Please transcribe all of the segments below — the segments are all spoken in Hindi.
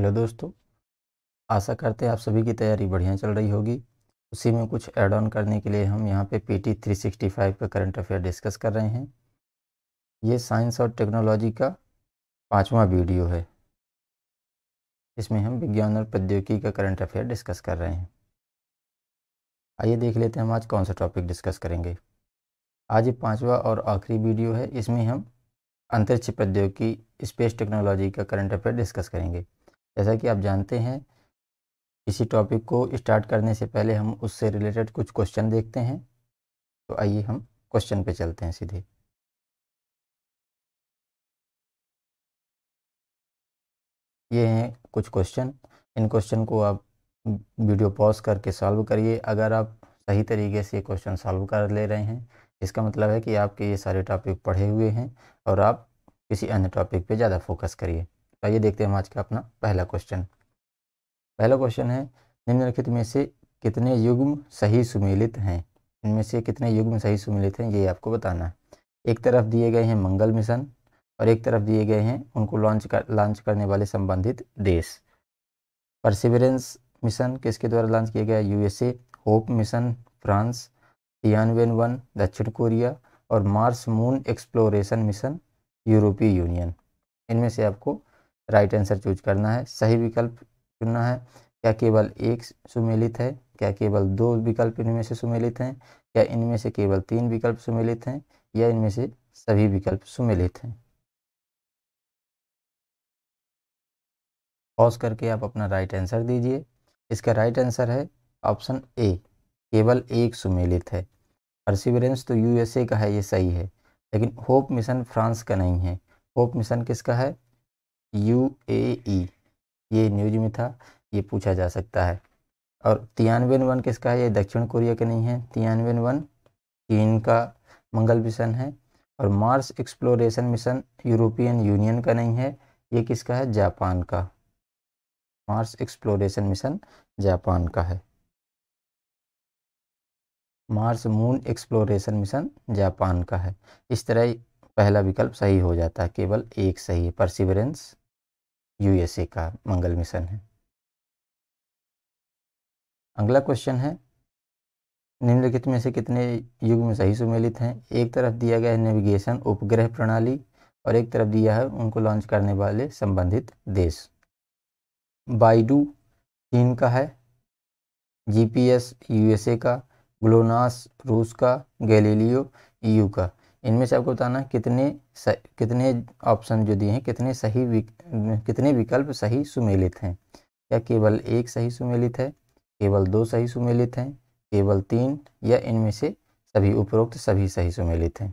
हेलो दोस्तों आशा करते हैं आप सभी की तैयारी बढ़िया चल रही होगी उसी में कुछ ऐड ऑन करने के लिए हम यहाँ पे P T three sixty five का करंट अफेयर डिस्कस कर रहे हैं ये साइंस और टेक्नोलॉजी का पाँचवा वीडियो है इसमें हम विज्ञान और प्रौद्योगिकी का करंट अफेयर डिस्कस कर रहे हैं आइए देख लेते हैं हम आज कौन सा टॉपिक डिस्कस करेंगे आज ये पाँचवा और आखिरी वीडियो है इसमें हम अंतरिक्ष प्रौद्योगिकी स्पेस टेक्नोलॉजी का करंट अफेयर डिस्कस करेंगे जैसा कि आप जानते हैं इसी टॉपिक को स्टार्ट करने से पहले हम उससे रिलेटेड कुछ क्वेश्चन देखते हैं तो आइए हम क्वेश्चन पे चलते हैं सीधे ये हैं कुछ क्वेश्चन इन क्वेश्चन को आप वीडियो पॉज करके सॉल्व करिए अगर आप सही तरीके से क्वेश्चन सॉल्व कर ले रहे हैं इसका मतलब है कि आपके ये सारे टॉपिक पढ़े हुए हैं और आप किसी अन्य टॉपिक पे ज़्यादा फोकस करिए तो आइए देखते हैं हम आज का अपना पहला क्वेश्चन पहला क्वेश्चन है निम्नलिखित में से कितने युग्म सही सुमेलित हैं इनमें से कितने युग्म सही सुमेलित हैं ये आपको बताना है एक तरफ दिए गए हैं मंगल मिशन और एक तरफ दिए गए हैं उनको लॉन्च कर लॉन्च करने वाले संबंधित देश परसिवरेंस मिशन किसके द्वारा लॉन्च किया गया USA Hope mission France Tianwen one दक्षिण कोरिया और मार्स मून एक्सप्लोरेशन मिशन यूरोपीय यूनियन इनमें से आपको राइट आंसर चूज करना है सही विकल्प चुनना है क्या केवल एक सुमेलित है क्या केवल दो विकल्प इनमें से सुमेलित हैं क्या इनमें से केवल तीन विकल्प सुमेलित हैं या इनमें से सभी विकल्प सुमेलित हैं पॉज करके आप अपना राइट आंसर दीजिए इसका राइट आंसर है ऑप्शन ए केवल एक सुमेलित है परसिवरेंस तो यूएसए का है ये सही है लेकिन होप मिशन फ्रांस का नहीं है होप मिशन किसका है यू ए ई ये न्यूज में था ये पूछा जा सकता है और तियानवेन वन किसका है ये दक्षिण कोरिया का नहीं है तियानवेन वन चीन का मंगल मिशन है और Mars exploration mission European Union का नहीं है ये किसका है जापान का मार्स एक्सप्लोरेशन मिशन जापान का है Mars moon exploration mission Japan का है इस तरह पहला विकल्प सही हो जाता है केवल एक सही है परसिवरेंस यूएसए का मंगल मिशन है अगला क्वेश्चन है निम्नलिखित में से कितने युग में सही सुमेलित हैं एक तरफ दिया गया है नेविगेशन उपग्रह प्रणाली और एक तरफ दिया है उनको लॉन्च करने वाले संबंधित देश बाइडू चीन का है जीपीएस यूएसए का ग्लोनास रूस का गैलीलियो ईयू का इनमें से आपको बताना कितने स, कितने ऑप्शन जो दिए हैं कितने सही विक, कितने विकल्प सही सुमेलित हैं क्या केवल एक सही सुमेलित है केवल दो सही सुमेलित हैं केवल तीन या इनमें से सभी उपरोक्त सभी सही सुमेलित हैं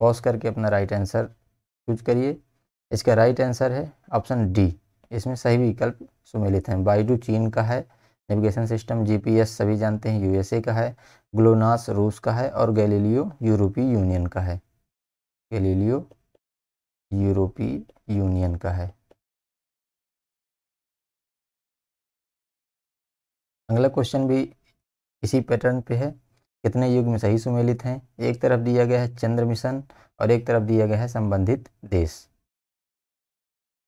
पॉज करके अपना राइट आंसर चूज करिए इसका राइट आंसर है ऑप्शन डी इसमें सही विकल्प सुमेलित हैं बाइडू चीन का है नेविगेशन सिस्टम जीपीएस सभी जानते हैं यूएसए का है ग्लोनास रूस का है और गैलीलियो यूरोपीय यूनियन का है गैलीलियो यूरोपीय यूनियन का है अगला क्वेश्चन भी इसी पैटर्न पे है कितने युग में सही सुमेलित हैं एक तरफ दिया गया है चंद्र मिशन और एक तरफ दिया गया है संबंधित देश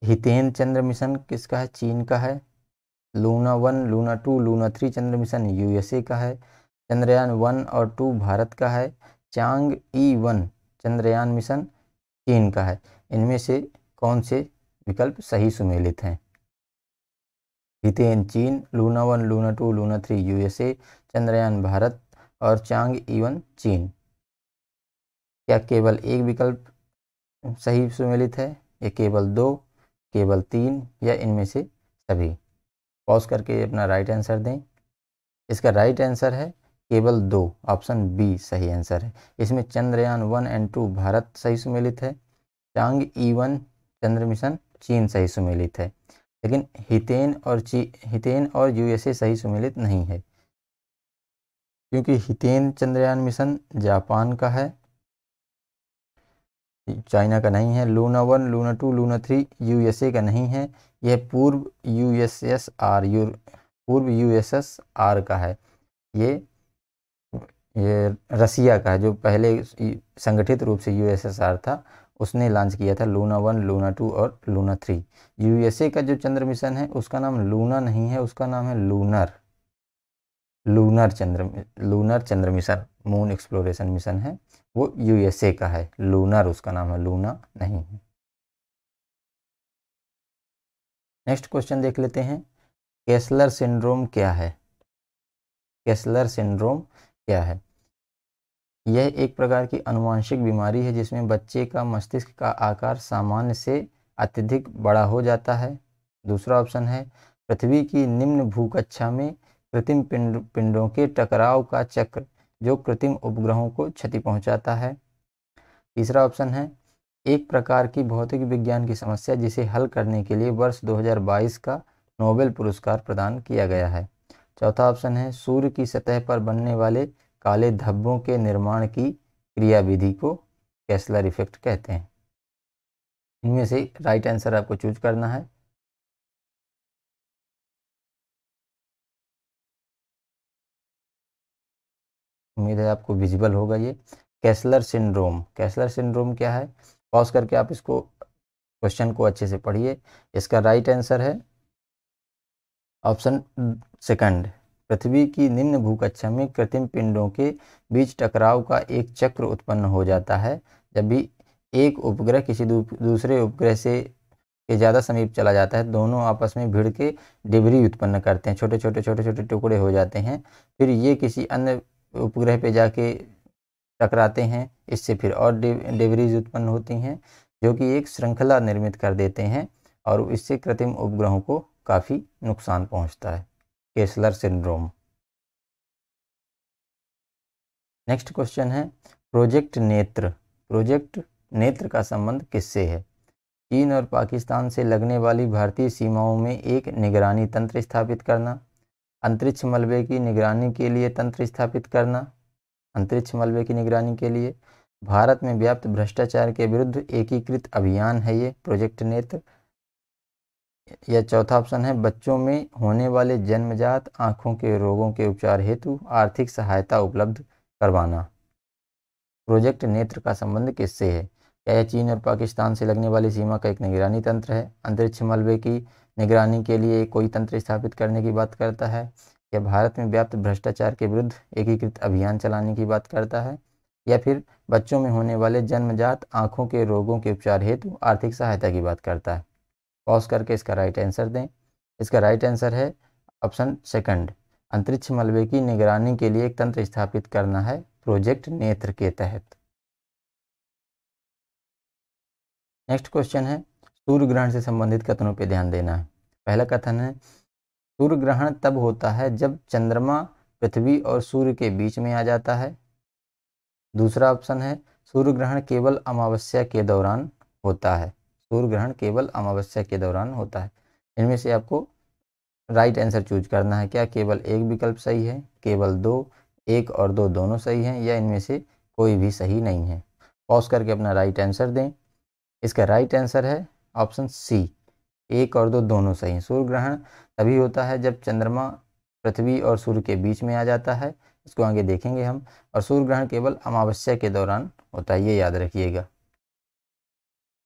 हितेन चंद्र मिशन किसका है चीन का है Luna one Luna two Luna three चंद्र मिशन यूएसए का है चंद्रयान वन और टू भारत का है Chang'e one Chandrayaan mission चीन का है इनमें से कौन से विकल्प सही सुमेलित हैं हितेन चीन Luna one Luna two Luna three USA Chandrayaan Bharat और चांग ई वन चीन क्या केवल एक विकल्प सही सुमेलित है या केवल दो केवल तीन या इनमें से सभी पॉज करके अपना राइट आंसर दें इसका राइट आंसर है केवल दो ऑप्शन बी सही आंसर है इसमें Chandrayaan one and two Bharat सही सुमेलित है चांग ई e वन चंद्र मिशन चीन सही सुमेलित है लेकिन हितेन और ची हितेन और यूएसए सही सुमेलित नहीं है क्योंकि हितेन चंद्रयान मिशन जापान का है चाइना का नहीं है Luna one Luna two Luna three USA का नहीं है यह पूर्व यूएसएसआर यू पूर्व यूएसएसआर का है ये ये रसिया का है जो पहले संगठित रूप से यूएसएसआर था उसने लॉन्च किया था लूना वन लूना टू और लूना थ्री यूएसए का जो चंद्र मिशन है उसका नाम लूना नहीं है उसका नाम है लूनर लूनर चंद्र लूनर चंद्र मिशन मून एक्सप्लोरेशन मिशन है वो यूएसए का है लूनर उसका नाम है लूना नहीं है नेक्स्ट क्वेश्चन देख लेते हैं केसलर सिंड्रोम क्या है केसलर सिंड्रोम क्या है यह एक प्रकार की अनुवांशिक बीमारी है जिसमें बच्चे का मस्तिष्क का आकार सामान्य से अत्यधिक बड़ा हो जाता है दूसरा ऑप्शन है पृथ्वी की निम्न भूकक्षा में कृत्रिम पिंड पिंडों के टकराव का चक्र जो कृत्रिम उपग्रहों को क्षति पहुंचाता है तीसरा ऑप्शन है एक प्रकार की भौतिक विज्ञान की समस्या जिसे हल करने के लिए वर्ष 2022 का नोबेल पुरस्कार प्रदान किया गया है चौथा ऑप्शन है सूर्य की सतह पर बनने वाले काले धब्बों के निर्माण की क्रियाविधि को कैसलर इफेक्ट कहते हैं इनमें से राइट आंसर आपको चूज करना है उम्मीद है आपको विजिबल होगा ये कैसलर सिंड्रोम कैसलर सिंड्रोम क्या है पॉज करके आप इसको क्वेश्चन को अच्छे से पढ़िए इसका राइट आंसर है ऑप्शन सेकंड पृथ्वी की निम्न भूकक्षा में कृत्रिम पिंडों के बीच टकराव का एक चक्र उत्पन्न हो जाता है जब भी एक उपग्रह किसी दूसरे उपग्रह से के ज़्यादा समीप चला जाता है दोनों आपस में भिड़ के डिबरी उत्पन्न करते हैं छोटे छोटे छोटे छोटे टुकड़े हो जाते हैं फिर ये किसी अन्य उपग्रह पे जाके टकराते हैं इससे फिर और डेवरीज उत्पन्न होती हैं जो कि एक श्रृंखला निर्मित कर देते हैं और इससे कृत्रिम उपग्रहों को काफ़ी नुकसान पहुंचता है केसलर सिंड्रोम नेक्स्ट क्वेश्चन है प्रोजेक्ट नेत्र प्रोजेक्ट नेत्र का संबंध किससे है चीन और पाकिस्तान से लगने वाली भारतीय सीमाओं में एक निगरानी तंत्र स्थापित करना अंतरिक्ष मलबे की निगरानी के लिए तंत्र स्थापित करना अंतरिक्ष मलबे की निगरानी के लिए भारत में व्याप्त भ्रष्टाचार के विरुद्ध एकीकृत अभियान है ये प्रोजेक्ट नेत्र यह चौथा ऑप्शन है बच्चों में होने वाले जन्मजात आँखों के रोगों के उपचार हेतु आर्थिक सहायता उपलब्ध करवाना प्रोजेक्ट नेत्र का संबंध किससे है क्या यह चीन और पाकिस्तान से लगने वाली सीमा का एक निगरानी तंत्र है अंतरिक्ष मलबे की निगरानी के लिए कोई तंत्र स्थापित करने की बात करता है या भारत में व्याप्त भ्रष्टाचार के विरुद्ध एकीकृत अभियान चलाने की बात करता है या फिर बच्चों में होने वाले जन्मजात आँखों के रोगों के उपचार हेतु आर्थिक सहायता की बात करता है पॉज करके इसका राइट आंसर दें इसका राइट आंसर है ऑप्शन सेकंड अंतरिक्ष मलबे की निगरानी के लिए एक तंत्र स्थापित करना है प्रोजेक्ट नेत्र के तहत नेक्स्ट क्वेश्चन है सूर्य ग्रहण से संबंधित कथनों पर ध्यान देना है पहला कथन है सूर्य ग्रहण तब होता है जब चंद्रमा पृथ्वी और सूर्य के बीच में आ जाता है दूसरा ऑप्शन है सूर्य ग्रहण केवल अमावस्या के दौरान होता है सूर्य ग्रहण केवल अमावस्या के दौरान होता है इनमें से आपको राइट आंसर चूज करना है क्या केवल एक विकल्प सही है केवल दो एक और दो दोनों सही हैं या इनमें से कोई भी सही नहीं है पॉज करके अपना राइट आंसर दें इसका राइट आंसर है ऑप्शन सी एक और दो दोनों सही हैं सूर्य ग्रहण तभी होता है जब चंद्रमा पृथ्वी और सूर्य के बीच में आ जाता है इसको आगे देखेंगे हम और सूर्य ग्रहण केवल अमावस्या के दौरान होता है ये याद रखिएगा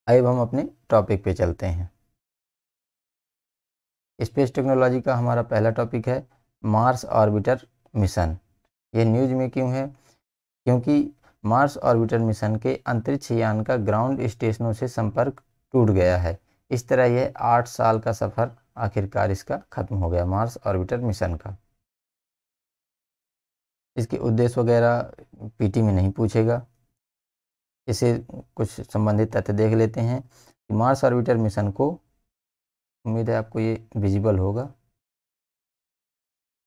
अब हम अपने टॉपिक पे चलते हैं स्पेस टेक्नोलॉजी का हमारा पहला टॉपिक है मार्स ऑर्बिटर मिशन ये न्यूज में क्यों है क्योंकि मार्स ऑर्बिटर मिशन के अंतरिक्ष यान का ग्राउंड स्टेशनों से संपर्क टूट गया है इस तरह यह आठ साल का सफ़र आखिरकार इसका ख़त्म हो गया मार्स ऑर्बिटर मिशन का इसके उद्देश्य वगैरह पीटी में नहीं पूछेगा इसे कुछ संबंधित तथ्य देख लेते हैं कि मार्स ऑर्बिटर मिशन को उम्मीद है आपको ये विजिबल होगा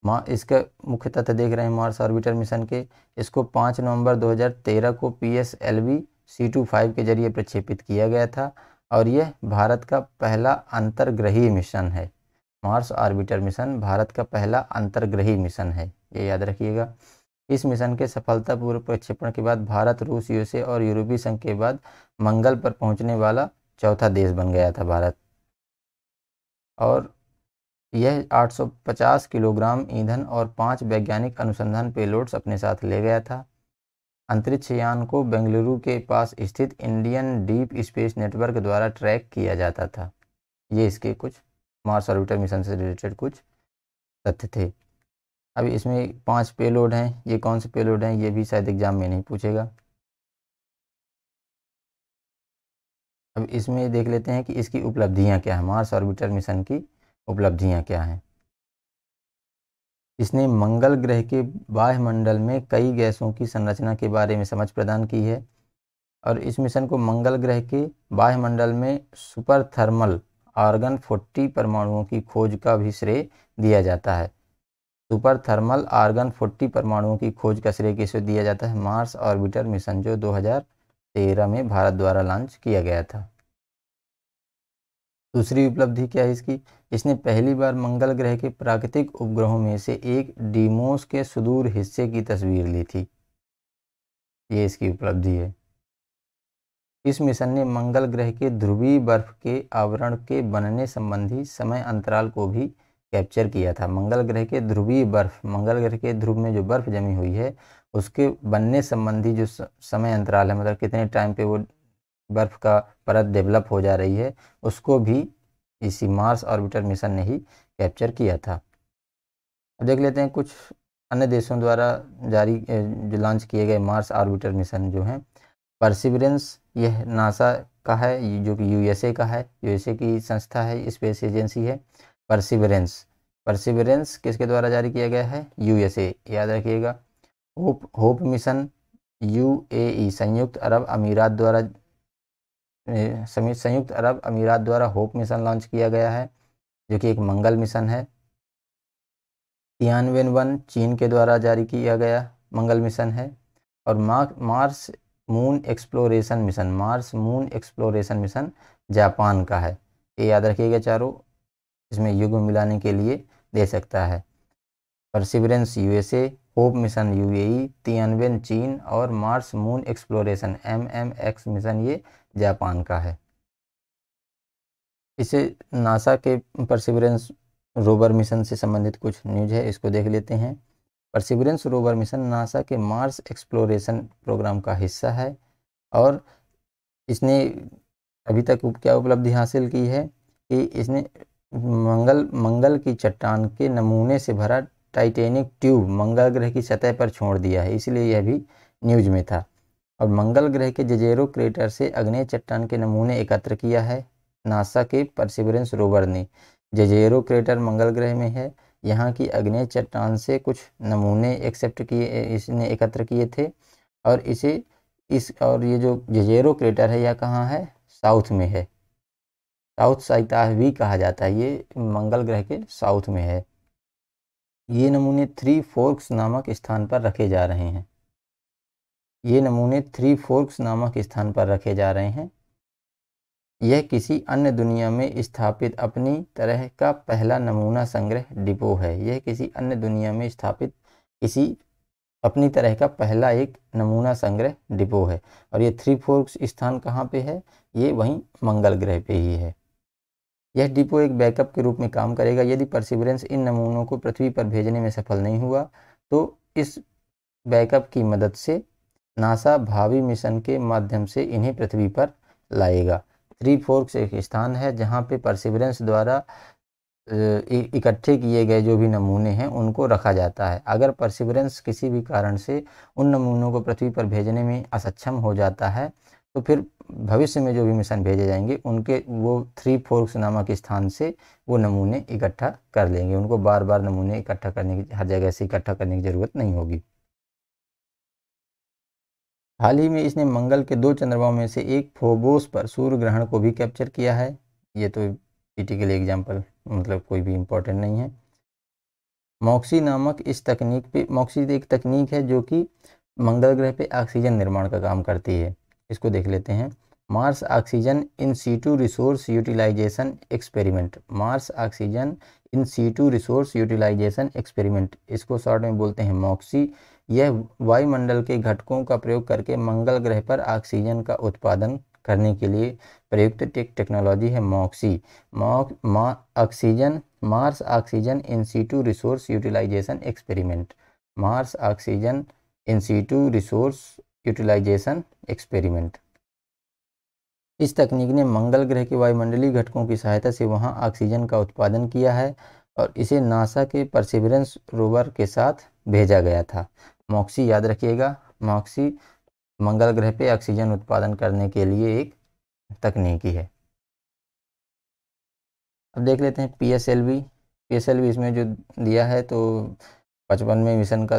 माँ इसके मुख्य तथ्य देख रहे हैं मार्स ऑर्बिटर मिशन के इसको 5 नवंबर 2013 को P S L V C two five के जरिए प्रक्षेपित किया गया था और यह भारत का पहला अंतर्ग्रही मिशन है मार्स ऑर्बिटर मिशन भारत का पहला अंतर्ग्रही मिशन है ये याद रखिएगा इस मिशन के सफलतापूर्वक प्रक्षेपण के बाद भारत रूस यूएसए और यूरोपीय संघ के बाद मंगल पर पहुंचने वाला चौथा देश बन गया था भारत और यह 850 किलोग्राम ईंधन और पांच वैज्ञानिक अनुसंधान पेलोड्स अपने साथ ले गया था अंतरिक्ष यान को बेंगलुरु के पास स्थित इंडियन डीप स्पेस नेटवर्क द्वारा ट्रैक किया जाता था ये इसके कुछ मार्स ऑर्बिटर मिशन से रिलेटेड कुछ तथ्य थे अब इसमें पांच पेलोड हैं ये कौन से पेलोड हैं ये भी शायद एग्जाम में नहीं पूछेगा अब इसमें देख लेते हैं कि इसकी उपलब्धियां क्या हैं मार्स ऑर्बिटर मिशन की उपलब्धियां क्या हैं इसने मंगल ग्रह के वायुमंडल में कई गैसों की संरचना के बारे में समझ प्रदान की है और इस मिशन को मंगल ग्रह के बाह्यमंडल में सुपर थर्मल आर्गन 40 परमाणुओं की खोज का भी श्रेय दिया जाता है सुपर थर्मल आर्गन 40 परमाणुओं की खोज का श्रेय किसे दिया जाता है मार्स ऑर्बिटर मिशन जो 2013 में भारत द्वारा लॉन्च किया गया था दूसरी उपलब्धि क्या है इसकी इसने पहली बार मंगल ग्रह के प्राकृतिक उपग्रहों में से एक डीमोस के सुदूर हिस्से की तस्वीर ली थी ये इसकी उपलब्धि है इस मिशन ने मंगल ग्रह के ध्रुवीय बर्फ के आवरण के बनने संबंधी समय अंतराल को भी कैप्चर किया था मंगल ग्रह के ध्रुवीय बर्फ मंगल ग्रह के ध्रुव में जो बर्फ जमी हुई है उसके बनने संबंधी जो समय अंतराल है मतलब कितने टाइम पे वो बर्फ़ का परत डेवलप हो जा रही है उसको भी इसी मार्स ऑर्बिटर मिशन ने ही कैप्चर किया था अब देख लेते हैं कुछ अन्य देशों द्वारा जारी जो लॉन्च किए गए मार्स ऑर्बिटर मिशन जो हैं परसिवरेंस यह नासा का है जो कि यूएसए का है यूएसए की संस्था है स्पेस एजेंसी है परसिवरेंस परसिवरेंस किसके द्वारा जारी किया गया है यूएसए याद रखिएगा होप होप मिशन यूएई संयुक्त अरब अमीरात द्वारा समेत संयुक्त अरब अमीरात द्वारा होप मिशन लॉन्च किया गया है जो कि एक मंगल मिशन है तियानवेन वन चीन के द्वारा जारी किया गया मंगल मिशन है और Mars moon exploration mission Mars moon exploration mission Japan का है ये याद रखिएगा चारों इसमें युग मिलाने के लिए दे सकता है Perseverance USA Hope mission UAE Tianwen चीन और Mars moon exploration M M X mission ये जापान का है इसे नासा के परसिवरेंस रोवर मिशन से संबंधित कुछ न्यूज है इसको देख लेते हैं परसिवरेंस रोवर मिशन नासा के मार्स एक्सप्लोरेशन प्रोग्राम का हिस्सा है और इसने अभी तक क्या उपलब्धि हासिल की है कि इसने मंगल मंगल की चट्टान के नमूने से भरा टाइटेनिक ट्यूब मंगल ग्रह की सतह पर छोड़ दिया है इसलिए यह भी न्यूज में था और मंगल ग्रह के जजेरो क्रेटर से अग्नेय चट्टान के नमूने एकत्र किया है नासा के परसिवरेंस रोवर ने जजेरो क्रेटर मंगल ग्रह में है यहाँ की अग्नेय चट्टान से कुछ नमूने एक्सेप्ट किए इसने एकत्र किए थे और इसे इस और ये जो जजेरो क्रेटर है यह कहाँ है साउथ में है साउथ साइताह भी कहा जाता है ये मंगल ग्रह के साउथ में है ये नमूने थ्री फोर्क्स नामक स्थान पर रखे जा रहे हैं ये नमूने थ्री फोर्क्स नामक स्थान पर रखे जा रहे हैं यह किसी अन्य दुनिया में स्थापित अपनी तरह का पहला नमूना संग्रह डिपो है यह किसी अन्य दुनिया में स्थापित किसी अपनी तरह का पहला एक नमूना संग्रह डिपो है और यह थ्री फोर्क्स स्थान कहाँ पे है ये वहीं मंगल ग्रह पे ही है यह डिपो एक बैकअप के रूप में काम करेगा यदि परसिवरेंस इन नमूनों को पृथ्वी पर भेजने में सफल नहीं हुआ तो इस बैकअप की मदद से नासा भावी मिशन के माध्यम से इन्हें पृथ्वी पर लाएगा थ्री फोर्क्स एक स्थान है जहाँ पे परसिवरेंस द्वारा इकट्ठे किए गए जो भी नमूने हैं उनको रखा जाता है अगर परसिवरेंस किसी भी कारण से उन नमूनों को पृथ्वी पर भेजने में असक्षम हो जाता है तो फिर भविष्य में जो भी मिशन भेजे जाएंगे उनके वो थ्री फोर्क्स नामक स्थान से वो नमूने इकट्ठा कर लेंगे उनको बार बार नमूने इकट्ठा करने की हर जगह से इकट्ठा करने की ज़रूरत नहीं होगी हाल ही में इसने मंगल के दो चंद्रमाओं में से एक फोबोस पर सूर्य ग्रहण को भी कैप्चर किया है ये तो पीटी के लिए एग्जाम्पल मतलब कोई भी इम्पोर्टेंट नहीं है मॉक्सी नामक इस तकनीक पे मॉक्सी एक तकनीक है जो कि मंगल ग्रह पे ऑक्सीजन निर्माण का काम करती है इसको देख लेते हैं Mars oxygen in situ resource utilisation experiment Mars oxygen in situ resource utilisation experiment इसको शॉर्ट में बोलते हैं मॉक्सी यह वायुमंडल के घटकों का प्रयोग करके मंगल ग्रह पर ऑक्सीजन का उत्पादन करने के लिए प्रयुक्त टेक टेक्नोलॉजी है मॉक्सी मॉक मा oxygen Mars oxygen in situ resource utilisation experiment Mars oxygen in situ resource utilisation experiment इस तकनीक ने मंगल ग्रह के वायुमंडलीय घटकों की सहायता से वहां ऑक्सीजन का उत्पादन किया है और इसे नासा के परसिवरेंस रोवर के साथ भेजा गया था मॉक्सी याद रखिएगा मॉक्सी मंगल ग्रह पे ऑक्सीजन उत्पादन करने के लिए एक तकनीकी है अब देख लेते हैं P S L V P S L V इसमें जो दिया है तो पचपन में मिशन का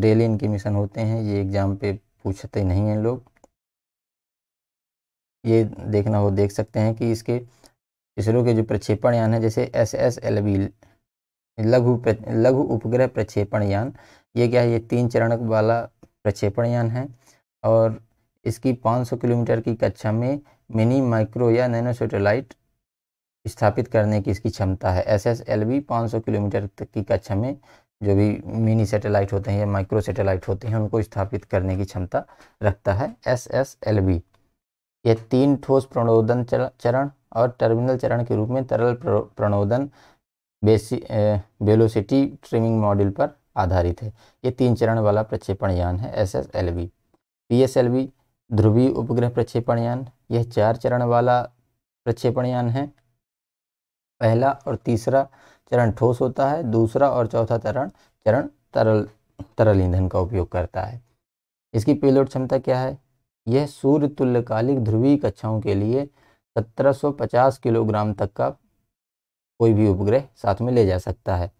डेली इनके मिशन होते हैं ये एग्ज़ाम पे पूछते नहीं हैं लोग ये देखना हो देख सकते हैं कि इसके इसरो के जो प्रक्षेपण यान है जैसे एस एस एल वी लघु लघु उपग्रह प्रक्षेपण यान ये क्या है ये तीन चरण वाला प्रक्षेपण यान है और इसकी 500 किलोमीटर की कक्षा में मिनी माइक्रो या नैनो सेटेलाइट स्थापित करने की इसकी क्षमता है एस एस एल बी पाँच सौ किलोमीटर तक की कक्षा में जो भी मिनी सेटेलाइट होते हैं या माइक्रो सेटेलाइट होते हैं उनको स्थापित करने की क्षमता रखता है एस एस एल बी ये तीन ठोस प्रणोदन चरण और टर्मिनल चरण के रूप में तरल प्रणोदन बेसी वेलोसिटी ट्रिमिंग मॉडल पर आधारित है ये तीन चरण वाला प्रक्षेपण यान है S S L V P S L V ध्रुवीय उपग्रह प्रक्षेपण यान यह चार चरण वाला प्रक्षेपण यान है पहला और तीसरा चरण ठोस होता है दूसरा और चौथा चरण चरण तरल तरल ईंधन का उपयोग करता है इसकी पेलोड क्षमता क्या है यह सूर्य तुल्यकालिक ध्रुवीय कक्षाओं के लिए 1750 किलोग्राम तक का कोई भी उपग्रह साथ में ले जा सकता है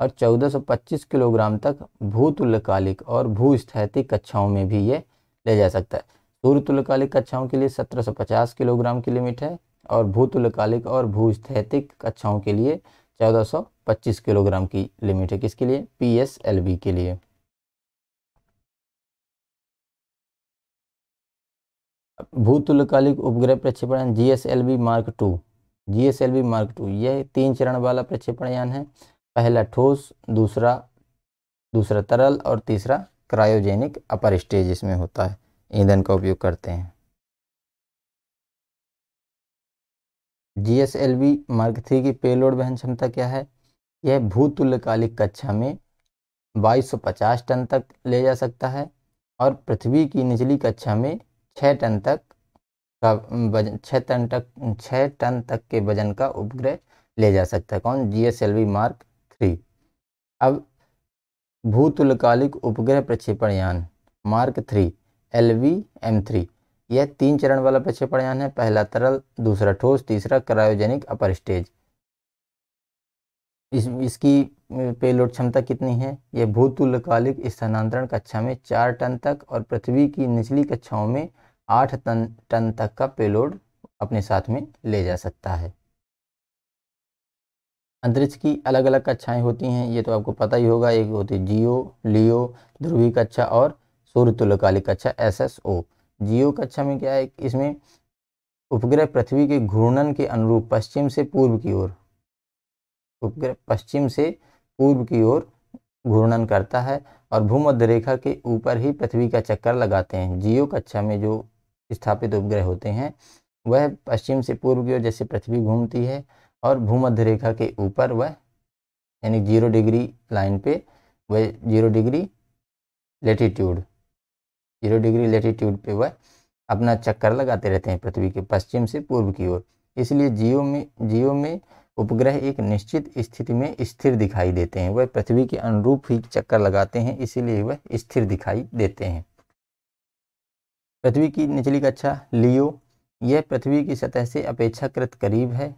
और 1425 किलोग्राम तक भूतुल्यकालिक और भूस्थैतिक कक्षाओं में भी ये ले जा सकता है सूर्यतुल्यकालिक कक्षाओं के लिए 1750 किलोग्राम की लिमिट है और भूतुल्यकालिक और भूस्थैतिक कक्षाओं के लिए 1425 किलोग्राम की लिमिट है किसके लिए बी के लिए भूतुल्यकालिक उपग्रह प्रक्षेपण GSLV mark two B mark two यह तीन चरण वाला प्रक्षेपण यान है पहला ठोस दूसरा दूसरा तरल और तीसरा क्रायोजेनिक अपर स्टेज इसमें होता है ईंधन का उपयोग करते हैं G S L V mark three की पेलोड वहन क्षमता क्या है यह भूतुल्यकालिक कक्षा में 2250 टन तक ले जा सकता है और पृथ्वी की निचली कक्षा में 6 टन तक का वजन छः टन तक छः टन तक के वजन का उपग्रह ले जा सकता है कौन G S L V mark three अब भूतुलकालिक उपग्रह प्रक्षेपण यान mark three L V M three यह तीन चरण वाला प्रक्षेपण यान है पहला तरल दूसरा ठोस तीसरा क्रायोजेनिक अपर स्टेज इस इसकी पेलोड क्षमता कितनी है यह भूतुलकालिक स्थानांतरण कक्षा में चार टन तक और पृथ्वी की निचली कक्षाओं में आठ टन टन तक का पेलोड अपने साथ में ले जा सकता है अंतरिक्ष की अलग अलग कक्षाएं होती हैं ये तो आपको पता ही होगा एक होती है जियो लियो ध्रुवी कक्षा और सूर्य तुल्यकालिक कक्षा एस एस ओ जियो कक्षा में क्या है इसमें उपग्रह पृथ्वी के घूर्णन के अनुरूप पश्चिम से पूर्व की ओर उपग्रह पश्चिम से पूर्व की ओर घूर्णन करता है और भूमध्य रेखा के ऊपर ही पृथ्वी का चक्कर लगाते हैं जियो कक्षा में जो स्थापित उपग्रह होते हैं वह पश्चिम से पूर्व की ओर जैसे पृथ्वी घूमती है और भूमध्य रेखा के ऊपर वह यानी जीरो डिग्री लाइन पे वह zero degree latitude zero degree latitude पे वह अपना चक्कर लगाते रहते हैं पृथ्वी के पश्चिम से पूर्व की ओर इसलिए जियो में जियो में उपग्रह एक निश्चित स्थिति में स्थिर दिखाई देते हैं वह पृथ्वी के अनुरूप ही चक्कर लगाते हैं इसीलिए वह स्थिर दिखाई देते हैं पृथ्वी की निचली कक्षा लियो यह पृथ्वी की सतह से अपेक्षाकृत करीब है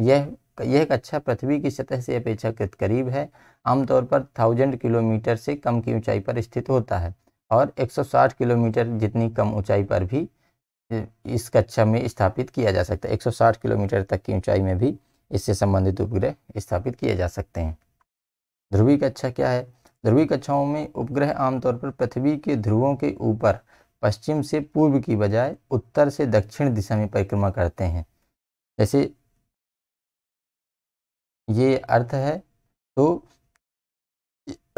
यह यह कक्षा अच्छा पृथ्वी की सतह से अपेक्षाकृत करीब है आमतौर पर थाउजेंड किलोमीटर से कम की ऊंचाई पर स्थित होता है और 160 किलोमीटर जितनी कम ऊंचाई पर भी इस कक्षा में स्थापित किया जा सकता है 160 किलोमीटर तक की ऊंचाई में भी इससे संबंधित उपग्रह स्थापित किए जा सकते हैं ध्रुवी कक्षा क्या है ध्रुवी कक्षाओं में उपग्रह आमतौर पर पृथ्वी के ध्रुवों के ऊपर पश्चिम से पूर्व की बजाय उत्तर से दक्षिण दिशा में परिक्रमा करते हैं जैसे ये अर्थ है तो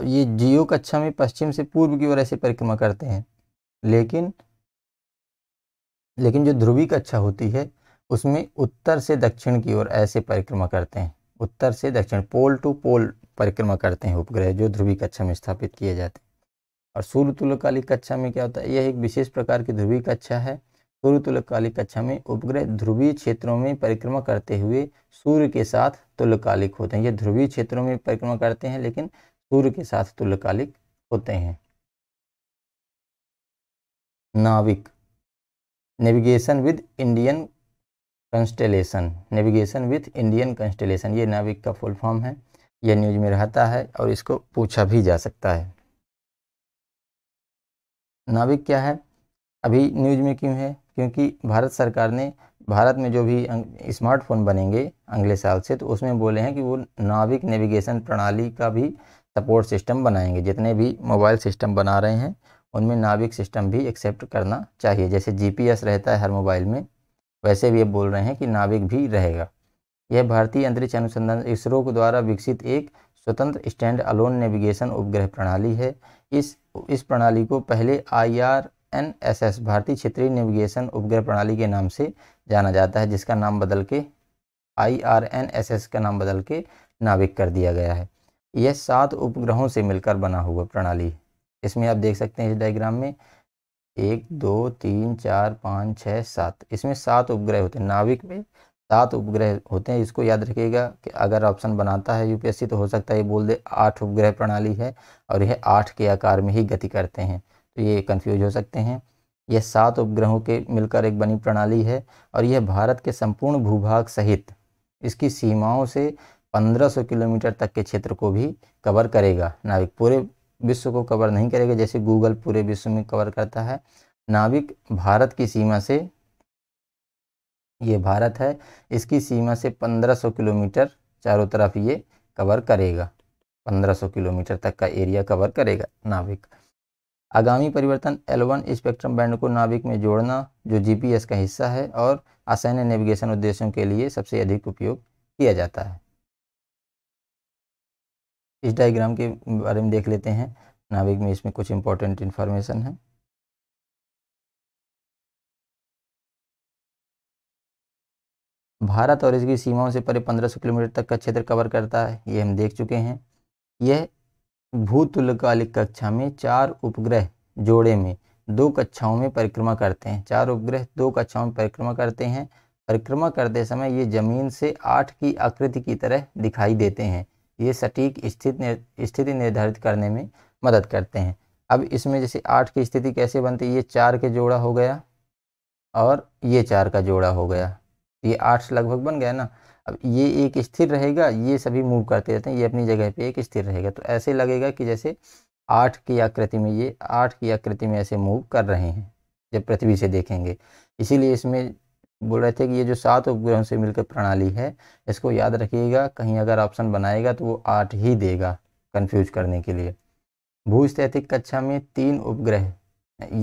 ये जियो कक्षा अच्छा में पश्चिम से पूर्व की ओर ऐसे परिक्रमा करते हैं लेकिन लेकिन जो ध्रुवी कक्षा होती है उसमें उत्तर से दक्षिण की ओर ऐसे परिक्रमा करते हैं उत्तर से दक्षिण पोल टू पोल परिक्रमा करते हैं उपग्रह जो ध्रुवी कक्षा में स्थापित किए जाते हैं और सूर्य तुल्यकालिक कक्षा में क्या होता है यह एक विशेष प्रकार की ध्रुवी कक्षा है सूर्य तुल्यकालिक कक्षा में उपग्रह ध्रुवीय क्षेत्रों में परिक्रमा करते हुए सूर्य के साथ तुल्यकालिक होते हैं ये ध्रुवीय क्षेत्रों में परिक्रमा करते हैं लेकिन सूर्य के साथ तुल्यकालिक होते हैं NavIC navigation with Indian constellation navigation with Indian constellation ये नाविक का फुल फॉर्म है यह न्यूज में रहता है और इसको पूछा भी जा सकता है नाविक क्या है अभी न्यूज में क्यों है क्योंकि भारत सरकार ने भारत में जो भी स्मार्टफोन बनेंगे अगले साल से तो उसमें बोले हैं कि वो नाविक नेविगेशन प्रणाली का भी सपोर्ट सिस्टम बनाएंगे जितने भी मोबाइल सिस्टम बना रहे हैं उनमें नाविक सिस्टम भी एक्सेप्ट करना चाहिए जैसे जीपीएस रहता है हर मोबाइल में वैसे भी ये बोल रहे हैं कि नाविक भी रहेगा यह भारतीय अंतरिक्ष अनुसंधान इसरो के द्वारा विकसित एक स्वतंत्र स्टैंड अलोन नेविगेशन उपग्रह प्रणाली है इस इस प्रणाली को पहले I R N S S भारतीय क्षेत्रीय नेविगेशन उपग्रह प्रणाली के नाम से जाना जाता है जिसका नाम बदल के I R N S S का नाम बदल के नाविक कर दिया गया है यह सात उपग्रहों से मिलकर बना हुआ प्रणाली इसमें आप देख सकते हैं इस डायग्राम में एक दो तीन चार पाँच छः सात इसमें सात उपग्रह होते हैं नाविक में सात उपग्रह होते हैं इसको याद रखिएगा कि अगर ऑप्शन बनाता है यूपीएससी तो हो सकता है ये बोल दे आठ उपग्रह प्रणाली है और यह आठ के आकार में ही गति करते हैं तो ये कन्फ्यूज हो सकते हैं यह सात उपग्रहों के मिलकर एक बनी प्रणाली है और यह भारत के संपूर्ण भूभाग सहित इसकी सीमाओं से 1500 किलोमीटर तक के क्षेत्र को भी कवर करेगा नाविक पूरे विश्व को कवर नहीं करेगा जैसे गूगल पूरे विश्व में कवर करता है नाविक भारत की सीमा से ये भारत है इसकी सीमा से 1500 किलोमीटर चारों तरफ ये कवर करेगा 1500 किलोमीटर तक का एरिया कवर करेगा नाविक आगामी परिवर्तन L1 स्पेक्ट्रम बैंड को नाविक में जोड़ना जो जीपीएस का हिस्सा है और असैन्य नेविगेशन उद्देश्यों के लिए सबसे अधिक उपयोग किया जाता है इस डायग्राम के बारे में देख लेते हैं नाविक में इसमें कुछ इंपॉर्टेंट इन्फॉर्मेशन है भारत और इसकी सीमाओं से परे 1500 किलोमीटर तक का क्षेत्र कवर करता है ये हम देख चुके हैं यह भूतुलकालिक कक्षा में चार उपग्रह जोड़े में दो कक्षाओं में परिक्रमा करते हैं चार उपग्रह दो कक्षाओं में परिक्रमा करते हैं परिक्रमा करते समय ये जमीन से आठ की आकृति की तरह दिखाई देते हैं ये सटीक स्थिति स्थिति निर्धारित करने में मदद करते हैं अब इसमें जैसे आठ की स्थिति कैसे बनती है ये चार के जोड़ा हो गया और ये चार का जोड़ा हो गया ये आठ लगभग बन गया ना अब ये एक स्थिर रहेगा ये सभी मूव करते रहते हैं ये अपनी जगह पे एक स्थिर रहेगा तो ऐसे लगेगा कि जैसे आठ की आकृति में ये आठ की आकृति में ऐसे मूव कर रहे हैं जब पृथ्वी से देखेंगे इसीलिए इसमें बोल रहे थे कि ये जो सात उपग्रहों से मिलकर प्रणाली है इसको याद रखिएगा कहीं अगर ऑप्शन बनाएगा तो वो आठ ही देगा कन्फ्यूज करने के लिए भूस्थैतिक कक्षा में तीन उपग्रह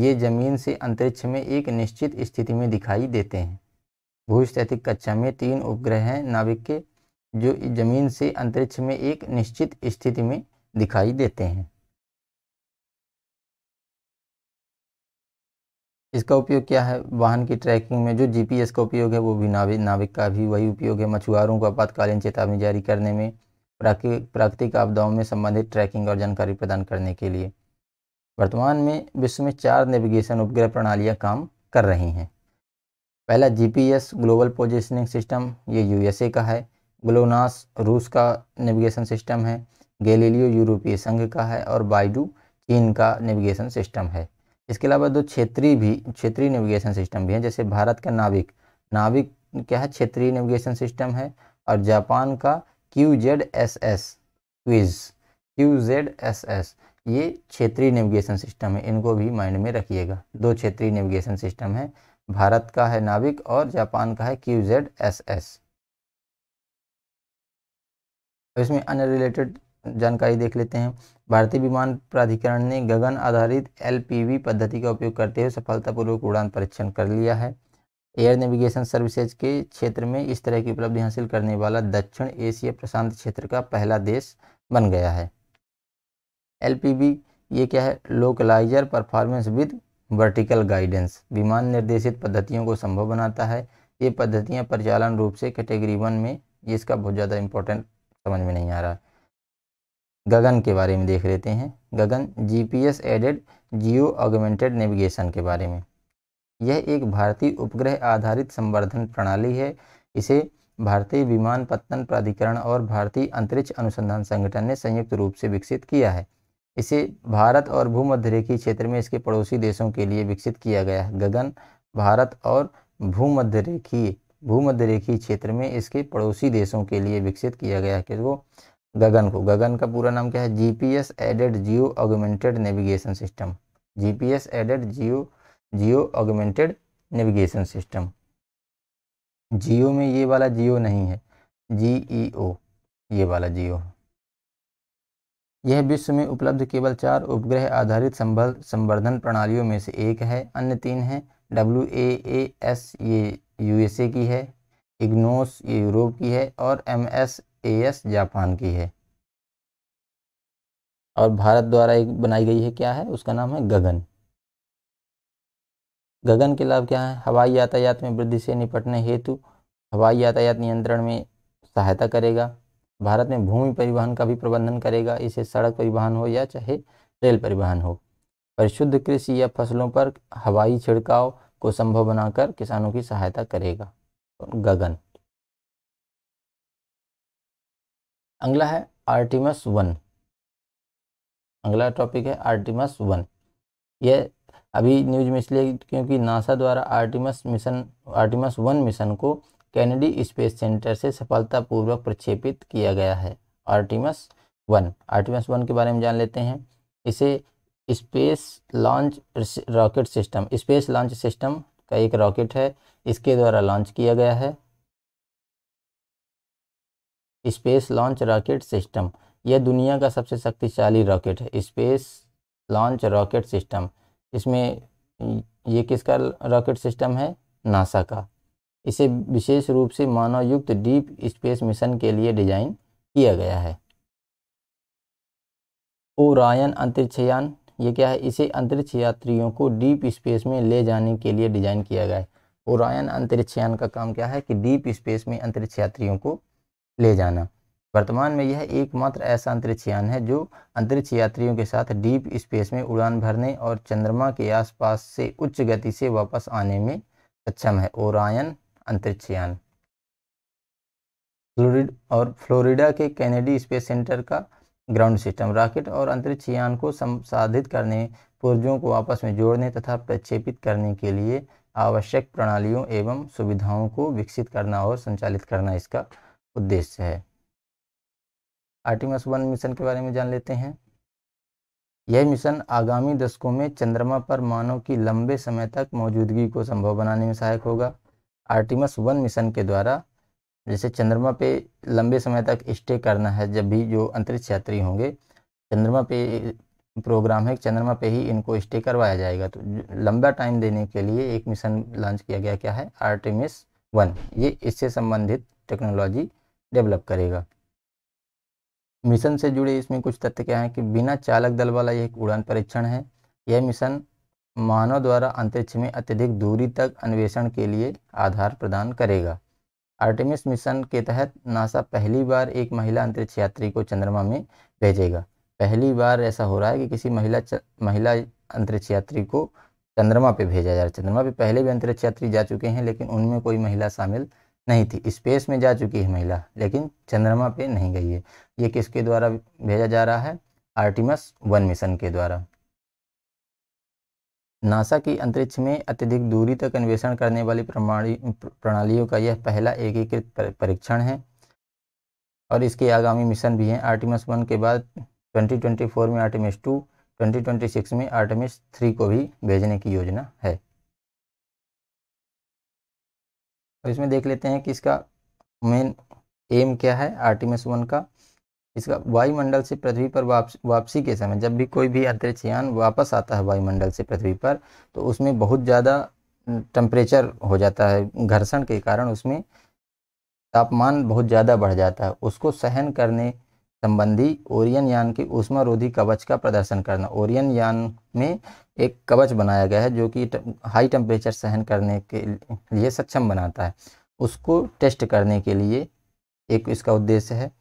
ये जमीन से अंतरिक्ष में एक निश्चित स्थिति में दिखाई देते हैं भूस्थैतिक कक्षा में तीन उपग्रह हैं नाभिक के जो जमीन से अंतरिक्ष में एक निश्चित स्थिति में दिखाई देते हैं इसका उपयोग क्या है वाहन की ट्रैकिंग में जो जीपीएस का उपयोग है वो भी नाविक नाविक का भी वही उपयोग है मछुआरों को आपातकालीन चेतावनी जारी करने में प्राकृतिक आपदाओं में संबंधित ट्रैकिंग और जानकारी प्रदान करने के लिए वर्तमान में विश्व में चार नेविगेशन उपग्रह प्रणालियाँ काम कर रही हैं पहला जीपीएस ग्लोबल पोजिशनिंग सिस्टम ये यूएसए का है ग्लोनास रूस का नेविगेशन सिस्टम है गैलीलियो यूरोपीय संघ का है और बाइडू चीन का नेविगेशन सिस्टम है इसके अलावा दो क्षेत्रीय भी क्षेत्रीय नेविगेशन सिस्टम भी हैं जैसे भारत का नाविक नाविक क्या है क्षेत्रीय नेविगेशन सिस्टम है और जापान का Q Z S S quiz Q Z S S ये क्षेत्रीय नेविगेशन सिस्टम है इनको भी माइंड में रखिएगा दो क्षेत्रीय नेविगेशन सिस्टम है भारत का है नाविक और जापान का है क्यू जेड एस एस इसमें अन्य रिलेटेड जानकारी देख लेते हैं भारतीय विमान प्राधिकरण ने गगन आधारित एलपीवी पद्धति का उपयोग करते हुए सफलतापूर्वक उड़ान परीक्षण कर लिया है एयर नेविगेशन सर्विसेज के क्षेत्र में इस तरह की उपलब्धि हासिल करने वाला दक्षिण एशिया प्रशांत क्षेत्र का पहला देश बन गया है एल ये क्या है localiser performance with vertical guidance विमान निर्देशित पद्धतियों को संभव बनाता है ये पद्धतियाँ परिचालन रूप से कैटेगरी वन में ये इसका बहुत ज़्यादा इम्पोर्टेंट समझ में नहीं आ रहा है गगन के बारे में देख लेते हैं GAGAN GPS aided geo augmented navigation के बारे में यह एक भारतीय उपग्रह आधारित संवर्धन प्रणाली है इसे भारतीय विमान पत्तन प्राधिकरण और भारतीय अंतरिक्ष अनुसंधान संगठन ने संयुक्त रूप से विकसित किया है इसे भारत और भूमध्य रेखीय क्षेत्र में इसके पड़ोसी देशों के लिए विकसित किया गया है गगन भारत और भूमध्य रेखीय भूमध्य रेखीय क्षेत्र में इसके पड़ोसी देशों के लिए विकसित किया गया है किसको गगन को गगन का पूरा नाम क्या है GPS aided geo augmented navigation system GPS aided geo geo augmented navigation system geo में ये वाला जियो नहीं है जी ई ओ ये वाला जियो यह विश्व में उपलब्ध केवल चार उपग्रह आधारित संबल संवर्धन प्रणालियों में से एक है अन्य तीन हैं डब्ल्यू ए ए एस ये यूएसए की है इग्नोस ये यूरोप की है और M S A S Japan की है और भारत द्वारा एक बनाई गई है क्या है उसका नाम है गगन गगन के लाभ क्या है हवाई यातायात में वृद्धि से निपटने हेतु हवाई यातायात नियंत्रण में सहायता करेगा भारत में भूमि परिवहन का भी प्रबंधन करेगा इसे सड़क परिवहन हो या चाहे रेल परिवहन हो परिशुद्ध कृषि या फसलों पर हवाई छिड़काव को संभव बनाकर किसानों की सहायता करेगा गगन अगला है आर्टिमस वन अगला टॉपिक है आर्टिमस वन यह अभी न्यूज में इसलिए क्योंकि नासा द्वारा Artemis mission Artemis one mission को कैनेडी स्पेस सेंटर से सफलतापूर्वक प्रक्षेपित किया गया है आर्टिमस वन आर्टिमस वन के बारे में जान लेते हैं इसे space launch rocket system space launch system का एक रॉकेट है इसके द्वारा लॉन्च किया गया है स्पेस लॉन्च रॉकेट सिस्टम यह दुनिया का सबसे शक्तिशाली रॉकेट है स्पेस लॉन्च रॉकेट सिस्टम इसमें ये किसका रॉकेट सिस्टम है नासा का इसे विशेष रूप से मानव युक्त डीप स्पेस मिशन के लिए डिजाइन किया गया है ओरायन अंतरिक्षयान ये क्या है इसे अंतरिक्ष यात्रियों को डीप स्पेस में ले जाने के लिए डिजाइन किया गया है ओरायन अंतरिक्षयान का काम क्या है कि डीप स्पेस में अंतरिक्ष यात्रियों को ले जाना वर्तमान में यह एकमात्र ऐसा अंतरिक्षयान है जो अंतरिक्ष यात्रियों के साथ डीप स्पेस में उड़ान भरने और चंद्रमा के आसपास से उच्च गति से वापस आने में सक्षम है ओरायन अंतरिक्ष यान फ्लोरिड और फ्लोरिडा के कैनेडी स्पेस सेंटर का ग्राउंड सिस्टम रॉकेट और अंतरिक्ष यान को संसाधित करने पुर्जों को आपस में जोड़ने तथा प्रक्षेपित करने के लिए आवश्यक प्रणालियों एवं सुविधाओं को विकसित करना और संचालित करना इसका उद्देश्य है आर्टिमस वन मिशन के बारे में जान लेते हैं यह मिशन आगामी दशकों में चंद्रमा पर मानव की लंबे समय तक मौजूदगी को संभव बनाने में सहायक होगा आर्टिमस वन मिशन के द्वारा जैसे चंद्रमा पे लंबे समय तक स्टे करना है जब भी जो अंतरिक्ष यात्री होंगे चंद्रमा पे प्रोग्राम है चंद्रमा पे ही इनको स्टे करवाया जाएगा तो लंबा टाइम देने के लिए एक मिशन लॉन्च किया गया क्या है आर्टिमिस वन ये इससे संबंधित टेक्नोलॉजी डेवलप करेगा मिशन से जुड़े इसमें कुछ तथ्य क्या हैं कि बिना चालक दल वाला यह उड़ान परीक्षण है यह मिशन मानव द्वारा अंतरिक्ष में अत्यधिक दूरी तक अन्वेषण के लिए आधार प्रदान करेगा आर्टेमिस मिशन के तहत नासा पहली बार एक महिला अंतरिक्ष यात्री को चंद्रमा में भेजेगा पहली बार ऐसा हो रहा है कि किसी महिला च, महिला अंतरिक्ष यात्री को चंद्रमा पे भेजा जा रहा है चंद्रमा पे पहले भी अंतरिक्ष यात्री जा चुके हैं लेकिन उनमें कोई महिला शामिल नहीं थी स्पेस में जा चुकी है महिला लेकिन चंद्रमा पे नहीं गई है ये किसके द्वारा भेजा जा रहा है आर्टिमस वन मिशन के द्वारा नासा की अंतरिक्ष में अत्यधिक दूरी तक अन्वेषण करने वाली प्रणालियों का यह पहला एकीकृत परीक्षण है और इसके आगामी मिशन भी हैं आर्टिमस वन के बाद 2024 में आर्टिमस टू 2026 में आर्टिमस थ्री को भी भेजने की योजना है और इसमें देख लेते हैं कि इसका मेन एम क्या है आर्टिमस वन का इसका वायुमंडल से पृथ्वी पर वापसी वापसी के समय जब भी कोई भी अंतरिक्ष यान वापस आता है वायुमंडल से पृथ्वी पर तो उसमें बहुत ज़्यादा टेम्परेचर हो जाता है घर्षण के कारण उसमें तापमान बहुत ज़्यादा बढ़ जाता है उसको सहन करने संबंधी ओरियन यान की रोधी कवच का प्रदर्शन करना ओरियन यान में एक कवच बनाया गया है जो कि हाई टेम्परेचर सहन करने के लिए सक्षम बनाता है उसको टेस्ट करने के लिए एक इसका उद्देश्य है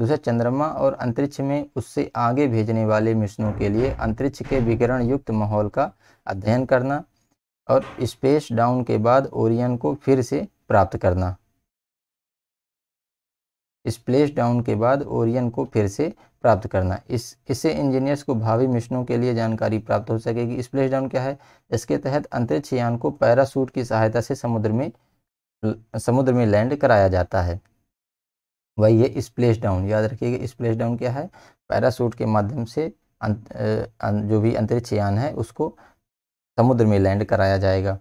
दूसरा चंद्रमा और अंतरिक्ष में उससे आगे भेजने वाले मिशनों के लिए अंतरिक्ष के विकिरण युक्त माहौल का अध्ययन करना और स्पेस डाउन के बाद ओरियन को फिर से प्राप्त करना स्प्लेस डाउन के बाद ओरियन को फिर से प्राप्त करना इस इससे इंजीनियर्स को भावी मिशनों के लिए जानकारी प्राप्त हो सकेगी स्प्लेस डाउन क्या है इसके तहत अंतरिक्ष यान को पैरासूट की सहायता से समुद्र में समुद्र में लैंड कराया जाता है वही है स्प्लेश डाउन याद रखिएगा स्प्लेश डाउन क्या है पैरासूट के माध्यम से अंत, अं, जो भी अंतरिक्ष यान है उसको समुद्र में लैंड कराया जाएगा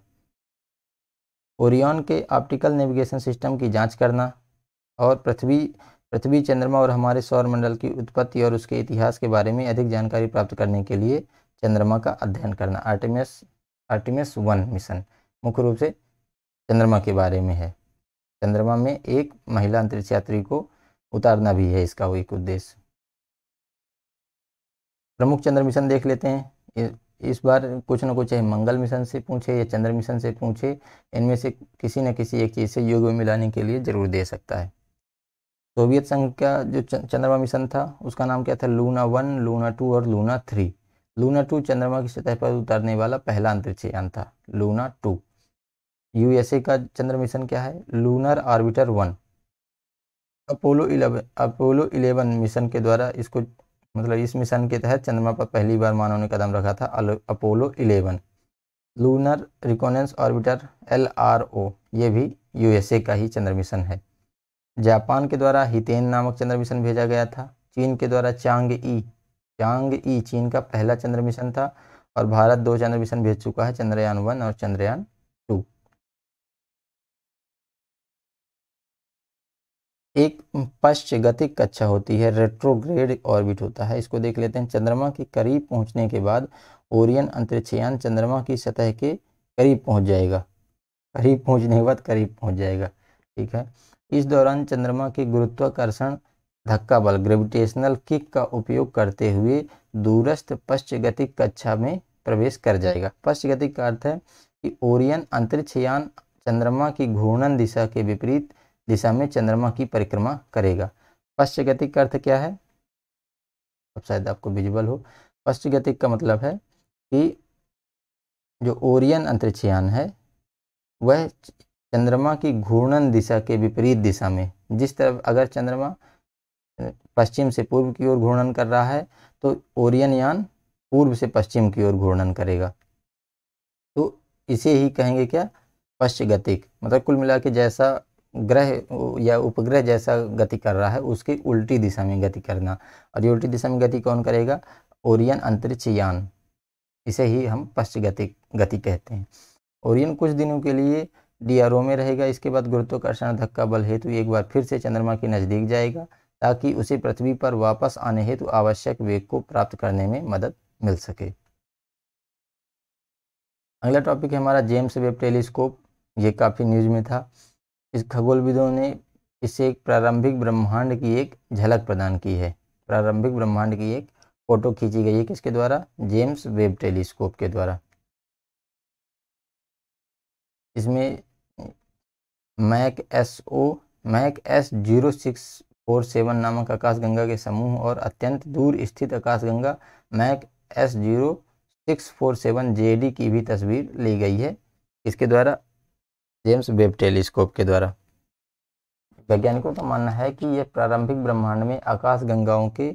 ओरियन के ऑप्टिकल नेविगेशन सिस्टम की जांच करना और पृथ्वी पृथ्वी चंद्रमा और हमारे सौरमंडल की उत्पत्ति और उसके इतिहास के बारे में अधिक जानकारी प्राप्त करने के लिए चंद्रमा का अध्ययन करना आर्टिमियस आर्टिमियस वन मिशन मुख्य रूप से चंद्रमा के बारे में है चंद्रमा में एक महिला अंतरिक्ष यात्री को उतारना भी है इसका एक उद्देश्य प्रमुख चंद्र मिशन देख लेते हैं इस बार कुछ ना कुछ मंगल मिशन से पूछे या चंद्र मिशन से पूछे इनमें से किसी न किसी एक चीज़ से योग में मिलाने के लिए ज़रूर दे सकता है सोवियत संघ का जो चंद्रमा मिशन था उसका नाम क्या था लूना वन लूना टू और लूना थ्री लूना टू चंद्रमा की सतह पर उतारने वाला पहला अंतरिक्ष यान था लूना टू यूएसए का चंद्र मिशन क्या है lunar orbiter one Apollo eleven Apollo eleven mission के द्वारा इसको मतलब इस मिशन के तहत चंद्रमा पर पहली बार मानव ने कदम रखा था Apollo eleven lunar reconnaissance orbiter L R O ये भी यूएसए का ही चंद्र मिशन है जापान के द्वारा हितेन नामक चंद्र मिशन भेजा गया था चीन के द्वारा चांग ई चांग ई चीन का पहला चंद्र मिशन था और भारत दो चंद्र मिशन भेज चुका है चंद्रयान वन और चंद्रयान एक पश्च गतिक कक्षा होती है रेट्रोग्रेड ऑर्बिट होता है इसको देख लेते हैं चंद्रमा के करीब पहुंचने के बाद ओरियन अंतरिक्षयान चंद्रमा की सतह के करीब पहुंच जाएगा करीब पहुंचने के बाद करीब पहुंच जाएगा ठीक है इस दौरान चंद्रमा के गुरुत्वाकर्षण धक्का बल ग्रेविटेशनल किक का उपयोग करते हुए दूरस्थ पश्च गतिक कक्षा में प्रवेश कर जाएगा पश्च गतिक का अर्थ है कि ओरियन अंतरिक्षयान चंद्रमा की घूर्णन दिशा के विपरीत दिशा में चंद्रमा की परिक्रमा करेगा पश्चगति का अर्थ क्या है अब शायद आपको विजुअल हो पश्चगतिक का मतलब है कि जो ओरियन अंतरिक्षयान है वह चंद्रमा की घूर्णन दिशा के विपरीत दिशा में जिस तरह अगर चंद्रमा पश्चिम से पूर्व की ओर घूर्णन कर रहा है तो ओरियन यान पूर्व से पश्चिम की ओर घूर्णन करेगा तो इसे ही कहेंगे क्या पश्चगतिक मतलब कुल मिला के जैसा ग्रह या उपग्रह जैसा गति कर रहा है उसकी उल्टी दिशा में गति करना और ये उल्टी दिशा में गति कौन करेगा ओरियन अंतरिक्ष यान इसे ही हम पश्च गति गति कहते हैं ओरियन कुछ दिनों के लिए डीआरओ में रहेगा इसके बाद गुरुत्वाकर्षण धक्का बल हेतु एक बार फिर से चंद्रमा के नज़दीक जाएगा ताकि उसे पृथ्वी पर वापस आने हेतु आवश्यक वेग को प्राप्त करने में मदद मिल सके अगला टॉपिक है हमारा जेम्स वेब टेलीस्कोप ये काफ़ी न्यूज में था इस खगोलविदों ने इसे एक प्रारंभिक ब्रह्मांड की एक झलक प्रदान की है प्रारंभिक ब्रह्मांड की एक फोटो खींची गई है किसके द्वारा जेम्स वेब टेलीस्कोप के द्वारा इसमें MACS O MACS zero six four seven नामक आकाशगंगा के समूह और अत्यंत दूर स्थित आकाशगंगा MACS zero six four seven J D की भी तस्वीर ली गई है इसके द्वारा जेम्स वेब टेलीस्कोप के द्वारा वैज्ञानिकों का मानना है कि यह प्रारंभिक ब्रह्मांड में आकाश गंगाओं के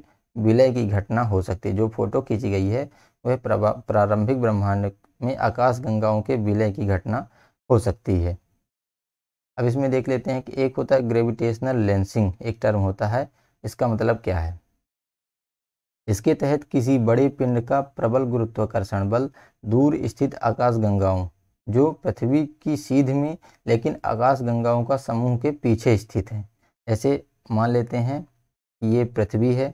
विलय की घटना हो सकती है जो फोटो खींची गई है वह प्रारंभिक ब्रह्मांड में आकाश गंगाओं के विलय की घटना हो सकती है अब इसमें देख लेते हैं कि एक होता है ग्रेविटेशनल लेंसिंग एक टर्म होता है इसका मतलब क्या है इसके तहत किसी बड़े पिंड का प्रबल गुरुत्वाकर्षण बल दूर स्थित आकाश गंगाओं जो पृथ्वी की सीध में लेकिन आकाश गंगाओं का समूह के पीछे स्थित है जैसे मान लेते हैं कि ये पृथ्वी है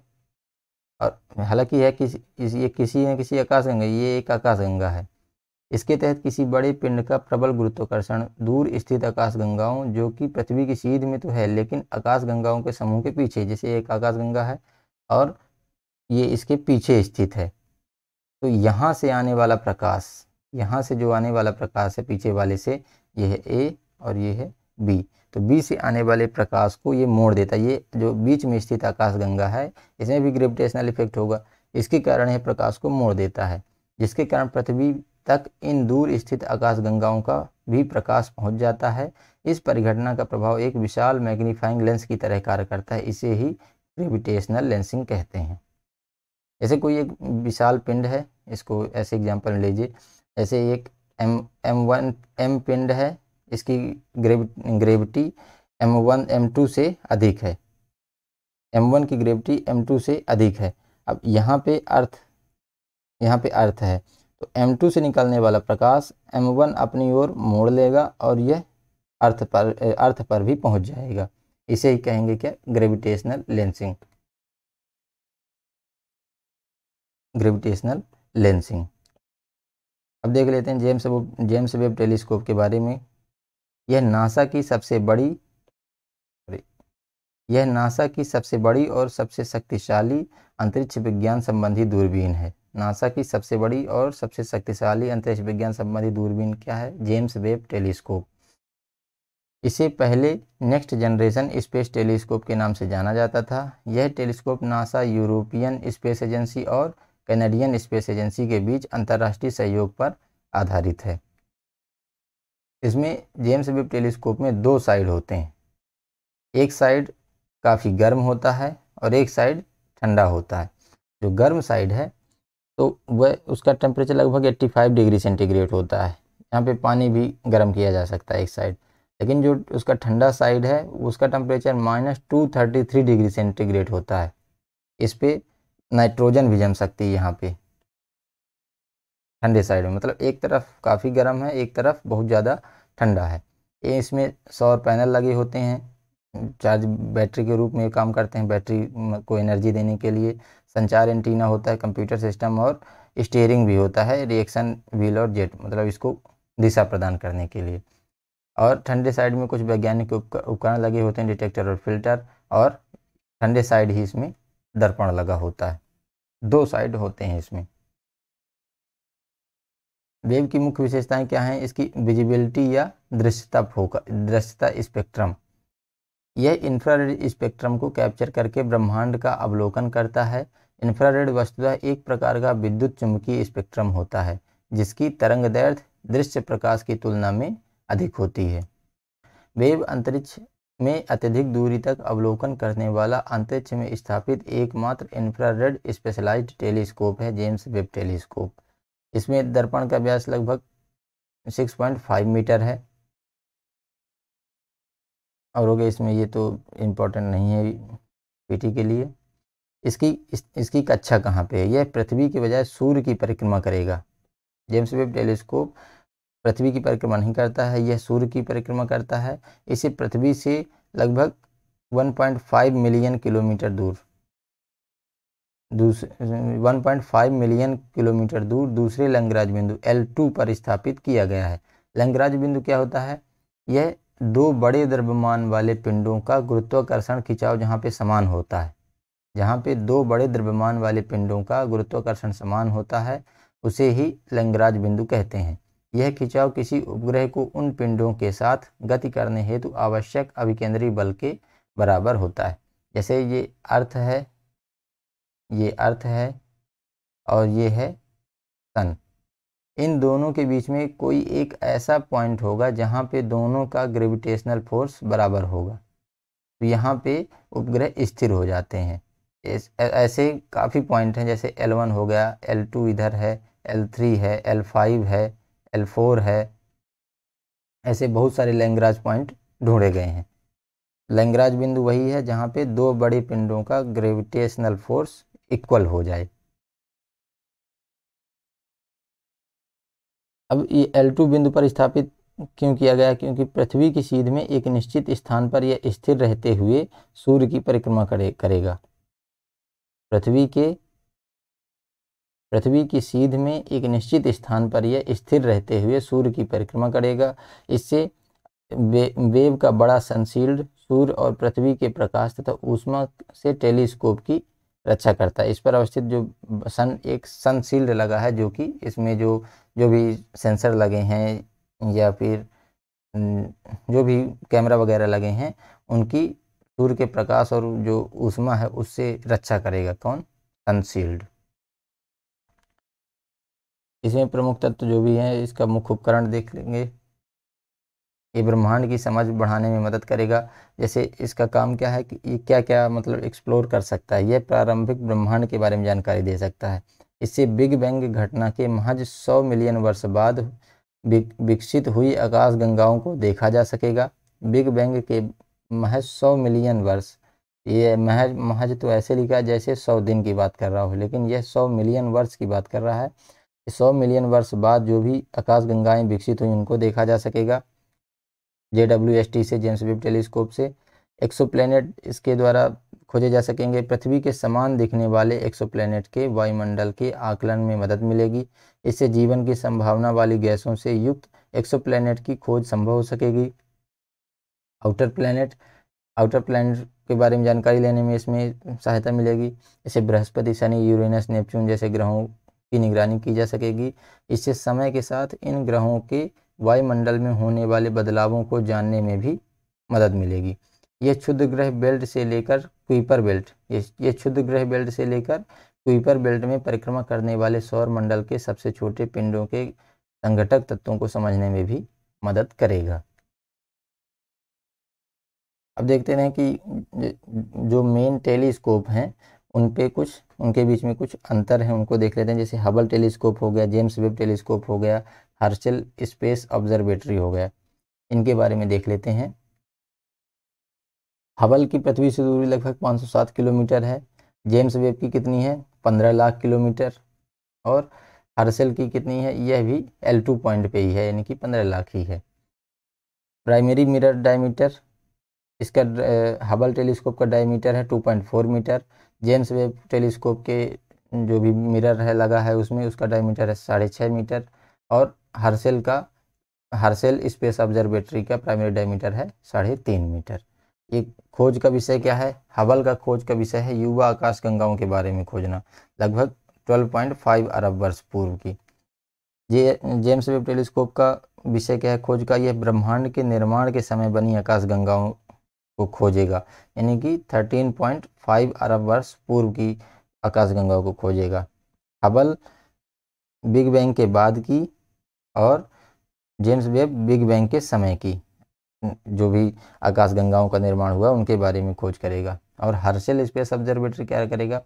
और हालांकि है किसी ये किसी न किसी आकाश गंगा ये एक आकाश गंगा है इसके तहत किसी बड़े पिंड का प्रबल गुरुत्वाकर्षण दूर स्थित आकाश गंगाओं जो कि पृथ्वी की सीध में तो है लेकिन आकाश गंगाओं के समूह के पीछे जैसे एक आकाश गंगा है और ये इसके पीछे स्थित है तो यहाँ से आने वाला प्रकाश यहाँ से जो आने वाला प्रकाश है पीछे वाले से ये है ए और ये है बी तो बी से आने वाले प्रकाश को ये मोड़ देता है ये जो बीच में स्थित आकाशगंगा है इसमें भी ग्रेविटेशनल इफेक्ट होगा इसके कारण यह प्रकाश को मोड़ देता है जिसके कारण पृथ्वी तक इन दूर स्थित आकाशगंगाओं का भी प्रकाश पहुंच जाता है इस परिघटना का प्रभाव एक विशाल मैग्नीफाइंग लेंस की तरह कार्य करता है इसे ही ग्रेविटेशनल लेंसिंग कहते हैं ऐसे कोई एक विशाल पिंड है इसको ऐसे एग्जाम्पल लीजिए ऐसे एक एम एम वन एम पिंड है इसकी gravity gravity M one M two से अधिक है एम वन की ग्रेविटी एम टू से अधिक है अब यहाँ पे अर्थ यहाँ पे अर्थ है तो एम टू से निकलने वाला प्रकाश एम वन अपनी ओर मोड़ लेगा और यह अर्थ पर अर्थ पर भी पहुँच जाएगा इसे ही कहेंगे क्या ग्रेविटेशनल लेंसिंग ग्रेविटेशनल लेंसिंग अब देख लेते हैं James Webb James Webb telescope के बारे में यह नासा की सबसे बड़ी यह नासा की सबसे बड़ी और सबसे शक्तिशाली अंतरिक्ष विज्ञान संबंधी दूरबीन है नासा की सबसे बड़ी और सबसे शक्तिशाली अंतरिक्ष विज्ञान संबंधी दूरबीन क्या है जेम्स वेब टेलीस्कोप इसे पहले नेक्स्ट जनरेशन स्पेस टेलीस्कोप के नाम से जाना जाता था यह telescope NASA European Space Agency और कैनेडियन स्पेस एजेंसी के बीच अंतर्राष्ट्रीय सहयोग पर आधारित है इसमें जेम्स वेब टेलीस्कोप में दो साइड होते हैं एक साइड काफ़ी गर्म होता है और एक साइड ठंडा होता है जो गर्म साइड है तो वह उसका टेम्परेचर लगभग 85 डिग्री सेंटीग्रेड होता है यहाँ पे पानी भी गर्म किया जा सकता है एक साइड लेकिन जो उसका ठंडा साइड है उसका temperature minus two thirty three degree centigrade होता है इस पर नाइट्रोजन भी जम सकती है यहाँ पे ठंडे साइड में मतलब एक तरफ काफ़ी गर्म है एक तरफ बहुत ज़्यादा ठंडा है ये इसमें सौर पैनल लगे होते हैं चार्ज बैटरी के रूप में काम करते हैं बैटरी को एनर्जी देने के लिए संचार एंटीना होता है कंप्यूटर सिस्टम और स्टेयरिंग भी होता है रिएक्शन व्हील और जेट मतलब इसको दिशा प्रदान करने के लिए और ठंडे साइड में कुछ वैज्ञानिक उपकरण लगे होते हैं डिटेक्टर और फिल्टर और ठंडे साइड ही इसमें दर्पण लगा होता है दो साइड होते हैं इसमें वेव की मुख्य विशेषताएं क्या हैं इसकी विजिबिलिटी या दृश्यता फोकस दृश्यता स्पेक्ट्रम यह इंफ्रारेड स्पेक्ट्रम को कैप्चर करके ब्रह्मांड का अवलोकन करता है इंफ्रारेड वस्तुतः एक प्रकार का विद्युत चुंबकीय स्पेक्ट्रम होता है जिसकी तरंग दैर्थ दृश्य प्रकाश की तुलना में अधिक होती है वेव अंतरिक्ष में अत्यधिक दूरी तक अवलोकन करने वाला अंतरिक्ष में स्थापित एकमात्र इंफ्रारेड स्पेशलाइज्ड टेलीस्कोप है जेम्स वेब टेलीस्कोप इसमें दर्पण का व्यास लगभग 6.5 मीटर है और हो गया इसमें ये तो इम्पोर्टेंट नहीं है पीटी के लिए इसकी इस, इसकी कक्षा कहाँ पे है यह पृथ्वी के बजाय सूर्य की परिक्रमा करेगा जेम्स वेब टेलीस्कोप पृथ्वी की परिक्रमा नहीं करता है यह सूर्य की परिक्रमा करता है इसे पृथ्वी से लगभग 1.5 मिलियन किलोमीटर दूर दूसरे 1.5 मिलियन किलोमीटर दूर दूसरे लंगराज बिंदु L2 पर स्थापित किया गया है लंगराज बिंदु क्या होता है यह दो बड़े द्रव्यमान वाले पिंडों का गुरुत्वाकर्षण खिंचाव जहाँ पे समान होता है जहाँ पे दो बड़े द्रव्यमान वाले पिंडों का गुरुत्वाकर्षण समान होता है उसे ही लंगराज बिंदु कहते हैं यह खिंचाव किसी उपग्रह को उन पिंडों के साथ गति करने हेतु आवश्यक अभिकेंद्रीय बल के बराबर होता है जैसे ये अर्थ है ये अर्थ है और ये है सन इन दोनों के बीच में कोई एक ऐसा पॉइंट होगा जहाँ पे दोनों का ग्रेविटेशनल फोर्स बराबर होगा तो यहाँ पे उपग्रह स्थिर हो जाते हैं ऐसे काफ़ी पॉइंट हैं जैसे L1 हो गया L2 इधर है L3 है L5 है एल फोर है ऐसे बहुत सारे लैंगराज पॉइंट ढूंढे गए हैं लैंगराज बिंदु वही है जहाँ पे दो बड़े पिंडों का ग्रेविटेशनल फोर्स इक्वल हो जाए अब ये एल टू बिंदु पर स्थापित क्यों किया गया क्योंकि पृथ्वी की सीध में एक निश्चित स्थान पर यह स्थिर रहते हुए सूर्य की परिक्रमा करे करेगा पृथ्वी के पृथ्वी की सीध में एक निश्चित स्थान पर यह स्थिर रहते हुए सूर्य की परिक्रमा करेगा इससे वे, वेव का बड़ा सनशील्ड सूर्य और पृथ्वी के प्रकाश तथा ऊष्मा से टेलीस्कोप की रक्षा करता है इस पर अवस्थित जो सन एक सनशील्ड लगा है जो कि इसमें जो जो भी सेंसर लगे हैं या फिर जो भी कैमरा वगैरह लगे हैं उनकी सूर्य के प्रकाश और जो ऊष्मा है उससे रक्षा करेगा कौन सनशील्ड इसमें प्रमुख तत्व जो भी हैं इसका मुख्य उपकरण देख लेंगे ये ब्रह्मांड की समझ बढ़ाने में मदद करेगा जैसे इसका काम क्या है कि ये क्या क्या मतलब एक्सप्लोर कर सकता है यह प्रारंभिक ब्रह्मांड के बारे में जानकारी दे सकता है इससे बिग बैंग घटना के महज 100 मिलियन वर्ष बाद विकसित हुई आकाश गंगाओं को देखा जा सकेगा बिग बैंग के महज 100 मिलियन वर्ष ये महज महज तो ऐसे लिखा जैसे 100 दिन की बात कर रहा हो लेकिन यह 100 मिलियन वर्ष की बात कर रहा है सौ मिलियन वर्ष बाद जो भी आकाश गंगाएं विकसित हुई उनको देखा जा सकेगा जे डब्ल्यू एस टी से जेम्स वेब टेलीस्कोप से एक्सो प्लानट इसके द्वारा खोजे जा सकेंगे पृथ्वी के समान दिखने वाले एक्सो प्लानट के वायुमंडल के आकलन में मदद मिलेगी इससे जीवन की संभावना वाली गैसों से युक्त एक्सो प्लानट की खोज संभव हो सकेगी आउटर प्लैनेट आउटर प्लानट के बारे में जानकारी लेने में इसमें सहायता मिलेगी इसे बृहस्पति शनि यूरेनस नेपच्यून जैसे ग्रहों की निगरानी की जा सकेगी इससे समय के साथ इन ग्रहों के वायुमंडल में होने वाले बदलावों को जानने में भी मदद मिलेगी ये क्षुद्र ग्रह बेल्ट से लेकर क्वीपर बेल्ट ये क्षुद्र ग्रह बेल्ट से लेकर क्वीपर बेल्ट में परिक्रमा करने वाले सौर मंडल के सबसे छोटे पिंडों के संगठक तत्वों को समझने में भी मदद करेगा अब देखते हैं कि जो मेन टेलीस्कोप हैं उन पे कुछ उनके बीच में कुछ अंतर है उनको देख लेते हैं जैसे हबल टेलीस्कोप हो गया जेम्स वेब टेलीस्कोप हो गया हर्चल स्पेस ऑब्जर्वेटरी हो गया इनके बारे में देख लेते हैं हबल की पृथ्वी से दूरी लगभग 507 किलोमीटर है जेम्स वेब की कितनी है 15 लाख किलोमीटर और हर्सेल की कितनी है यह भी एल टू पॉइंट पे ही है यानी कि 15 लाख ही है प्राइमरी मिरर डायमीटर इसका हबल टेलीस्कोप का डायमीटर है 2.4 मीटर जेम्स वेब टेलीस्कोप के जो भी मिरर है लगा है उसमें उसका डायमीटर है साढ़े छः मीटर और हर्सेल का हर्सेल स्पेस ऑब्जर्वेटरी का प्राइमरी डायमीटर है साढ़े तीन मीटर ये खोज का विषय क्या है हबल का खोज का विषय है युवा आकाश गंगाओं के बारे में खोजना लगभग 12.5 अरब वर्ष पूर्व की ये जेम्स वेब टेलीस्कोप का विषय क्या है खोज का यह ब्रह्मांड के निर्माण के समय बनी आकाश गंगाओं को खोजेगा यानी कि 13.5 अरब वर्ष पूर्व की आकाशगंगा को खोजेगा हबल बिग बैंग के बाद की और जेम्स वेब बिग बैंग के समय की जो भी आकाशगंगाओं का निर्माण हुआ उनके बारे में खोज करेगा और हर्षल स्पेस ऑब्जर्वेटरी क्या करेगा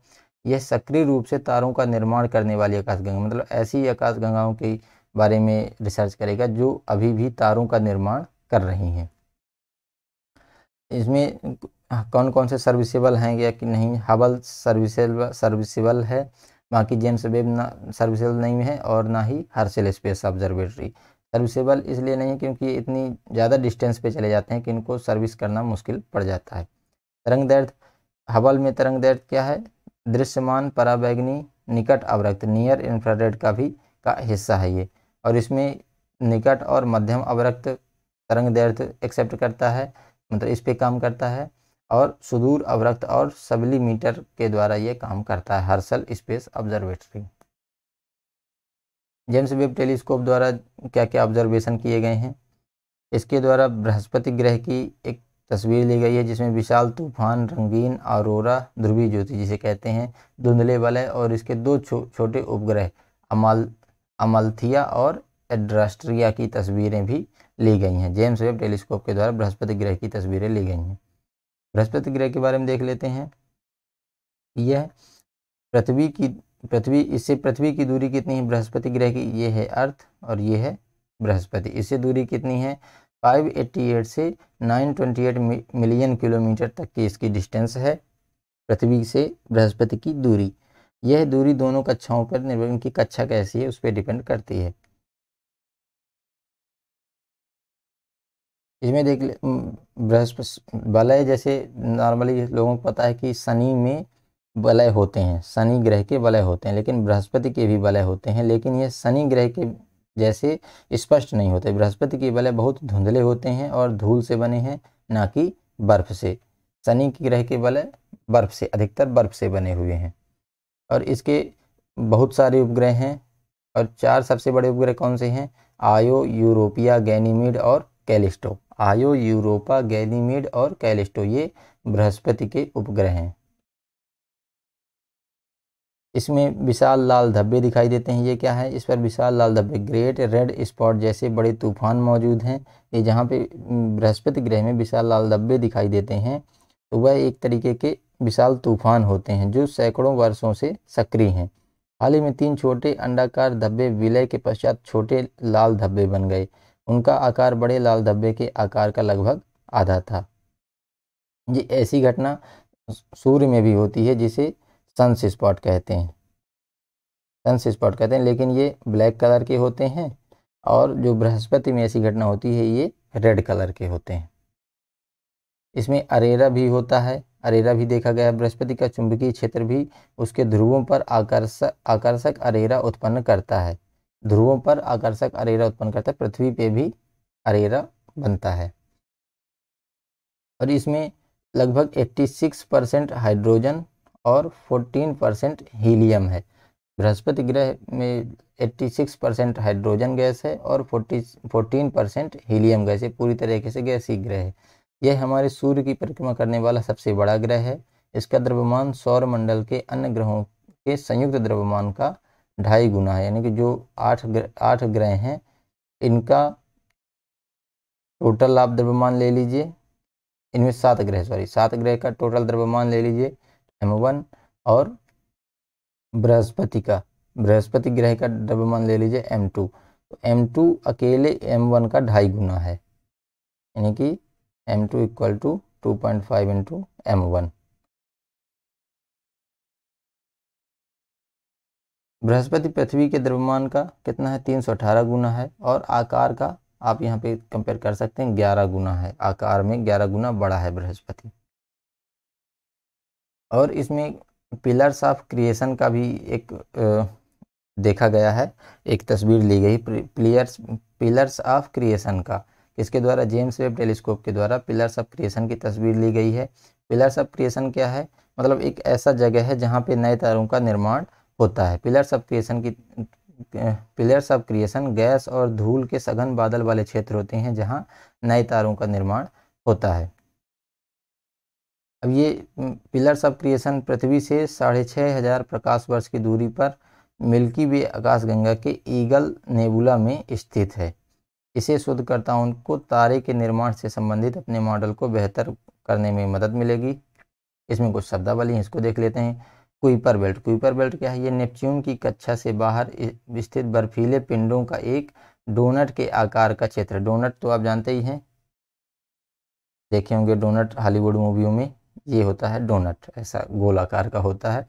यह सक्रिय रूप से तारों का निर्माण करने वाली आकाशगंगा मतलब ऐसी आकाशगंगाओं के बारे में रिसर्च करेगा जो अभी भी तारों का निर्माण कर रही हैं इसमें कौन कौन से सर्विसेबल हैं या कि नहीं हबल सर्विसेबल सर्विसेबल है बाकी जेम्स वेब ना सर्विसेबल नहीं है और ना ही हर्सेल स्पेस ऑब्जर्वेटरी सर्विसेबल इसलिए नहीं क्योंकि इतनी ज़्यादा डिस्टेंस पे चले जाते हैं कि इनको सर्विस करना मुश्किल पड़ जाता है तरंग दर्द हबल में तरंग दर्द क्या है दृश्यमान पराबैगनी निकट अवरक्त नियर इंफ्रारेड का भी का हिस्सा है ये और इसमें निकट और मध्यम अवरक्त तरंग दर्द एक्सेप्ट करता है मतलब इस पे काम करता है और सुदूर अवरक्त और सबली मीटर के द्वारा ये काम करता है Herschel Space Observatory James Webb telescope द्वारा क्या क्या ऑब्जर्वेशन किए गए हैं इसके द्वारा बृहस्पति ग्रह की एक तस्वीर ली गई है जिसमें विशाल तूफान रंगीन आरोरा ध्रुवी ज्योति जिसे कहते हैं धुंधले वाले और इसके दो छो, छोटे उपग्रह अमल अमलथिया और एड्रास्ट्रिया की तस्वीरें भी ली गई हैं जेम्स वेब टेलीस्कोप के द्वारा बृहस्पति ग्रह की तस्वीरें ली गई हैं बृहस्पति ग्रह के बारे में देख लेते हैं यह पृथ्वी की पृथ्वी इससे पृथ्वी की दूरी कितनी है बृहस्पति ग्रह की ये है अर्थ और ये है बृहस्पति इससे दूरी कितनी है 588 से 928 मिलियन किलोमीटर तक की इसकी डिस्टेंस है पृथ्वी से बृहस्पति की दूरी यह दूरी दोनों कक्षाओं पर निर्भर उनकी कक्षा कैसी है उस पर डिपेंड करती है इसमें देख ले बृहस्पति वलय जैसे नॉर्मली लोगों को पता है कि शनि में वलय होते हैं शनि ग्रह के वलय होते हैं लेकिन बृहस्पति के भी वलय होते हैं लेकिन ये शनि ग्रह के जैसे स्पष्ट नहीं होते बृहस्पति के वलय बहुत धुंधले होते हैं और धूल से बने हैं ना कि बर्फ से शनि के ग्रह के वलय बर्फ से अधिकतर बर्फ से बने हुए हैं और इसके बहुत सारे उपग्रह हैं और चार सबसे बड़े उपग्रह कौन से हैं आयो यूरोपिया गैनीमिड और कैलिस्टो आयो यूरोपा गैलीमेड और कैलिस्टो ये बृहस्पति के उपग्रह हैं इसमें विशाल लाल धब्बे दिखाई देते हैं ये क्या है इस पर विशाल लाल धब्बे ग्रेट रेड स्पॉट जैसे बड़े तूफान मौजूद हैं ये जहाँ पे बृहस्पति ग्रह में विशाल लाल धब्बे दिखाई देते हैं तो वह एक तरीके के विशाल तूफान होते हैं जो सैकड़ों वर्षों से सक्रिय हैं हाल ही में तीन छोटे अंडाकार धब्बे विलय के पश्चात छोटे लाल धब्बे बन गए उनका आकार बड़े लाल धब्बे के आकार का लगभग आधा था ये ऐसी घटना सूर्य में भी होती है जिसे सनस स्पॉट कहते हैं सनस स्पॉट कहते हैं लेकिन ये ब्लैक कलर के होते हैं और जो बृहस्पति में ऐसी घटना होती है ये रेड कलर के होते हैं इसमें अरेरा भी होता है अरेरा भी देखा गया है बृहस्पति का चुंबकीय क्षेत्र भी उसके ध्रुवों पर आकर्षक आकर्षक अरेरा उत्पन्न करता है ध्रुवों पर आकर्षक अरेरा उत्पन्न करता है पृथ्वी पे भी अरेरा बनता है और इसमें लगभग 86 परसेंट हाइड्रोजन और 14 परसेंट हीलियम है बृहस्पति ग्रह में 86 परसेंट हाइड्रोजन गैस है और 40 14 परसेंट हीलियम गैस है पूरी तरीके से गैसी ग्रह है यह हमारे सूर्य की परिक्रमा करने वाला सबसे बड़ा ग्रह है इसका द्रव्यमान सौर मंडल के अन्य ग्रहों के संयुक्त द्रव्यमान का ढाई गुना है यानी कि जो आठ ग्र, आठ ग्रह हैं इनका टोटल आप द्रव्यमान ले लीजिए इनमें सात ग्रह सॉरी सात ग्रह का टोटल द्रव्यमान ले लीजिए एम वन और बृहस्पति का बृहस्पति ग्रह का द्रव्यमान ले लीजिए एम टू तो एम टू अकेले एम वन का ढाई गुना है यानी कि M two equal to two point five into M one बृहस्पति पृथ्वी के द्रव्यमान का कितना है 318 गुना है और आकार का आप यहाँ पे कंपेयर कर सकते हैं 11 गुना है आकार में 11 गुना बड़ा है बृहस्पति और इसमें पिलर्स ऑफ क्रिएशन का भी एक देखा गया है एक तस्वीर ली गई प्लेयर्स पिलर्स ऑफ क्रिएशन का इसके द्वारा जेम्स वेब टेलीस्कोप के द्वारा पिलर्स ऑफ क्रिएशन की तस्वीर ली गई है पिलर्स ऑफ क्रिएशन क्या है मतलब एक ऐसा जगह है जहाँ पे नए तारों का निर्माण होता है पिलर्स ऑफ क्रिएशन की पिलर्स ऑफ क्रिएशन गैस और धूल के सघन बादल वाले क्षेत्र होते हैं जहाँ नए तारों का निर्माण होता है अब ये पिलर्स ऑफ क्रिएशन पृथ्वी से साढ़े छः हज़ार प्रकाश वर्ष की दूरी पर मिल्की वे आकाशगंगा के ईगल नेबुला में स्थित है इसे शोधकर्ताओं को तारे के निर्माण से संबंधित अपने मॉडल को बेहतर करने में मदद मिलेगी इसमें कुछ शब्दावली इसको देख लेते हैं कुइपर बेल्ट कुइपर बेल्ट क्या है ये नेपच्यून की कक्षा से बाहर स्थित बर्फीले पिंडों का एक डोनट के आकार का क्षेत्र डोनट तो आप जानते ही हैं देखे होंगे डोनट हॉलीवुड मूवियों में ये होता है डोनट ऐसा गोलाकार का होता है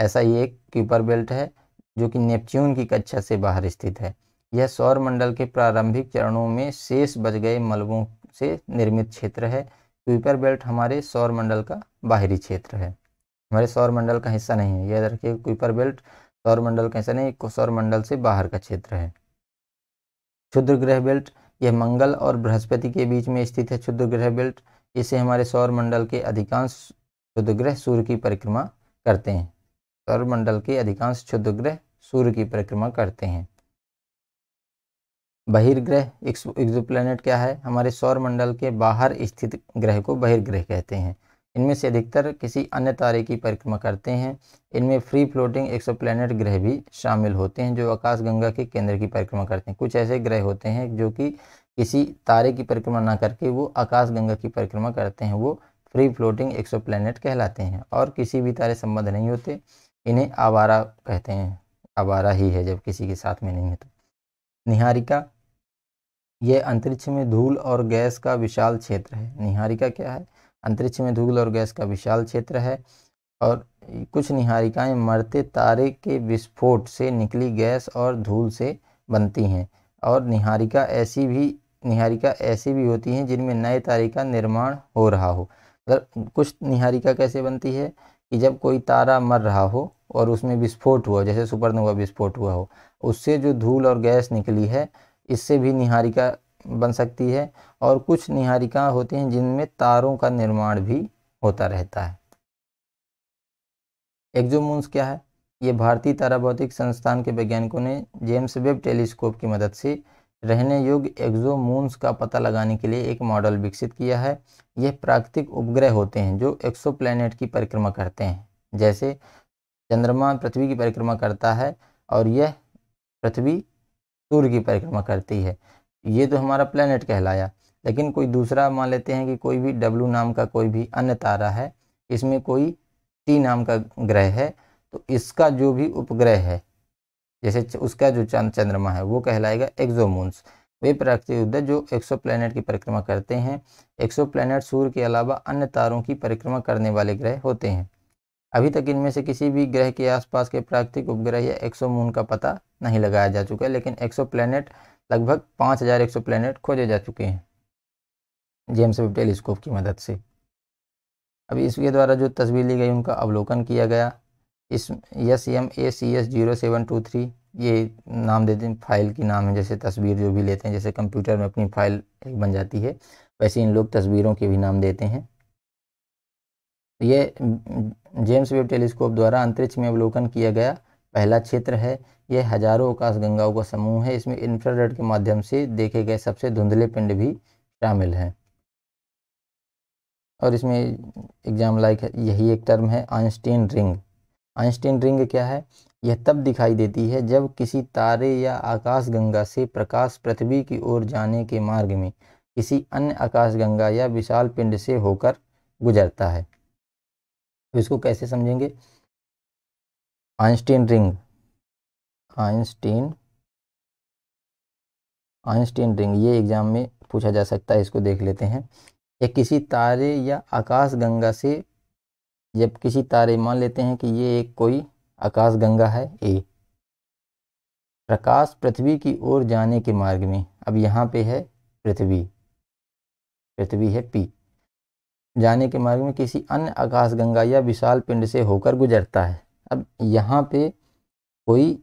ऐसा ये एक क्यूपर बेल्ट है जो कि नेपच्यून की कक्षा से बाहर स्थित है यह सौर मंडल के प्रारंभिक चरणों में शेष बच गए मलबों से निर्मित क्षेत्र है क्यूपर बेल्ट हमारे सौर मंडल का बाहरी क्षेत्र है हमारे सौर मंडल का हिस्सा नहीं है याद रखिए क्विपर बेल्ट मंडल का हिस्सा नहीं सौर मंडल से बाहर का क्षेत्र है क्षुद्र ग्रह बेल्ट यह मंगल और बृहस्पति के बीच में स्थित है क्षुद्र ग्रह बेल्ट इसे हमारे सौर मंडल के अधिकांश क्षुद्र ग्रह सूर्य की परिक्रमा करते हैं सौर मंडल के अधिकांश क्षुद्र ग्रह सूर्य की परिक्रमा करते हैं बहिर्ग्रह एक्सो प्लैनेट क्या है हमारे सौर मंडल के बाहर स्थित ग्रह को बहिर्ग्रह कहते हैं इनमें से अधिकतर किसी अन्य तारे की परिक्रमा करते हैं इनमें फ्री फ्लोटिंग एक्सोप्लैनेट ग्रह भी शामिल होते हैं जो आकाशगंगा के केंद्र की परिक्रमा करते हैं कुछ ऐसे ग्रह होते हैं जो कि किसी तारे की परिक्रमा ना करके वो आकाशगंगा की परिक्रमा करते हैं वो फ्री फ्लोटिंग एक्सोप्लैनेट कहलाते हैं और किसी भी तारे संबंध नहीं होते इन्हें आवारा कहते हैं आवारा ही है जब किसी के साथ में नहीं है तो निहारिका यह अंतरिक्ष में धूल और गैस का विशाल क्षेत्र है निहारिका क्या है अंतरिक्ष में धूल और गैस का विशाल क्षेत्र है और कुछ निहारिकाएं मरते तारे के विस्फोट से निकली गैस और धूल से बनती हैं और निहारिका ऐसी भी निहारिका ऐसी भी होती हैं जिनमें नए तारे का निर्माण हो रहा हो मतलब कुछ निहारिका कैसे बनती है कि जब कोई तारा मर रहा हो और उसमें विस्फोट हुआ जैसे सुपरनोवा विस्फोट हुआ हो उससे जो धूल और गैस निकली है इससे भी निहारिका बन सकती है और कुछ निहारिका होती हैं जिनमें तारों का निर्माण भी होता रहता है एक्जोमून्स क्या है ये भारतीय ताराभौतिक संस्थान के वैज्ञानिकों ने जेम्स वेब टेलीस्कोप की मदद से रहने योग्य एक्जोमून्स का पता लगाने के लिए एक मॉडल विकसित किया है यह प्राकृतिक उपग्रह होते हैं जो एक्सो प्लैनेट की परिक्रमा करते हैं जैसे चंद्रमा पृथ्वी की परिक्रमा करता है और यह पृथ्वी सूर्य की परिक्रमा करती है ये तो हमारा प्लैनेट कहलाया लेकिन कोई दूसरा मान लेते हैं कि कोई भी डब्लू नाम का कोई भी अन्य तारा है इसमें कोई टी नाम का ग्रह है तो इसका जो भी उपग्रह है जैसे उसका जो चंद चंद्रमा है वो कहलाएगा एक्जोमून्स वे प्राकृतिक युद्ध जो एक्सो प्लैनेट की परिक्रमा करते हैं एक्सो प्लैनेट सूर्य के अलावा अन्य तारों की परिक्रमा करने वाले ग्रह होते हैं अभी तक इनमें से किसी भी ग्रह के आसपास के प्राकृतिक उपग्रह या एक्सो मून का पता नहीं लगाया जा चुका है लेकिन एक्सो प्लैनेट लगभग पाँच हज़ार एक सौ प्लैनेट खोजे जा चुके हैं जेम्स वेब टेलीस्कोप की मदद से अब इसके द्वारा जो तस्वीर ली गई उनका अवलोकन किया गया इस S M A C S zero seven two three ये नाम देते हैं फाइल की नाम है जैसे तस्वीर जो भी लेते हैं जैसे कंप्यूटर में अपनी फाइल एक बन जाती है वैसे इन लोग तस्वीरों के भी नाम देते हैं ये जेम्स वेब टेलीस्कोप द्वारा अंतरिक्ष में अवलोकन किया गया पहला क्षेत्र है यह हजारों आकाश गंगाओं का समूह है इसमें इंफ्रारेड के माध्यम से देखे गए सबसे धुंधले पिंड भी शामिल हैं और इसमें एग्जाम लाइक यही एक टर्म है आइंस्टीन रिंग आइंस्टीन रिंग क्या है यह तब दिखाई देती है जब किसी तारे या आकाशगंगा से प्रकाश पृथ्वी की ओर जाने के मार्ग में किसी अन्य आकाशगंगा या विशाल पिंड से होकर गुजरता है तो इसको कैसे समझेंगे Einstein ring Einstein Einstein ring ये एग्ज़ाम में पूछा जा सकता है इसको देख लेते हैं ये किसी तारे या आकाशगंगा से जब किसी तारे मान लेते हैं कि ये एक कोई आकाशगंगा है ए प्रकाश पृथ्वी की ओर जाने के मार्ग में अब यहाँ पे है पृथ्वी पृथ्वी है पी जाने के मार्ग में किसी अन्य आकाशगंगा या विशाल पिंड से होकर गुजरता है अब यहाँ पे कोई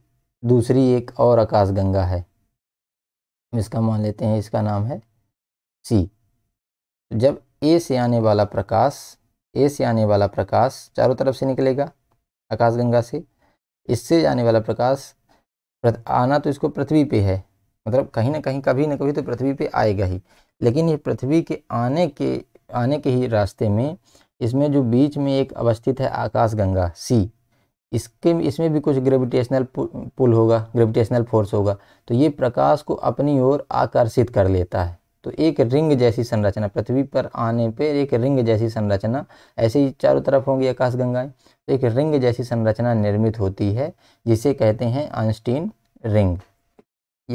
दूसरी एक और आकाश गंगा है इसका मान लेते हैं इसका नाम है सी जब ए से आने वाला प्रकाश ए से आने वाला प्रकाश चारों तरफ से निकलेगा आकाशगंगा से इससे आने वाला प्रकाश आना तो इसको पृथ्वी पे है मतलब कहीं ना कहीं कभी ना कभी तो पृथ्वी पे आएगा ही लेकिन ये पृथ्वी के आने के आने के ही रास्ते में इसमें जो बीच में एक अवस्थित है आकाशगंगा सी इसके इसमें भी कुछ ग्रेविटेशनल पुल होगा ग्रेविटेशनल फोर्स होगा तो ये प्रकाश को अपनी ओर आकर्षित कर लेता है तो एक रिंग जैसी संरचना पृथ्वी पर आने पर एक रिंग जैसी संरचना ऐसे ही चारों तरफ होंगी आकाश गंगाएं तो एक रिंग जैसी संरचना निर्मित होती है जिसे कहते हैं आइंस्टीन रिंग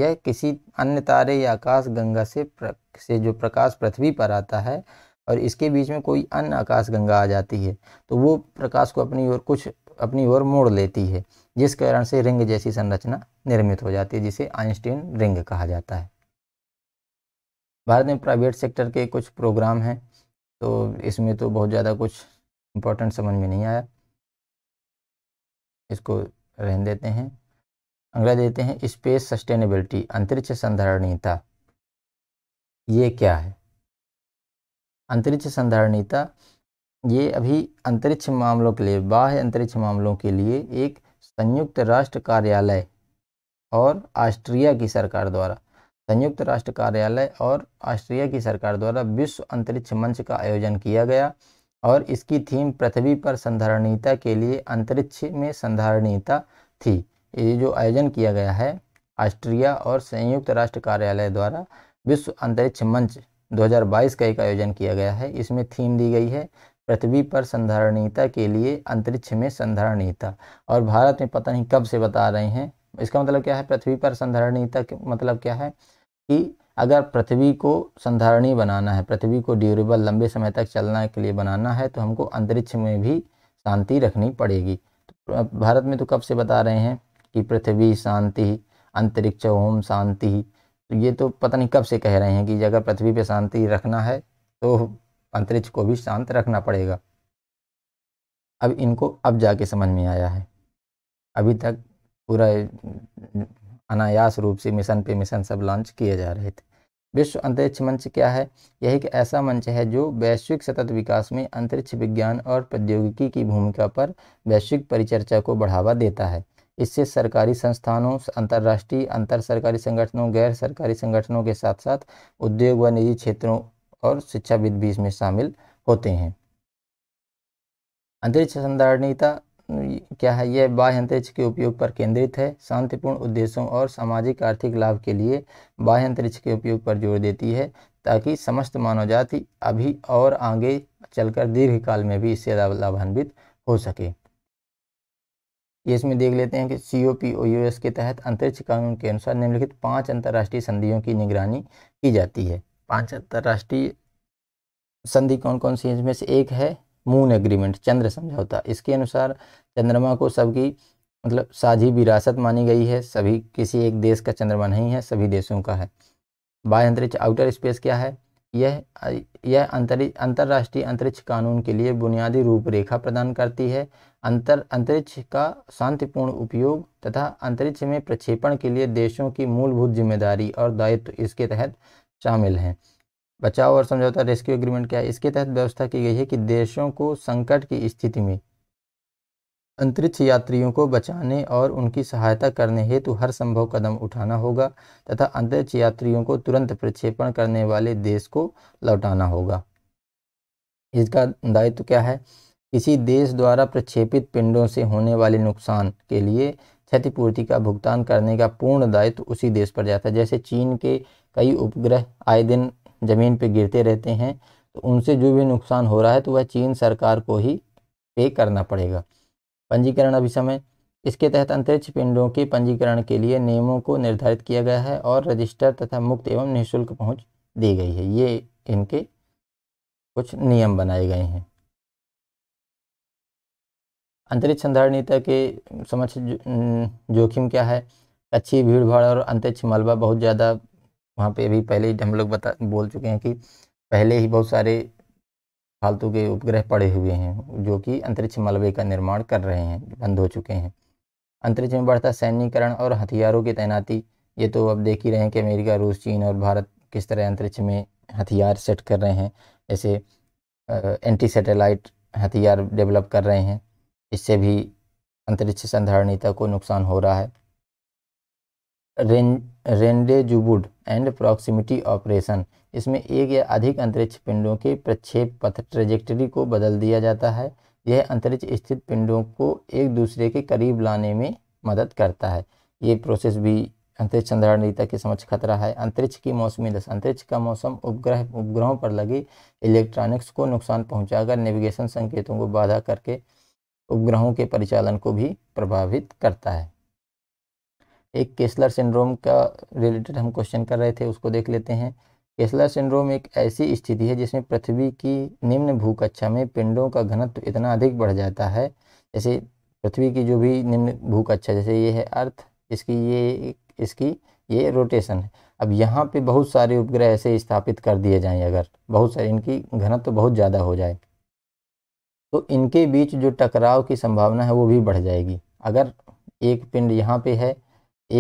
यह किसी अन्य तारे या आकाश गंगा से प्र, से जो प्रकाश पृथ्वी पर आता है और इसके बीच में कोई अन्य आकाश गंगा आ जाती है तो वो प्रकाश को अपनी ओर कुछ अपनी ओर मोड़ लेती है जिस कारण से रिंग जैसी संरचना निर्मित हो जाती है जिसे आइंस्टीन रिंग कहा जाता है भारत में प्राइवेट सेक्टर के कुछ प्रोग्राम हैं तो इसमें तो बहुत ज़्यादा कुछ इम्पोर्टेंट समझ में नहीं आया इसको रहने देते हैं अगला देते हैं स्पेस सस्टेनेबिलिटी अंतरिक्ष संधारणीयता ये क्या है अंतरिक्ष संधारणीयता ये अभी अंतरिक्ष मामलों के लिए बाह्य अंतरिक्ष मामलों के लिए एक संयुक्त राष्ट्र कार्यालय और ऑस्ट्रिया की सरकार द्वारा संयुक्त राष्ट्र कार्यालय और ऑस्ट्रिया की सरकार द्वारा विश्व अंतरिक्ष मंच का आयोजन किया गया और इसकी थीम पृथ्वी पर संधारणीयता के लिए अंतरिक्ष में संधारणीयता थी ये जो आयोजन किया गया है ऑस्ट्रिया और संयुक्त राष्ट्र कार्यालय द्वारा विश्व अंतरिक्ष मंच 2022 का एक आयोजन किया गया है इसमें थीम दी गई है पृथ्वी पर संधारणीयता के लिए अंतरिक्ष में संधारणीयता और भारत में पता नहीं कब से बता रहे हैं इसका मतलब क्या है पृथ्वी पर संधारणीयता मतलब क्या है कि अगर पृथ्वी को संधारणीय बनाना है पृथ्वी को ड्यूरेबल लंबे समय तक चलने के लिए बनाना है तो हमको अंतरिक्ष में भी शांति रखनी पड़ेगी तो भारत में तो कब से बता रहे हैं कि पृथ्वी शांति अंतरिक्ष ओम शांति तो ये तो पता नहीं कब से कह रहे हैं कि अगर पृथ्वी पर शांति रखना है तो अंतरिक्ष को भी शांत रखना पड़ेगा अब इनको अब जाके समझ में आया है अभी तक पूरा अनायास रूप से मिशन पे मिशन सब लॉन्च किए जा रहे थे विश्व अंतरिक्ष मंच क्या है यह एक ऐसा मंच है जो वैश्विक सतत विकास में अंतरिक्ष विज्ञान और प्रौद्योगिकी की भूमिका पर वैश्विक परिचर्चा को बढ़ावा देता है इससे सरकारी संस्थानों अंतर्राष्ट्रीय अंतर सरकारी संगठनों गैर सरकारी संगठनों के साथ साथ उद्योग व निजी क्षेत्रों और शिक्षाविद भी इसमें शामिल होते हैं अंतरिक्ष संधारणीयता क्या है यह बाह्य अंतरिक्ष के उपयोग पर केंद्रित है शांतिपूर्ण उद्देश्यों और सामाजिक आर्थिक लाभ के लिए बाह्य अंतरिक्ष के उपयोग पर जोर देती है ताकि समस्त मानव जाति अभी और आगे चलकर दीर्घकाल में भी इससे लाभान्वित हो सके ये इसमें देख लेते हैं कि C O P O U S के तहत अंतरिक्ष कानून के अनुसार निम्नलिखित पांच अंतर्राष्ट्रीय संधियों की निगरानी की जाती है पांच अंतर्राष्ट्रीय संधि कौन कौन सी इसमें से एक है मून एग्रीमेंट चंद्र समझौता इसके अनुसार चंद्रमा को सबकी मतलब साझी विरासत मानी गई है सभी किसी एक देश का चंद्रमा नहीं है सभी देशों का है बाह्य अंतरिक्ष आउटर स्पेस क्या है यह यह अंतरिक्ष अंतर्राष्ट्रीय अंतरिक्ष कानून के लिए बुनियादी रूपरेखा प्रदान करती है अंतर अंतरिक्ष का शांतिपूर्ण उपयोग तथा अंतरिक्ष में प्रक्षेपण के लिए देशों की मूलभूत जिम्मेदारी और दायित्व इसके तहत शामिल हैं बचाव और समझौता रेस्क्यू एग्रीमेंट क्या है इसके तहत व्यवस्था की गई है कि देशों को संकट की स्थिति में अंतरिक्ष यात्रियों को बचाने और उनकी सहायता करने हेतु हर संभव कदम उठाना होगा तथा अंतरिक्ष यात्रियों को तुरंत प्रक्षेपण करने वाले देश को लौटाना होगा इसका दायित्व तो क्या है किसी देश द्वारा प्रक्षेपित पिंडों से होने वाले नुकसान के लिए क्षतिपूर्ति का भुगतान करने का पूर्ण दायित्व तो उसी देश पर जाता है जैसे चीन के कई उपग्रह आए दिन ज़मीन पर गिरते रहते हैं तो उनसे जो भी नुकसान हो रहा है तो वह चीन सरकार को ही पे करना पड़ेगा पंजीकरण समय इसके तहत अंतरिक्ष पिंडों के पंजीकरण के लिए नियमों को निर्धारित किया गया है और रजिस्टर तथा मुक्त एवं निःशुल्क पहुंच दी गई है ये इनके कुछ नियम बनाए गए हैं अंतरिक्ष संधार नीता के समक्ष जोखिम क्या है अच्छी भीड़ भाड़ और अंतरिक्ष मलबा बहुत ज़्यादा वहाँ पे अभी पहले ही हम लोग बता बोल चुके हैं कि पहले ही बहुत सारे फालतू के उपग्रह पड़े हुए हैं जो कि अंतरिक्ष मलबे का निर्माण कर रहे हैं बंद हो चुके हैं अंतरिक्ष में बढ़ता सैन्यकरण और हथियारों की तैनाती ये तो अब देख ही रहे हैं कि अमेरिका रूस चीन और भारत किस तरह अंतरिक्ष में हथियार सेट कर रहे हैं जैसे एंटी सैटेलाइट हथियार डेवलप कर रहे हैं इससे भी अंतरिक्ष संधारणीयता को नुकसान हो रहा है रेंडेजुबुड एंड प्रॉक्सिमिटी ऑपरेशन इसमें एक या अधिक अंतरिक्ष पिंडों के प्रक्षेप पथ ट्रेजेक्टरी को बदल दिया जाता है यह अंतरिक्ष स्थित पिंडों को एक दूसरे के करीब लाने में मदद करता है ये प्रोसेस भी अंतरिक्ष चंद्रणीता के समक्ष खतरा है अंतरिक्ष की मौसमी दशा अंतरिक्ष का मौसम उपग्रह उपग्रहों पर लगी इलेक्ट्रॉनिक्स को नुकसान पहुंचाकर नेविगेशन संकेतों को बाधा करके उपग्रहों के परिचालन को भी प्रभावित करता है एक केसलर सिंड्रोम का रिलेटेड हम क्वेश्चन कर रहे थे उसको देख लेते हैं केसलर सिंड्रोम एक ऐसी स्थिति है जिसमें पृथ्वी की निम्न भूकक्षा में पिंडों का घनत्व इतना अधिक बढ़ जाता है जैसे पृथ्वी की जो भी निम्न भूकक्षा जैसे ये है अर्थ इसकी ये इसकी ये रोटेशन है अब यहाँ पे बहुत सारे उपग्रह ऐसे स्थापित कर दिए जाएं अगर बहुत सारे इनकी घनत्व बहुत ज़्यादा हो जाए तो इनके बीच जो टकराव की संभावना है वो भी बढ़ जाएगी अगर एक पिंड यहाँ पे है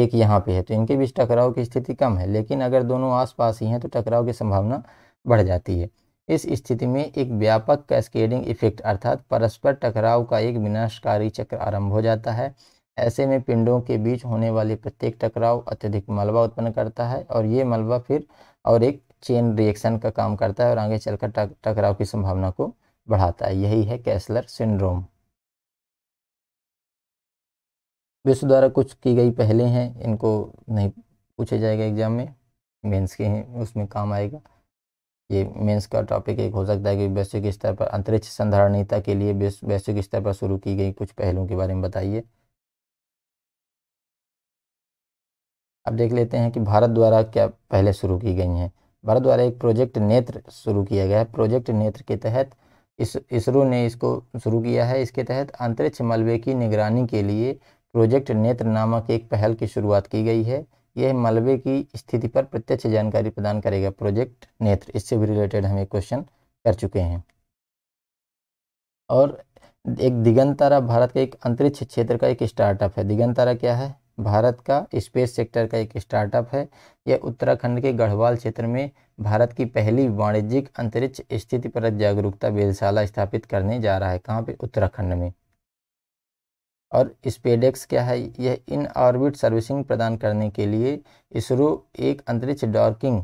एक यहाँ पे है तो इनके बीच टकराव की स्थिति कम है लेकिन अगर दोनों आसपास ही हैं तो टकराव की संभावना बढ़ जाती है इस स्थिति में एक व्यापक कैस्केडिंग इफेक्ट अर्थात परस्पर टकराव का एक विनाशकारी चक्र आरंभ हो जाता है ऐसे में पिंडों के बीच होने वाले प्रत्येक टकराव अत्यधिक मलबा उत्पन्न करता है और ये मलबा फिर और एक चेन रिएक्शन का काम करता है और आगे चलकर टकराव की संभावना को बढ़ाता है यही है कैसलर सिंड्रोम विश्व द्वारा कुछ की गई पहले हैं इनको नहीं पूछा जाएगा एग्जाम में मेंस के हैं उसमें काम आएगा ये मेंस का टॉपिक एक हो सकता है कि वैश्विक स्तर पर अंतरिक्ष संधारणीयता के लिए वैश्विक स्तर पर शुरू की गई कुछ पहलुओं के बारे में बताइए अब देख लेते हैं कि भारत द्वारा क्या पहले शुरू की गई हैं भारत द्वारा एक प्रोजेक्ट नेत्र शुरू किया गया है प्रोजेक्ट नेत्र के तहत इस इसरो ने इसको शुरू किया है इसके तहत अंतरिक्ष मलबे की निगरानी के लिए प्रोजेक्ट नेत्र नामक एक पहल की शुरुआत की गई है यह मलबे की स्थिति पर प्रत्यक्ष जानकारी प्रदान करेगा प्रोजेक्ट नेत्र इससे भी रिलेटेड हम एक क्वेश्चन कर चुके हैं और एक दिगंतारा भारत का एक अंतरिक्ष क्षेत्र का एक स्टार्टअप है दिगंतारा क्या है भारत का स्पेस सेक्टर का एक स्टार्टअप है यह उत्तराखंड के गढ़वाल क्षेत्र में भारत की पहली वाणिज्यिक अंतरिक्ष स्थिति पर जागरूकता वेधशाला स्थापित करने जा रहा है कहाँ पे उत्तराखंड में और स्पेडेक्स क्या है यह इन ऑर्बिट सर्विसिंग प्रदान करने के लिए इसरो एक अंतरिक्ष डॉकिंग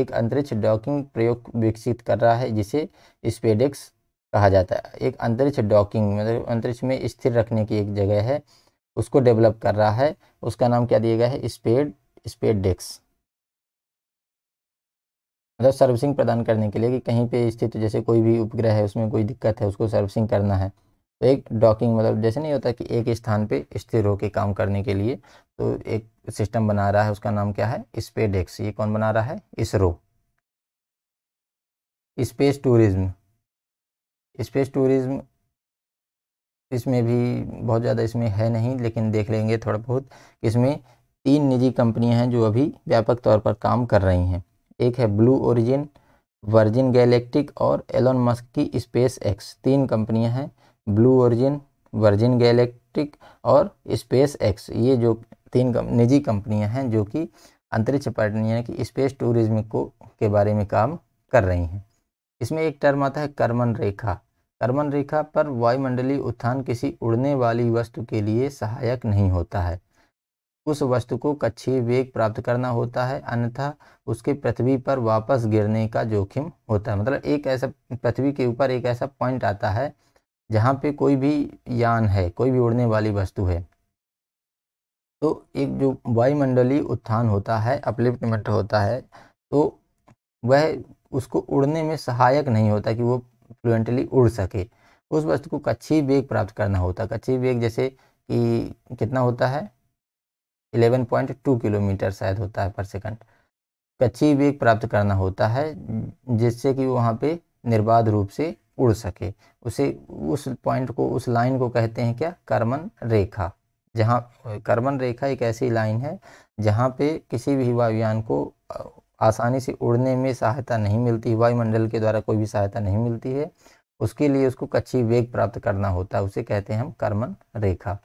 एक अंतरिक्ष डॉकिंग प्रयोग विकसित कर रहा है जिसे स्पेडेक्स कहा जाता है एक अंतरिक्ष डॉकिंग मतलब अंतरिक्ष में स्थिर रखने की एक जगह है उसको डेवलप कर रहा है उसका नाम क्या दिया गया है स्पेड स्पेड मतलब सर्विसिंग प्रदान करने के लिए कि कहीं पे स्थित जैसे कोई भी उपग्रह है उसमें कोई दिक्कत है उसको सर्विसिंग करना है तो एक डॉकिंग मतलब जैसे नहीं होता कि एक स्थान पे स्थिर होकर काम करने के लिए तो एक सिस्टम बना रहा है उसका नाम क्या है स्पेडेक्स ये कौन बना रहा है ISRO space tourism space tourism इसमें भी बहुत ज़्यादा इसमें है नहीं लेकिन देख लेंगे थोड़ा बहुत इसमें तीन निजी कंपनियां हैं जो अभी व्यापक तौर पर काम कर रही हैं एक है ब्लू ओरिजिन वर्जिन गैलेक्टिक और एलोन मस्क की स्पेस एक्स तीन कंपनियां हैं ब्लू ओरिजिन वर्जिन गैलेक्टिक और स्पेस एक्स ये जो तीन कम, निजी कंपनियां हैं जो कि अंतरिक्ष पर्यटन यानी कि स्पेस टूरिज्म को के बारे में काम कर रही हैं इसमें एक टर्म आता है कर्मन रेखा कर्मन रेखा पर वायुमंडलीय उत्थान किसी उड़ने वाली वस्तु के लिए सहायक नहीं होता है उस वस्तु को कच्छी वेग प्राप्त करना होता है अन्यथा उसके पृथ्वी पर वापस गिरने का जोखिम होता है मतलब एक ऐसा पृथ्वी के ऊपर एक ऐसा पॉइंट आता है जहाँ पे कोई भी यान है कोई भी उड़ने वाली वस्तु है तो एक जो वायुमंडलीय उत्थान होता है अपलिफ्टमेंट होता है तो वह उसको उड़ने में सहायक नहीं होता कि वो फ्लुएंटली उड़ सके उस वस्तु को कच्ची वेग प्राप्त करना होता है कच्ची वेग जैसे कि कितना होता है 11.2 किलोमीटर शायद होता है पर सेकंड कच्ची वेग प्राप्त करना होता है जिससे कि वहाँ पे निर्बाध रूप से उड़ सके उसे उस पॉइंट को उस लाइन को कहते हैं क्या कर्मन रेखा जहाँ कर्मन रेखा एक ऐसी लाइन है जहाँ पे किसी भी वायुयान को आसानी से उड़ने में सहायता नहीं मिलती वायुमंडल के द्वारा कोई भी सहायता नहीं मिलती है उसके लिए उसको कच्ची वेग प्राप्त करना होता है उसे कहते हैं हम कर्मन रेखा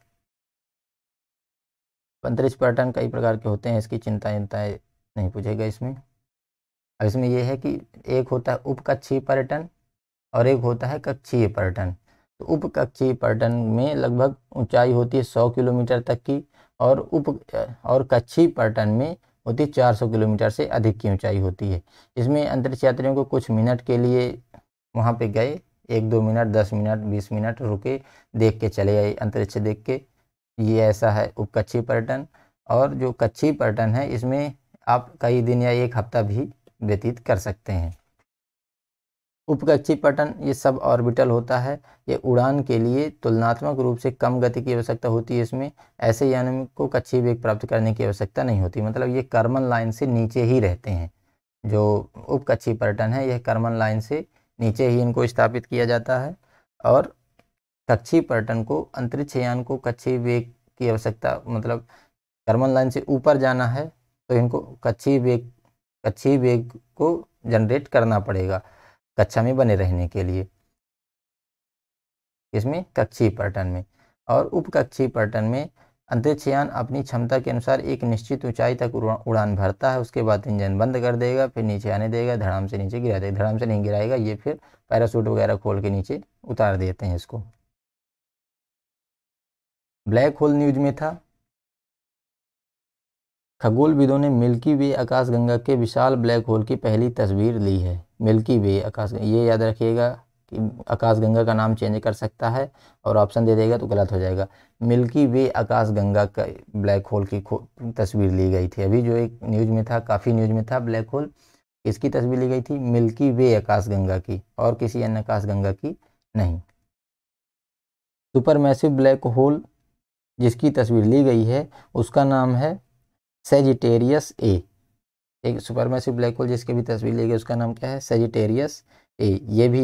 पंतरिश पर्यटन कई प्रकार के होते हैं इसकी चिंता चिंताएं नहीं पूछेगा इसमें अब इसमें यह है कि एक होता है उपकक्षीय पर्यटन और एक होता है कक्षीय पर्यटन तो उपकक्षीय पर्यटन में लगभग ऊंचाई होती है सौ किलोमीटर तक की और उप और कक्षीय पर्यटन में होती है चार सौ किलोमीटर से अधिक की ऊंचाई होती है इसमें अंतरिक्ष यात्रियों को कुछ मिनट के लिए वहाँ पे गए एक दो मिनट दस मिनट बीस मिनट रुके देख के चले आए अंतरिक्ष देख के ये ऐसा है उपकक्षीय पर्यटन और जो कच्छी पर्यटन है इसमें आप कई दिन या एक हफ्ता भी व्यतीत कर सकते हैं उपकक्षी पटन ये सब ऑर्बिटल होता है ये उड़ान के लिए तुलनात्मक रूप से कम गति की आवश्यकता होती है इसमें ऐसे यानों को कच्छी वेग प्राप्त करने की आवश्यकता नहीं होती मतलब ये कर्मन लाइन से नीचे ही रहते हैं जो उपकक्षी पर्यटन है यह कर्मन लाइन से नीचे ही इनको स्थापित किया जाता है और कक्षी पर्यटन को अंतरिक्ष यान को कक्षी वेग की आवश्यकता मतलब कर्मन लाइन से ऊपर जाना है तो इनको कच्छी वेग कच्छी वेग को जनरेट करना पड़ेगा कक्षा में बने रहने के लिए इसमें कक्षीय पर्यटन में और उपकक्षीय पर्यटन में अंतरिक्षयान अपनी क्षमता के अनुसार एक निश्चित ऊंचाई तक उड़ान भरता है उसके बाद इंजन बंद कर देगा फिर नीचे आने देगा धड़ाम से नीचे गिरा देगा धड़ाम से नहीं गिराएगा ये फिर पैरासूट वगैरह खोल के नीचे उतार देते हैं इसको ब्लैक होल न्यूज में था खगोलविदों ने मिल्की वे आकाशगंगा के विशाल ब्लैक होल की पहली तस्वीर ली है मिल्की वे आकाश ये याद रखिएगा कि आकाश गंगा का नाम चेंज कर सकता है और ऑप्शन दे देगा तो गलत हो जाएगा मिल्की वे आकाश गंगा का ब्लैक होल की तस्वीर ली गई थी अभी जो एक न्यूज़ में था काफ़ी न्यूज़ में था ब्लैक होल इसकी तस्वीर ली गई थी मिल्की वे आकाश गंगा की और किसी अन्य आकाश गंगा की नहीं सुपर मैसिव ब्लैक होल जिसकी तस्वीर ली गई है उसका नाम है सेजिटेरियस ए एक सुपरमेसिव ब्लैक होल जिसकी भी तस्वीर ली गई उसका नाम क्या है सजिटेरियस ए ये भी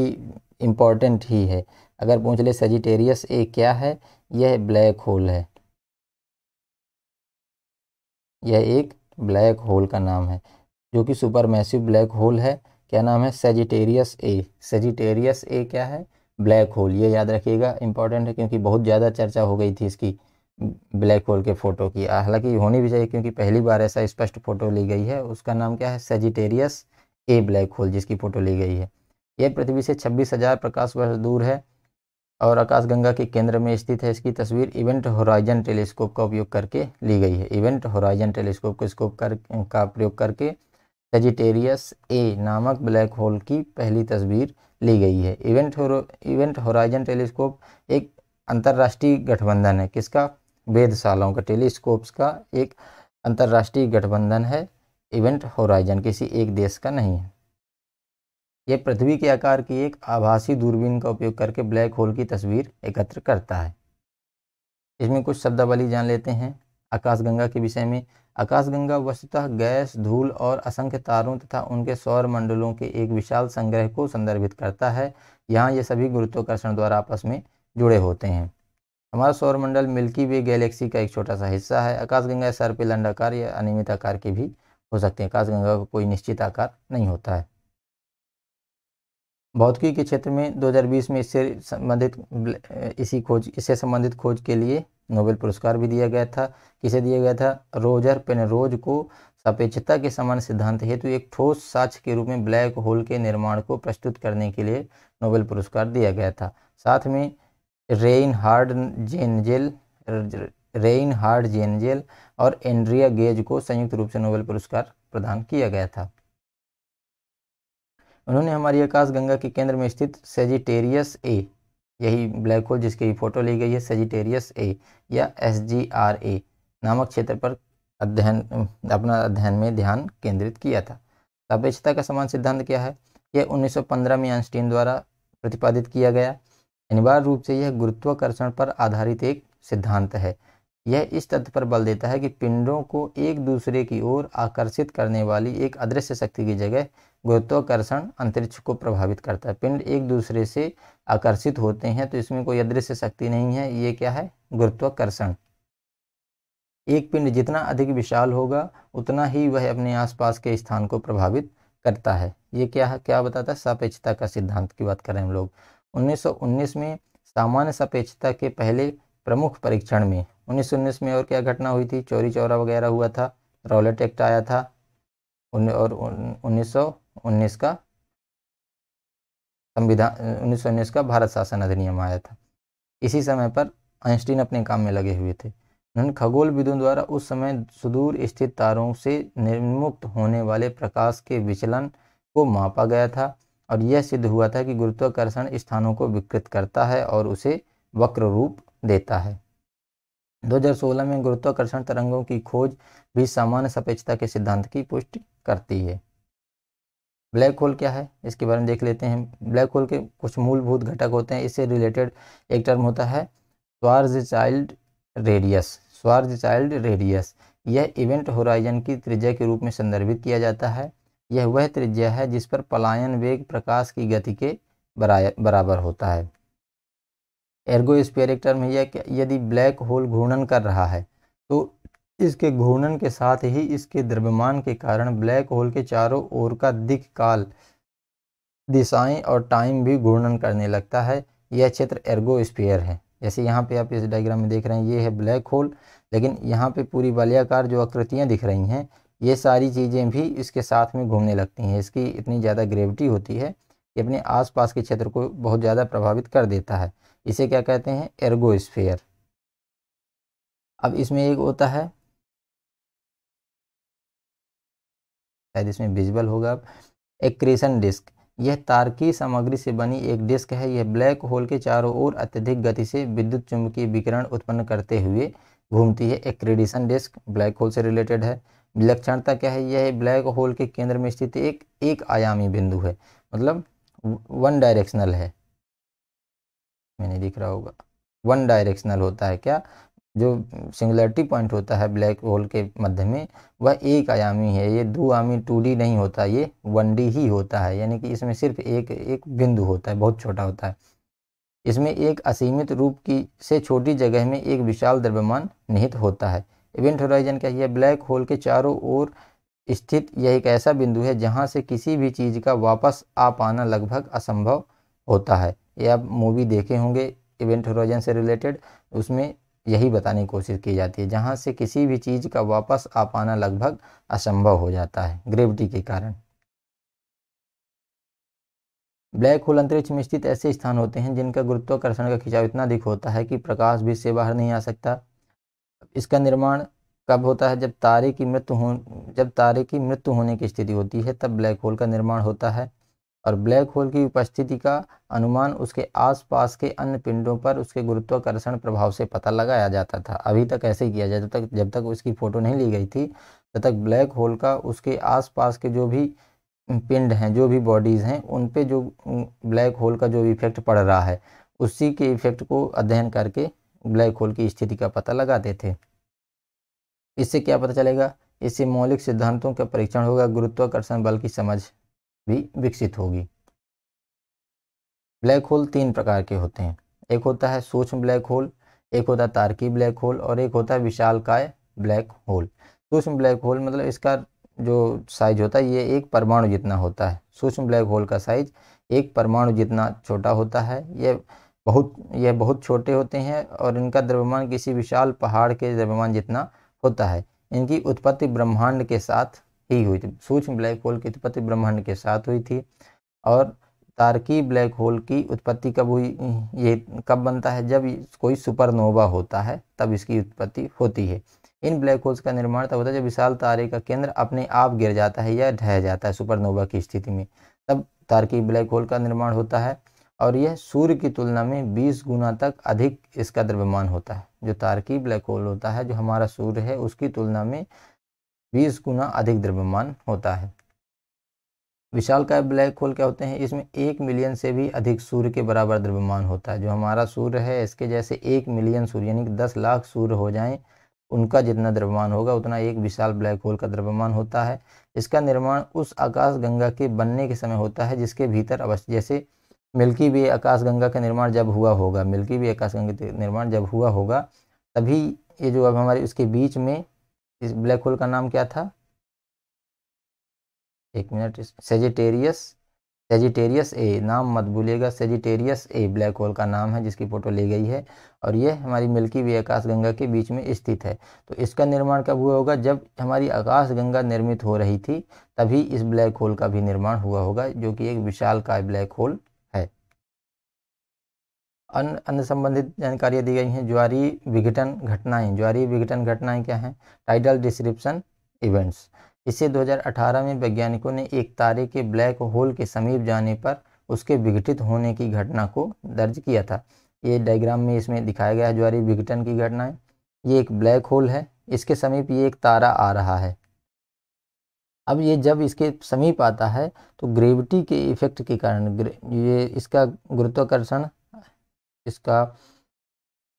इम्पॉर्टेंट ही है अगर पूछ ले सजिटेरियस ए क्या है यह ब्लैक होल है यह एक ब्लैक होल का नाम है जो कि सुपर मैसिव ब्लैक होल है क्या नाम है सेजिटेरियस ए सजिटेरियस ए क्या है ब्लैक होल ये याद रखिएगा इंपॉर्टेंट है क्योंकि बहुत ज़्यादा चर्चा हो गई थी इसकी ब्लैक होल के फ़ोटो की हालांकि होनी भी चाहिए क्योंकि पहली बार ऐसा स्पष्ट फ़ोटो ली गई है उसका नाम क्या है सेजिटेरियस ए ब्लैक होल जिसकी फ़ोटो ली गई है यह पृथ्वी से छब्बीस हज़ार प्रकाश वर्ष दूर है और आकाशगंगा के केंद्र में स्थित है इसकी तस्वीर इवेंट होराइजन टेलीस्कोप का उपयोग करके ली गई है इवेंट होराइजन टेलीस्कोप को स्कोप कर का प्रयोग करके सेजिटेरियस ए नामक ब्लैक होल की पहली तस्वीर ली गई है इवेंट होरो इवेंट होराइजन टेलीस्कोप एक अंतर्राष्ट्रीय गठबंधन है किसका वेधशालाओं का टेलीस्कोप्स का एक अंतर्राष्ट्रीय गठबंधन है इवेंट होराइजन किसी एक देश का नहीं है यह पृथ्वी के आकार की एक आभासी दूरबीन का उपयोग करके ब्लैक होल की तस्वीर एकत्र करता है इसमें कुछ शब्दावली जान लेते हैं आकाशगंगा के विषय में आकाशगंगा वस्तुतः गैस धूल और असंख्य तारों तथा उनके सौर मंडलों के एक विशाल संग्रह को संदर्भित करता है यहाँ ये सभी गुरुत्वाकर्षण द्वारा आपस में जुड़े होते हैं हमारा सौरमंडल मिल्की वे गैलेक्सी का एक छोटा सा हिस्सा है आकाशगंगा पे लंडाकार या अनियमित आकार के भी हो सकते हैं आकाशगंगा का कोई निश्चित आकार नहीं होता है भौतिकी के क्षेत्र में 2020 में इससे संबंधित इसी खोज इससे संबंधित खोज के लिए नोबेल पुरस्कार भी दिया गया था किसे दिया गया था रोजर पेनरोज को सापेक्षता के समान सिद्धांत हेतु एक ठोस साक्ष के रूप में ब्लैक होल के निर्माण को प्रस्तुत करने के लिए नोबेल पुरस्कार दिया गया था साथ में हार्ड जेनजेल हार्ड जेनजेल और एंड्रिया गेज को संयुक्त रूप से नोबेल पुरस्कार प्रदान किया गया था उन्होंने हमारी गंगा के केंद्र में स्थित सेजिटेरियस ए यही ब्लैक होल जिसकी फोटो ली गई है सेजिटेरियस ए या एस जी आर ए नामक क्षेत्र पर अध्ययन अपना अध्ययन में ध्यान केंद्रित किया था सापेक्षता का समान सिद्धांत क्या है यह 1915 में आइंस्टीन द्वारा प्रतिपादित किया गया अनिवार्य रूप से यह गुरुत्वाकर्षण पर आधारित एक सिद्धांत है यह इस तथ्य पर बल देता है कि पिंडों को एक दूसरे की ओर आकर्षित करने वाली एक अदृश्य शक्ति की जगह गुरुत्वाकर्षण अंतरिक्ष को प्रभावित करता है पिंड एक दूसरे से आकर्षित होते हैं तो इसमें कोई अदृश्य शक्ति नहीं है ये क्या है गुरुत्वाकर्षण एक पिंड जितना अधिक विशाल होगा उतना ही वह अपने आसपास के स्थान को प्रभावित करता है ये क्या है क्या बताता है सापेक्षता का सिद्धांत की बात करें हम लोग 1919 में सामान्य सापेक्षता के पहले प्रमुख परीक्षण में 1919 में और क्या घटना हुई थी चोरी चौरा वगैरह हुआ था रॉलेट एक्ट आया था और 1919 का संविधान 1919 का भारत शासन अधिनियम आया था इसी समय पर आइंस्टीन अपने काम में लगे हुए थे उन्होंने खगोल विदों द्वारा उस समय सुदूर स्थित तारों से निर्मुक्त होने वाले प्रकाश के विचलन को मापा गया था और यह सिद्ध हुआ था कि गुरुत्वाकर्षण स्थानों को विकृत करता है और उसे वक्र रूप देता है 2016 में गुरुत्वाकर्षण तरंगों की खोज भी सामान्य सपेक्षता के सिद्धांत की पुष्टि करती है ब्लैक होल क्या है इसके बारे में देख लेते हैं ब्लैक होल के कुछ मूलभूत घटक होते हैं इससे रिलेटेड एक टर्म होता है Schwarzschild radius Schwarzschild radius यह इवेंट होराइजन की त्रिज्या के रूप में संदर्भित किया जाता है यह वह त्रिज्या है जिस पर पलायन वेग प्रकाश की गति के बराबर होता है एर्गो स्पेरिक टर्म यह यदि ब्लैक होल घूर्णन कर रहा है तो इसके घूर्णन के साथ ही इसके द्रव्यमान के कारण ब्लैक होल के चारों ओर का दिख काल दिशाएं और टाइम भी घूर्णन करने लगता है यह क्षेत्र एर्गो स्पेयर है जैसे यहाँ पे आप इस डायग्राम में देख रहे हैं ये है ब्लैक होल लेकिन यहाँ पे पूरी वलयाकार जो आकृतियाँ दिख रही हैं ये सारी चीज़ें भी इसके साथ में घूमने लगती हैं इसकी इतनी ज़्यादा ग्रेविटी होती है कि अपने आसपास के क्षेत्र को बहुत ज़्यादा प्रभावित कर देता है इसे क्या कहते हैं एर्गोस्फेयर अब इसमें एक होता है शायद इसमें विजिबल होगा अब एक्रेशन डिस्क यह तारकी सामग्री से बनी एक डिस्क है यह ब्लैक होल के चारों ओर अत्यधिक गति से विद्युत चुंबकीय विकिरण उत्पन्न करते हुए घूमती है एक्रेडिशन डिस्क ब्लैक होल से रिलेटेड है विलक्षणता क्या है यह ब्लैक होल के केंद्र में स्थित एक एक आयामी बिंदु है मतलब वन डायरेक्शनल है मैंने दिख रहा होगा वन डायरेक्शनल होता है क्या जो सिंगुलरिटी पॉइंट होता है ब्लैक होल के मध्य में वह एक आयामी है ये दो आयामी टू डी नहीं होता ये वन डी ही होता है यानी कि इसमें सिर्फ एक एक बिंदु होता है बहुत छोटा होता है इसमें एक असीमित रूप की से छोटी जगह में एक विशाल द्रव्यमान निहित होता है इवेंट होराइजन क्या है ब्लैक होल के चारों ओर स्थित यह एक ऐसा बिंदु है जहाँ से किसी भी चीज़ का वापस आ पाना लगभग असंभव होता है ये आप मूवी देखे होंगे इवेंट होराइजन से रिलेटेड उसमें यही बताने की कोशिश की जाती है जहाँ से किसी भी चीज़ का वापस आ पाना लगभग असंभव हो जाता है ग्रेविटी के कारण ब्लैक होल अंतरिक्ष में स्थित ऐसे स्थान होते हैं जिनका गुरुत्वाकर्षण का खिंचाव इतना अधिक होता है कि प्रकाश भी से बाहर नहीं आ सकता इसका निर्माण कब होता है जब तारे की मृत्यु हो जब तारे की मृत्यु होने की स्थिति होती है तब ब्लैक होल का निर्माण होता है और ब्लैक होल की उपस्थिति का अनुमान उसके आसपास के अन्य पिंडों पर उसके गुरुत्वाकर्षण प्रभाव से पता लगाया जाता था अभी तक ऐसे ही किया जाए जब तक जब तक उसकी फ़ोटो नहीं ली गई थी तब तक ब्लैक होल का उसके आसपास के जो भी पिंड हैं जो भी बॉडीज़ हैं उन पे जो ब्लैक होल का जो इफेक्ट पड़ रहा है उसी के इफेक्ट को अध्ययन करके ब्लैक होल की स्थिति का पता लगाते थे इससे क्या पता चलेगा इससे मौलिक सिद्धांतों का परीक्षण होगा गुरुत्वाकर्षण बल की समझ भी विकसित होगी ब्लैक होल तीन प्रकार के होते हैं एक होता है सूक्ष्म ब्लैक होल एक होता है तारकी ब्लैक होल और एक होता है विशालकाय ब्लैक होल सूक्ष्म ब्लैक होल मतलब इसका जो साइज होता है ये एक परमाणु जितना होता है सूक्ष्म ब्लैक होल का साइज एक परमाणु जितना छोटा होता है यह बहुत यह बहुत छोटे होते हैं और इनका द्रव्यमान किसी विशाल पहाड़ के द्रव्यमान जितना होता है इनकी उत्पत्ति ब्रह्मांड के साथ ही हुई थी सूक्ष्म ब्लैक होल की उत्पत्ति ब्रह्मांड के साथ हुई थी और तारकी ब्लैक होल की उत्पत्ति कब हुई ये कब बनता है जब कोई सुपरनोवा होता है तब इसकी उत्पत्ति होती है इन ब्लैक होल्स का निर्माण तब होता है जब विशाल तारे का केंद्र अपने आप गिर जाता है या ढह जाता है सुपरनोवा की स्थिति में तब तारकी ब्लैक होल का निर्माण होता है और यह सूर्य की तुलना में 20 गुना तक अधिक इसका द्रव्यमान होता है जो तारकी ब्लैक होल होता है जो हमारा सूर्य है उसकी तुलना में 20 गुना अधिक द्रव्यमान होता है विशाल का ब्लैक होल क्या होते हैं इसमें एक मिलियन से भी अधिक सूर्य के बराबर द्रव्यमान होता है जो हमारा सूर्य है इसके जैसे एक मिलियन सूर्य यानी कि दस लाख सूर्य हो जाएं उनका जितना द्रव्यमान होगा उतना एक विशाल ब्लैक होल का द्रव्यमान होता है इसका निर्माण उस आकाश गंगा के बनने के समय होता है जिसके भीतर अवश्य जैसे मिल्की वे आकाशगंगा का निर्माण जब हुआ होगा मिल्की वे आकाशगंगा का निर्माण जब हुआ होगा तभी ये जो अब हमारे उसके बीच में इस ब्लैक होल का नाम क्या था एक मिनट सेजिटेरियस सेजिटेरियस ए नाम मत भूलिएगा सेजिटेरियस ए ब्लैक होल का नाम है जिसकी फ़ोटो ली गई है और ये हमारी मिल्की वे आकाशगंगा के बीच में स्थित है तो इसका निर्माण कब हुआ होगा जब हमारी आकाशगंगा निर्मित हो रही थी तभी इस ब्लैक होल का भी निर्माण हुआ होगा जो कि एक विशाल काय ब्लैक होल अन्य अन्य संबंधित जानकारियाँ दी गई हैं ज्वारी विघटन घटनाएं ज्वारी विघटन घटनाएं क्या हैं टाइटल डिस्क्रिप्शन इवेंट्स इसे 2018 में वैज्ञानिकों ने एक तारे के ब्लैक होल के समीप जाने पर उसके विघटित होने की घटना को दर्ज किया था ये डायग्राम में इसमें दिखाया गया है ज्वारी विघटन की घटनाएं ये एक ब्लैक होल है इसके समीप ये एक तारा आ रहा है अब ये जब इसके समीप आता है तो ग्रेविटी के इफेक्ट के कारण ये इसका गुरुत्वाकर्षण इसका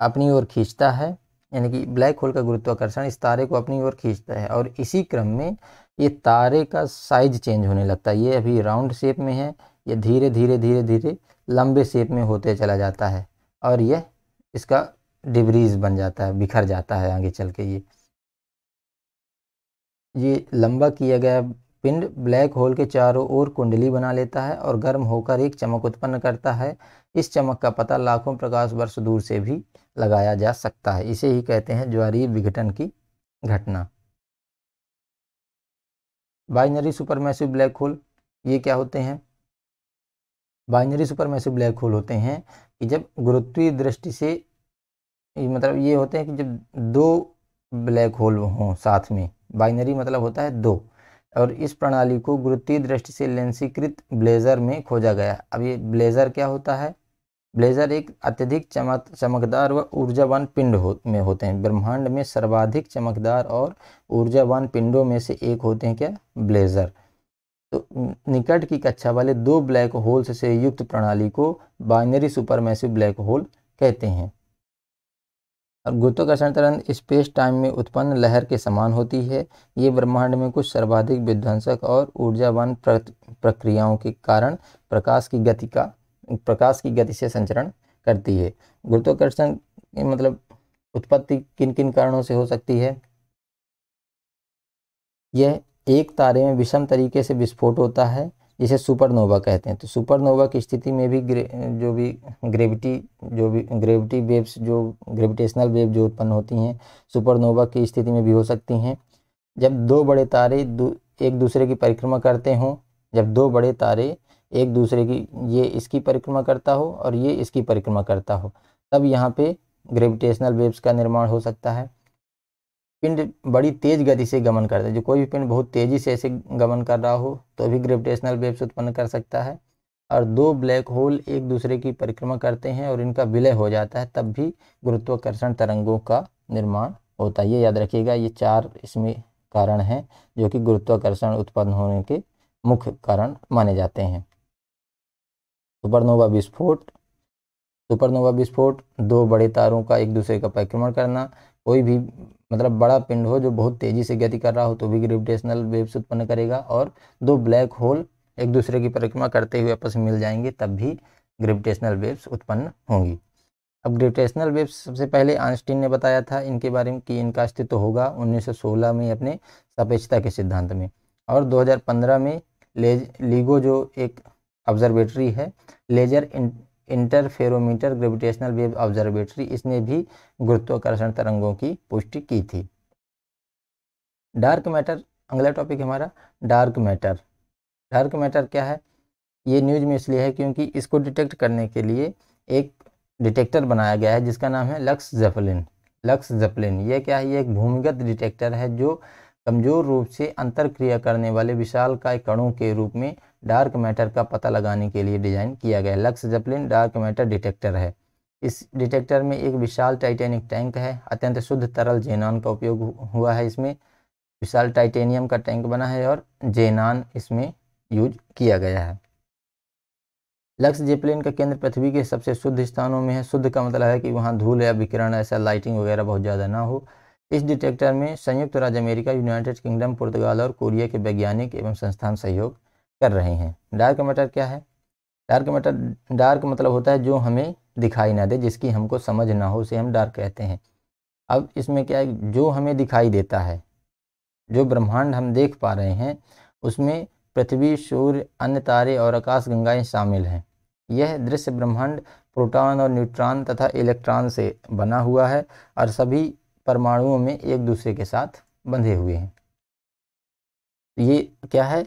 अपनी ओर खींचता है यानी कि ब्लैक होल का गुरुत्वाकर्षण इस तारे को अपनी ओर खींचता है और इसी क्रम में ये तारे का साइज चेंज होने लगता है ये अभी राउंड शेप में है ये धीरे धीरे धीरे धीरे लंबे शेप में होते चला जाता है और यह इसका डिब्रीज बन जाता है बिखर जाता है आगे चल के ये ये लंबा किया गया पिंड ब्लैक होल के चारों ओर कुंडली बना लेता है और गर्म होकर एक चमक उत्पन्न करता है इस चमक का पता लाखों प्रकाश वर्ष दूर से भी लगाया जा सकता है इसे ही कहते हैं ज्वारी विघटन की घटना बाइनरी सुपरमैसिव ब्लैक होल ये क्या होते हैं बाइनरी सुपरमैसिव ब्लैक होल होते हैं कि जब गुरुत्वीय दृष्टि से मतलब ये होते हैं कि जब दो ब्लैक होल हों साथ में बाइनरी मतलब होता है दो और इस प्रणाली को गुरुत्वीय दृष्टि से लेंसीकृत ब्लेजर में खोजा गया अब ये ब्लेजर क्या होता है ब्लेजर एक अत्यधिक चमक चमकदार व ऊर्जावान पिंड हो, में होते हैं ब्रह्मांड में सर्वाधिक चमकदार और ऊर्जावान पिंडों में से एक होते हैं क्या ब्लेजर तो निकट की कक्षा वाले दो ब्लैक होल्स से युक्त प्रणाली को बाइनरी सुपरमैसिव ब्लैक होल कहते हैं और गुरुत्वाकर्षण तरंग स्पेस टाइम में उत्पन्न लहर के समान होती है ये ब्रह्मांड में कुछ सर्वाधिक विध्वंसक और ऊर्जावान प्रक्रियाओं के कारण प्रकाश की गति का प्रकाश की गति से संचरण करती है गुरुत्वाकर्षण मतलब उत्पत्ति किन किन कारणों से हो सकती है यह एक तारे में विषम तरीके से विस्फोट होता है जिसे सुपरनोवा कहते हैं तो सुपरनोवा की स्थिति में भी जो भी ग्रेविटी जो भी ग्रेविटी वेव्स जो ग्रेविटेशनल वेव जो उत्पन्न होती हैं सुपरनोवा की स्थिति में भी हो सकती हैं जब दो बड़े तारे दू, एक दूसरे की परिक्रमा करते हों जब दो बड़े तारे एक दूसरे की ये इसकी परिक्रमा करता हो और ये इसकी परिक्रमा करता हो तब यहाँ पे ग्रेविटेशनल वेव्स का निर्माण हो सकता है पिंड बड़ी तेज गति से गमन करता है जो कोई भी पिंड बहुत तेज़ी से ऐसे गमन कर रहा हो तो भी ग्रेविटेशनल वेव्स उत्पन्न कर सकता है और दो ब्लैक होल एक दूसरे की परिक्रमा करते हैं और इनका विलय हो जाता है तब भी गुरुत्वाकर्षण तरंगों का निर्माण होता है ये याद रखिएगा ये चार इसमें कारण हैं जो कि गुरुत्वाकर्षण उत्पन्न होने के मुख्य कारण माने जाते हैं सुपरनोवा विस्फोट सुपरनोवा विस्फोट दो बड़े तारों का एक दूसरे का परिक्रमण करना कोई भी मतलब बड़ा पिंड हो जो बहुत तेज़ी से गति कर रहा हो तो भी ग्रेविटेशनल वेव्स उत्पन्न करेगा और दो ब्लैक होल एक दूसरे की परिक्रमा करते हुए आपस में मिल जाएंगे तब भी ग्रेविटेशनल वेव्स उत्पन्न होंगी अब ग्रेविटेशनल वेव्स सबसे पहले आइंस्टीन ने बताया था इनके बारे में कि इनका अस्तित्व होगा 1916 में अपने सापेक्षता के सिद्धांत में और 2015 में लेज लीगो जो एक ऑब्जर्वेटरी है laser interferometer gravitational wave observatory इसने भी गुरुत्वाकर्षण तरंगों की पुष्टि की थी डार्क मैटर अगला टॉपिक हमारा डार्क मैटर डार्क मैटर क्या है ये न्यूज में इसलिए है क्योंकि इसको डिटेक्ट करने के लिए एक डिटेक्टर बनाया गया है जिसका नाम है लक्स जेपलिन लक्स जेपलिन ये क्या है ये एक भूमिगत डिटेक्टर है जो कमज़ोर रूप से अंतर क्रिया करने वाले विशाल काय कणों के रूप में डार्क मैटर का पता लगाने के लिए डिज़ाइन किया गया LUX ZEPLIN dark matter detector है इस डिटेक्टर में एक विशाल टाइटेनिक टैंक है अत्यंत शुद्ध तरल जेनान का उपयोग हुआ है इसमें विशाल टाइटेनियम का टैंक बना है और जेनान इसमें यूज किया गया है लक्स जेपलिन का केंद्र पृथ्वी के सबसे शुद्ध स्थानों में है शुद्ध का मतलब है कि वहाँ धूल या विकिरण ऐसा लाइटिंग वगैरह बहुत ज़्यादा ना हो इस डिटेक्टर में संयुक्त राज्य अमेरिका यूनाइटेड किंगडम पुर्तगाल और कोरिया के वैज्ञानिक एवं संस्थान सहयोग कर रहे हैं डार्क मैटर क्या है डार्क मैटर डार्क मतलब होता है जो हमें दिखाई ना दे जिसकी हमको समझ ना हो उसे हम डार्क कहते हैं अब इसमें क्या है जो हमें दिखाई देता है जो ब्रह्मांड हम देख पा रहे हैं उसमें पृथ्वी सूर्य अन्य तारे और आकाश गंगाएँ शामिल हैं यह दृश्य ब्रह्मांड प्रोटॉन और न्यूट्रॉन तथा इलेक्ट्रॉन से बना हुआ है और सभी परमाणुओं में एक दूसरे के साथ बंधे हुए हैं ये क्या है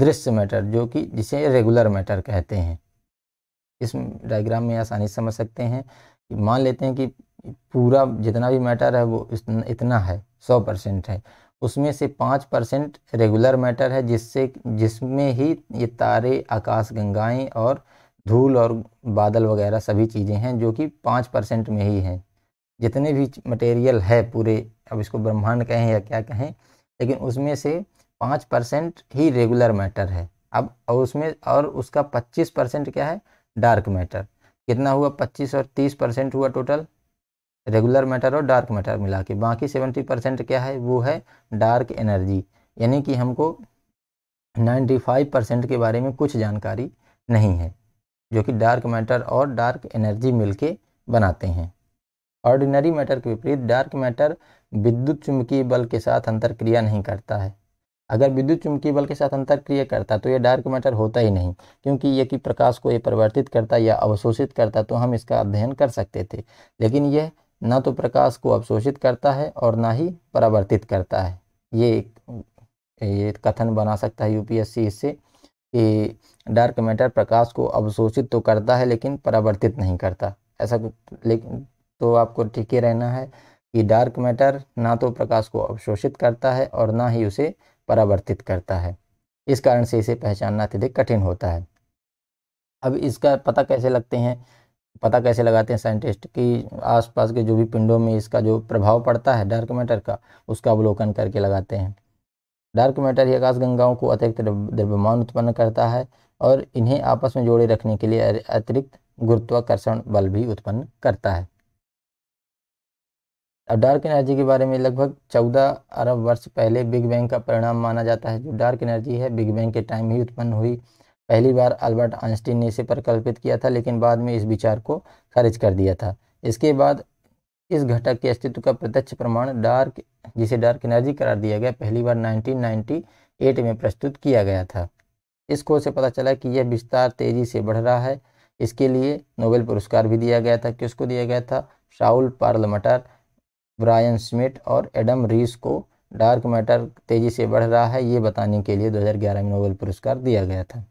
दृश्य मैटर जो कि जिसे रेगुलर मैटर कहते हैं इस डायग्राम में आसानी से समझ सकते हैं कि मान लेते हैं कि पूरा जितना भी मैटर है वो इतना है सौ परसेंट है उसमें से पाँच परसेंट रेगुलर मैटर है जिससे जिसमें ही ये तारे आकाश गंगाएँ और धूल और बादल वगैरह सभी चीज़ें हैं जो कि पाँच परसेंट में ही हैं जितने भी मटेरियल है पूरे अब इसको ब्रह्मांड कहें या क्या कहें लेकिन उसमें से पाँच परसेंट ही रेगुलर मैटर है अब और उसमें और उसका पच्चीस परसेंट क्या है डार्क मैटर कितना हुआ पच्चीस और तीस परसेंट हुआ टोटल रेगुलर मैटर और डार्क मैटर मिला के बाकी सेवेंटी परसेंट क्या है वो है डार्क एनर्जी यानी कि हमको नाइन्टी फाइव परसेंट के बारे में कुछ जानकारी नहीं है जो कि डार्क मैटर और डार्क एनर्जी मिल बनाते हैं ऑर्डिनरी मैटर के विपरीत डार्क मैटर विद्युत चुंबकीय बल के साथ अंतर क्रिया नहीं करता है अगर विद्युत चुंबकीय बल के साथ अंतर क्रिया करता तो यह डार्क मैटर होता ही नहीं क्योंकि यह कि प्रकाश को यह परिवर्तित करता या अवशोषित करता तो हम इसका अध्ययन कर सकते थे लेकिन यह ना तो प्रकाश को अवशोषित करता है और ना ही परावर्तित करता है ये ये कथन बना सकता है यूपीएससी इससे कि डार्क मैटर प्रकाश को अवशोषित तो करता है लेकिन परावर्तित नहीं करता ऐसा लेकिन तो आपको ठीक ही रहना है कि डार्क मैटर ना तो प्रकाश को अवशोषित करता है और ना ही उसे परावर्तित करता है इस कारण से इसे पहचानना अत्यधिक कठिन होता है अब इसका पता कैसे लगते हैं पता कैसे लगाते हैं साइंटिस्ट कि आसपास के जो भी पिंडों में इसका जो प्रभाव पड़ता है डार्क मैटर का उसका अवलोकन करके लगाते हैं डार्क मैटर ही आकाश गंगाओं को अतिरिक्त द्रव्यमान उत्पन्न करता है और इन्हें आपस में जोड़े रखने के लिए अतिरिक्त गुरुत्वाकर्षण बल भी उत्पन्न करता है अब डार्क एनर्जी के बारे में लगभग 14 अरब वर्ष पहले बिग बैंग का परिणाम माना जाता है जो डार्क एनर्जी है बिग बैंग के टाइम ही उत्पन्न हुई पहली बार अल्बर्ट आइंस्टीन ने इसे परिकल्पित किया था लेकिन बाद में इस विचार को खारिज कर दिया था इसके बाद इस घटक के अस्तित्व का प्रत्यक्ष प्रमाण डार्क जिसे डार्क एनर्जी करार दिया गया पहली बार नाइनटीन में प्रस्तुत किया गया था इस खोज से पता चला कि यह विस्तार तेज़ी से बढ़ रहा है इसके लिए नोबेल पुरस्कार भी दिया गया था किसको दिया गया था शाउल पार्लमटर ब्रायन स्मिथ और एडम रीस को डार्क मैटर तेज़ी से बढ़ रहा है ये बताने के लिए 2011 में नोबेल पुरस्कार दिया गया था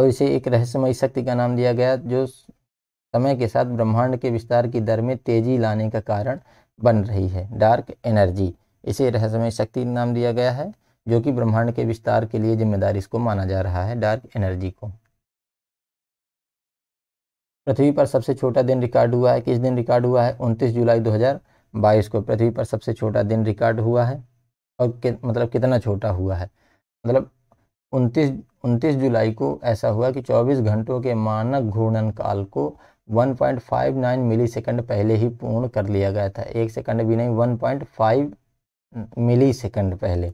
और इसे एक रहस्यमय शक्ति का नाम दिया गया जो समय के साथ ब्रह्मांड के विस्तार की दर में तेज़ी लाने का कारण बन रही है डार्क एनर्जी इसे रहस्यमय शक्ति नाम दिया गया है जो कि ब्रह्मांड के विस्तार के लिए जिम्मेदार इसको माना जा रहा है डार्क एनर्जी को पृथ्वी पर सबसे छोटा दिन रिकॉर्ड हुआ है किस दिन रिकॉर्ड हुआ है उनतीस जुलाई 2022 को पृथ्वी पर सबसे छोटा दिन रिकॉर्ड हुआ है और कि, मतलब कितना छोटा हुआ है मतलब उनतीस उनतीस जुलाई को ऐसा हुआ कि 24 घंटों के मानक घूर्णन काल को 1.59 मिलीसेकंड पहले ही पूर्ण कर लिया गया था एक सेकंड भी नहीं 1.5 मिलीसेकंड पहले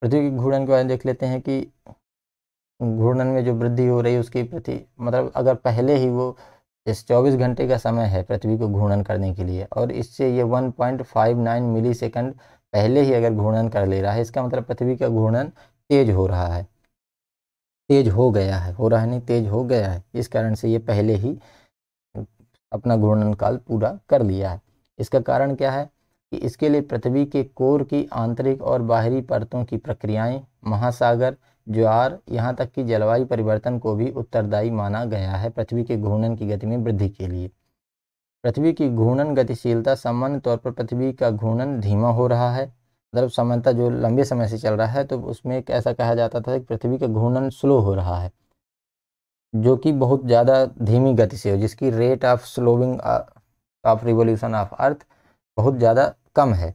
पृथ्वी के घूर्णन के बारे में देख लेते हैं कि घूर्णन में जो वृद्धि हो रही है उसके प्रति मतलब अगर पहले ही वो इस 24 घंटे का समय है पृथ्वी को घूर्णन करने के लिए और इससे ये 1.59 मिली सेकेंड पहले ही अगर घूर्णन कर ले रहा है इसका मतलब पृथ्वी का घूर्णन तेज हो रहा है तेज हो गया है हो रहा नहीं तेज हो गया है इस कारण से ये पहले ही अपना घूर्णन काल पूरा कर लिया है इसका कारण क्या है कि इसके लिए पृथ्वी के कोर की आंतरिक और बाहरी परतों की प्रक्रियाएं महासागर ज्वार यहाँ तक कि जलवायु परिवर्तन को भी उत्तरदायी माना गया है पृथ्वी के घूर्णन की गति में वृद्धि के लिए पृथ्वी की घूर्णन गतिशीलता सामान्य तौर पर पृथ्वी का घूर्णन धीमा हो रहा है मतलब समानता जो लंबे समय से चल रहा है तो उसमें ऐसा कहा जाता था कि पृथ्वी का घूर्णन स्लो हो रहा है जो कि बहुत ज़्यादा धीमी गति से हो जिसकी rate of slowing of revolution of earth बहुत ज़्यादा कम है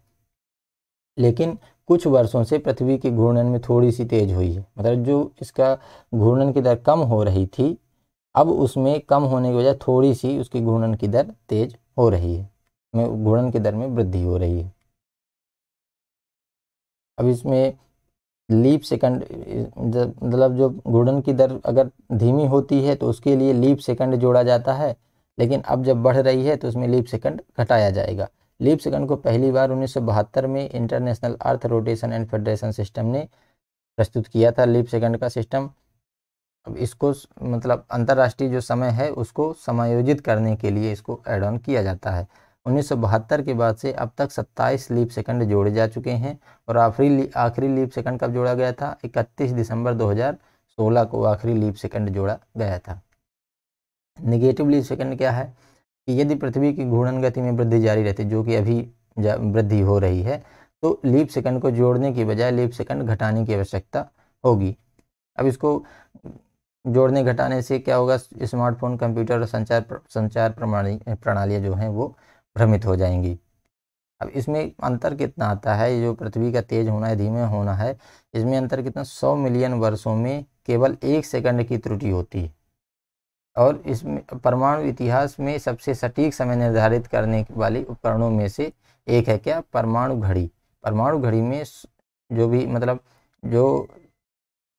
लेकिन कुछ वर्षों से पृथ्वी के घूर्णन में थोड़ी सी तेज़ हुई है मतलब जो इसका घूर्णन की दर कम हो रही थी अब उसमें कम होने की वजह थोड़ी सी उसकी घूर्णन की दर तेज़ हो रही है में घूर्णन की दर में वृद्धि हो रही है अब इसमें लीप सेकंड मतलब जो घूर्णन की दर अगर धीमी होती है तो उसके लिए लीप सेकंड जोड़ा जाता है लेकिन अब जब बढ़ रही है तो उसमें लीप सेकंड घटाया जाएगा लीप सेकंड को पहली बार उन्नीस में international earth rotation and federation system ने प्रस्तुत किया था लीप सेकंड का सिस्टम अब इसको मतलब अंतर्राष्ट्रीय जो समय है उसको समायोजित करने के लिए इसको एड ऑन किया जाता है उन्नीस के बाद से अब तक 27 लीप सेकंड जोड़े जा चुके हैं और आखिरी आखिरी लीप सेकंड कब जोड़ा गया था 31 दिसंबर 2016 को आखिरी लीप सेकंड जोड़ा गया था निगेटिव लीप सेकंड क्या है कि यदि पृथ्वी की घूर्णन गति में वृद्धि जारी रहती जो कि अभी वृद्धि हो रही है तो लीप सेकंड को जोड़ने की बजाय लीप सेकंड घटाने की आवश्यकता होगी अब इसको जोड़ने घटाने से क्या होगा स्मार्टफोन कंप्यूटर और संचार प्र, संचार प्रणाली प्रणालियाँ जो हैं वो भ्रमित हो जाएंगी अब इसमें अंतर कितना आता है जो पृथ्वी का तेज होना है धीमे होना है इसमें अंतर कितना सौ मिलियन वर्षों में केवल एक सेकंड की त्रुटि होती है और इसमें परमाणु इतिहास में सबसे सटीक समय निर्धारित करने वाले उपकरणों में से एक है क्या परमाणु घड़ी परमाणु घड़ी में जो भी मतलब जो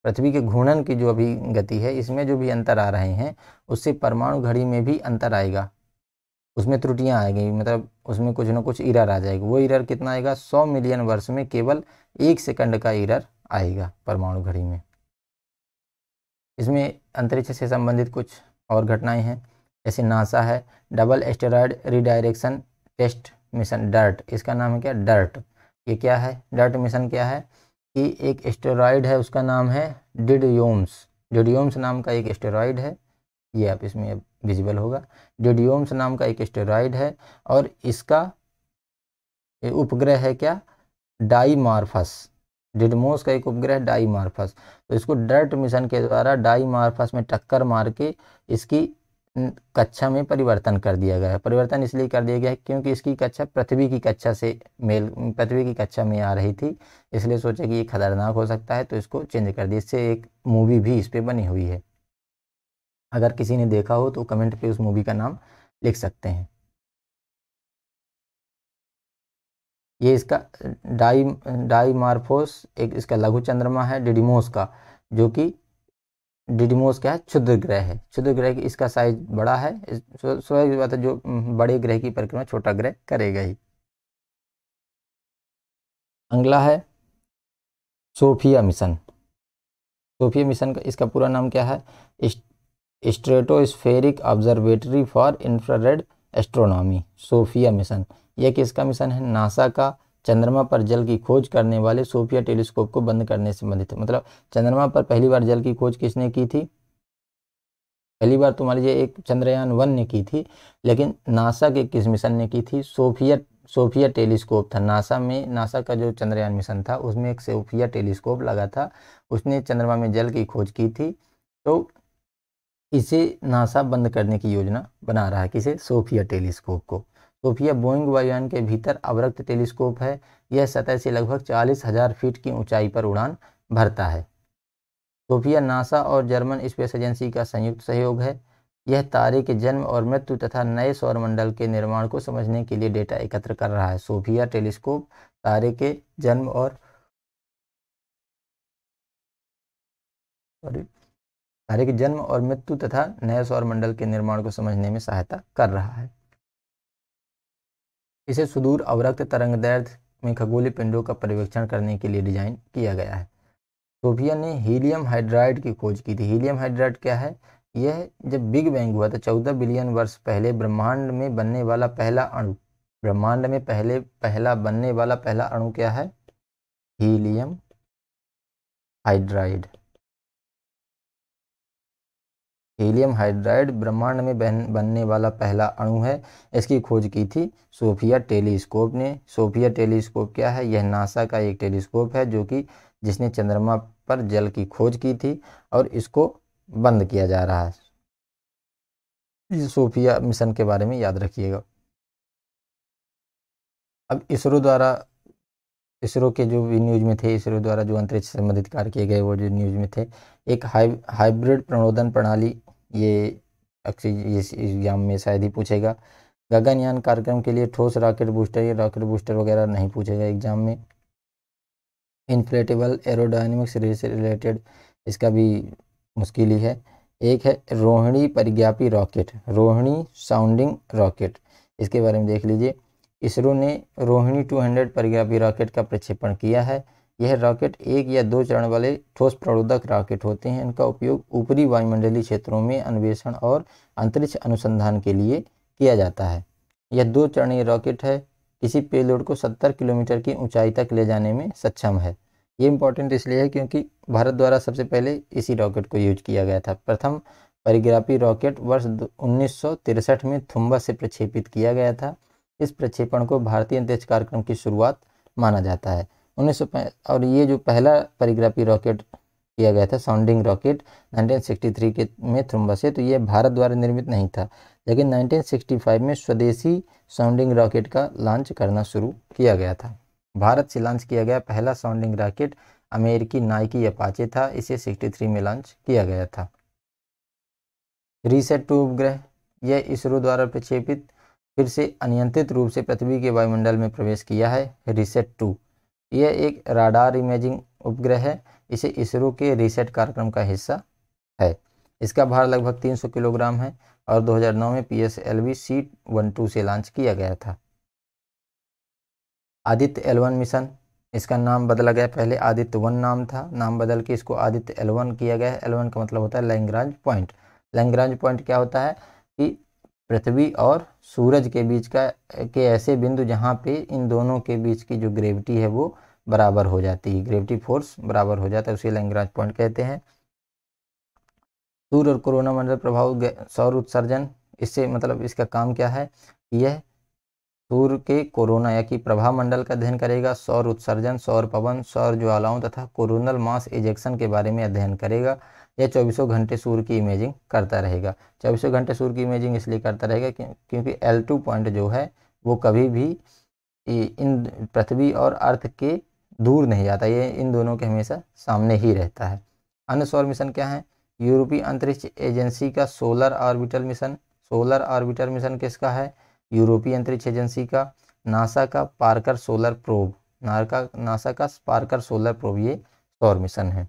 पृथ्वी के घूर्णन की जो अभी गति है इसमें जो भी अंतर आ रहे हैं उससे परमाणु घड़ी में भी अंतर आएगा उसमें त्रुटियां आएगी मतलब उसमें कुछ ना कुछ इरर आ जाएगी वो इरर कितना आएगा सौ मिलियन वर्ष में केवल एक सेकंड का इरर आएगा परमाणु घड़ी में इसमें अंतरिक्ष से संबंधित कुछ और घटनाएं हैं जैसे नासा है double asteroid redirection test mission DART इसका नाम है क्या डर्ट ये क्या है डर्ट मिशन क्या है कि एक एस्टेराइड है उसका नाम है डिडियोम्स डिडियोम्स नाम का एक एस्टेराइड है ये आप इसमें विजिबल होगा डिडियोम्स नाम का एक एस्टेराइड है और इसका उपग्रह है क्या डाईमार्फस डिडमोस का एक उपग्रह मार्फस तो इसको डर्ट मिशन के द्वारा डाई मार्फस में टक्कर मार के इसकी कक्षा में परिवर्तन कर दिया गया है परिवर्तन इसलिए कर दिया गया है क्योंकि इसकी कक्षा पृथ्वी की कक्षा से मेल पृथ्वी की कक्षा में आ रही थी इसलिए सोचा कि ये खतरनाक हो सकता है तो इसको चेंज कर दिया इससे एक मूवी भी इस पर बनी हुई है अगर किसी ने देखा हो तो कमेंट पे उस मूवी का नाम लिख सकते हैं ये इसका डाई डाईमार्फोस एक इसका लघु चंद्रमा है डिडिमोस का जो कि डिडिमोस क्या है क्षुद्र ग्रह है क्षुद्र ग्रह की इसका साइज बड़ा है बात है जो बड़े ग्रह की परिक्रमा छोटा ग्रह करेगा ही अगला है सोफिया मिशन सोफिया मिशन का इसका पूरा नाम क्या है stratospheric observatory for infrared astronomy SOFIA mission यह किसका मिशन है नासा का चंद्रमा पर जल की खोज करने वाले सोफिया टेलीस्कोप को बंद करने से संबंधित है मतलब चंद्रमा पर पहली बार जल की खोज किसने की थी पहली बार तुम्हारी तो ये एक चंद्रयान वन ने की थी लेकिन नासा के किस मिशन ने की थी सोफिया सोफिया टेलीस्कोप था नासा में नासा का जो चंद्रयान मिशन था उसमें एक सोफिया टेलीस्कोप लगा था उसने चंद्रमा में जल की खोज की थी तो इसे नासा बंद करने की योजना बना रहा है किसे सोफिया टेलीस्कोप को सोफिया बोइंग वायुयान के भीतर अवरक्त टेलीस्कोप है यह सतह से लगभग चालीस हजार फीट की ऊंचाई पर उड़ान भरता है सोफिया नासा और जर्मन स्पेस एजेंसी का संयुक्त सहयोग है यह तारे के जन्म और मृत्यु तथा नए सौरमंडल के निर्माण को समझने के लिए डेटा एकत्र कर रहा है सोफिया टेलीस्कोप तारे के जन्म और तारे के जन्म और मृत्यु तथा नए सौरमंडल के निर्माण को समझने में सहायता कर रहा है इसे सुदूर अवरक्त तरंग दर्द में खगोलीय पिंडों का परिवेक्षण करने के लिए डिजाइन किया गया है सोफिया ने हीलियम हाइड्राइड की खोज की थी हीलियम हाइड्राइड क्या है यह जब बिग बैंग हुआ था तो चौदह बिलियन वर्ष पहले ब्रह्मांड में बनने वाला पहला अणु ब्रह्मांड में पहले पहला बनने वाला पहला अणु क्या है हीलियम हाइड्राइड हीलियम हाइड्राइड ब्रह्मांड में बहन बनने वाला पहला अणु है इसकी खोज की थी सोफिया टेलीस्कोप ने सोफिया टेलीस्कोप क्या है यह नासा का एक टेलीस्कोप है जो कि जिसने चंद्रमा पर जल की खोज की थी और इसको बंद किया जा रहा है सोफिया मिशन के बारे में याद रखिएगा अब इसरो द्वारा इसरो के जो भी न्यूज में थे इसरो द्वारा जो अंतरिक्ष संबंधित कार्य किए गए वो जो न्यूज में थे एक हाइब्रिड प्रणोदन प्रणाली ये अक्सर एग्जाम में शायद ही पूछेगा गगनयान कार्यक्रम के लिए ठोस रॉकेट बूस्टर या रॉकेट बूस्टर वगैरह नहीं पूछेगा एग्जाम में इन्फ्लेटेबल एरोडाइनमिक्स से रिलेटेड इसका भी मुश्किल ही है एक है रोहिणी परिज्ञापी रॉकेट रोहिणी साउंडिंग रॉकेट इसके बारे में देख लीजिए इसरो ने रोहिणी 200 परिज्ञापी रॉकेट का प्रक्षेपण किया है यह रॉकेट एक या दो चरण वाले ठोस प्रणोदक रॉकेट होते हैं इनका उपयोग ऊपरी वायुमंडलीय क्षेत्रों में अन्वेषण और अंतरिक्ष अनुसंधान के लिए किया जाता है यह दो चरणीय रॉकेट है किसी पेलोड को 70 किलोमीटर की ऊंचाई तक ले जाने में सक्षम है ये इम्पोर्टेंट इसलिए है क्योंकि भारत द्वारा सबसे पहले इसी रॉकेट को यूज किया गया था प्रथम परिग्राफी रॉकेट वर्ष उन्नीस में थुम्बा से प्रक्षेपित किया गया था इस प्रक्षेपण को भारतीय अंतरिक्ष कार्यक्रम की शुरुआत माना जाता है उन्नीस और ये जो पहला परिग्राफी रॉकेट किया गया था साउंडिंग रॉकेट 1963 के में थ्रुम्बा से तो ये भारत द्वारा निर्मित नहीं था लेकिन 1965 में स्वदेशी साउंडिंग रॉकेट का लॉन्च करना शुरू किया गया था भारत से लॉन्च किया गया पहला साउंडिंग रॉकेट अमेरिकी नाइकी अपाचे था इसे 63 में लॉन्च किया गया था रीसेट टू उपग्रह यह इसरो द्वारा प्रक्षेपित फिर से अनियंत्रित रूप से पृथ्वी के वायुमंडल में प्रवेश किया है रिसेट टू यह एक राडार इमेजिंग उपग्रह है इसे इसरो के रिसेट कार्यक्रम का हिस्सा है इसका भार लगभग 300 किलोग्राम है और 2009 में पी एस एल से लॉन्च किया गया था आदित्य एल मिशन इसका नाम बदला गया पहले आदित्य वन नाम था नाम बदल के इसको आदित्य एल किया गया है का मतलब होता है लैंग्रांज पॉइंट लैंग्रांज पॉइंट क्या होता है कि पृथ्वी और सूरज के बीच का के ऐसे बिंदु जहाँ पे इन दोनों के बीच की जो ग्रेविटी है वो बराबर हो जाती है ग्रेविटी फोर्स बराबर हो जाता है उसे लैंग्राज पॉइंट कहते हैं सूर्य और कोरोना मंडल प्रभाव सौर उत्सर्जन इससे मतलब इसका काम क्या है यह सूर्य के कोरोना या कि प्रभाव मंडल का अध्ययन करेगा सौर उत्सर्जन सौर पवन सौर ज्वालाओं तथा कोरोनल मास इजेक्शन के बारे में अध्ययन करेगा यह चौबीसों घंटे सूर्य की इमेजिंग करता रहेगा चौबीसों घंटे सूर्य की इमेजिंग इसलिए करता रहेगा क्योंकि एल टू पॉइंट जो है वो कभी भी इन पृथ्वी और अर्थ के दूर नहीं जाता ये इन दोनों के हमेशा सामने ही रहता है अन्य सौर मिशन क्या है यूरोपीय अंतरिक्ष एजेंसी का solar orbital mission solar orbital mission किसका है यूरोपीय अंतरिक्ष एजेंसी का नासा का पार्कर सोलर प्रोब नारका नासा का पार्कर सोलर प्रोब ये सौर मिशन है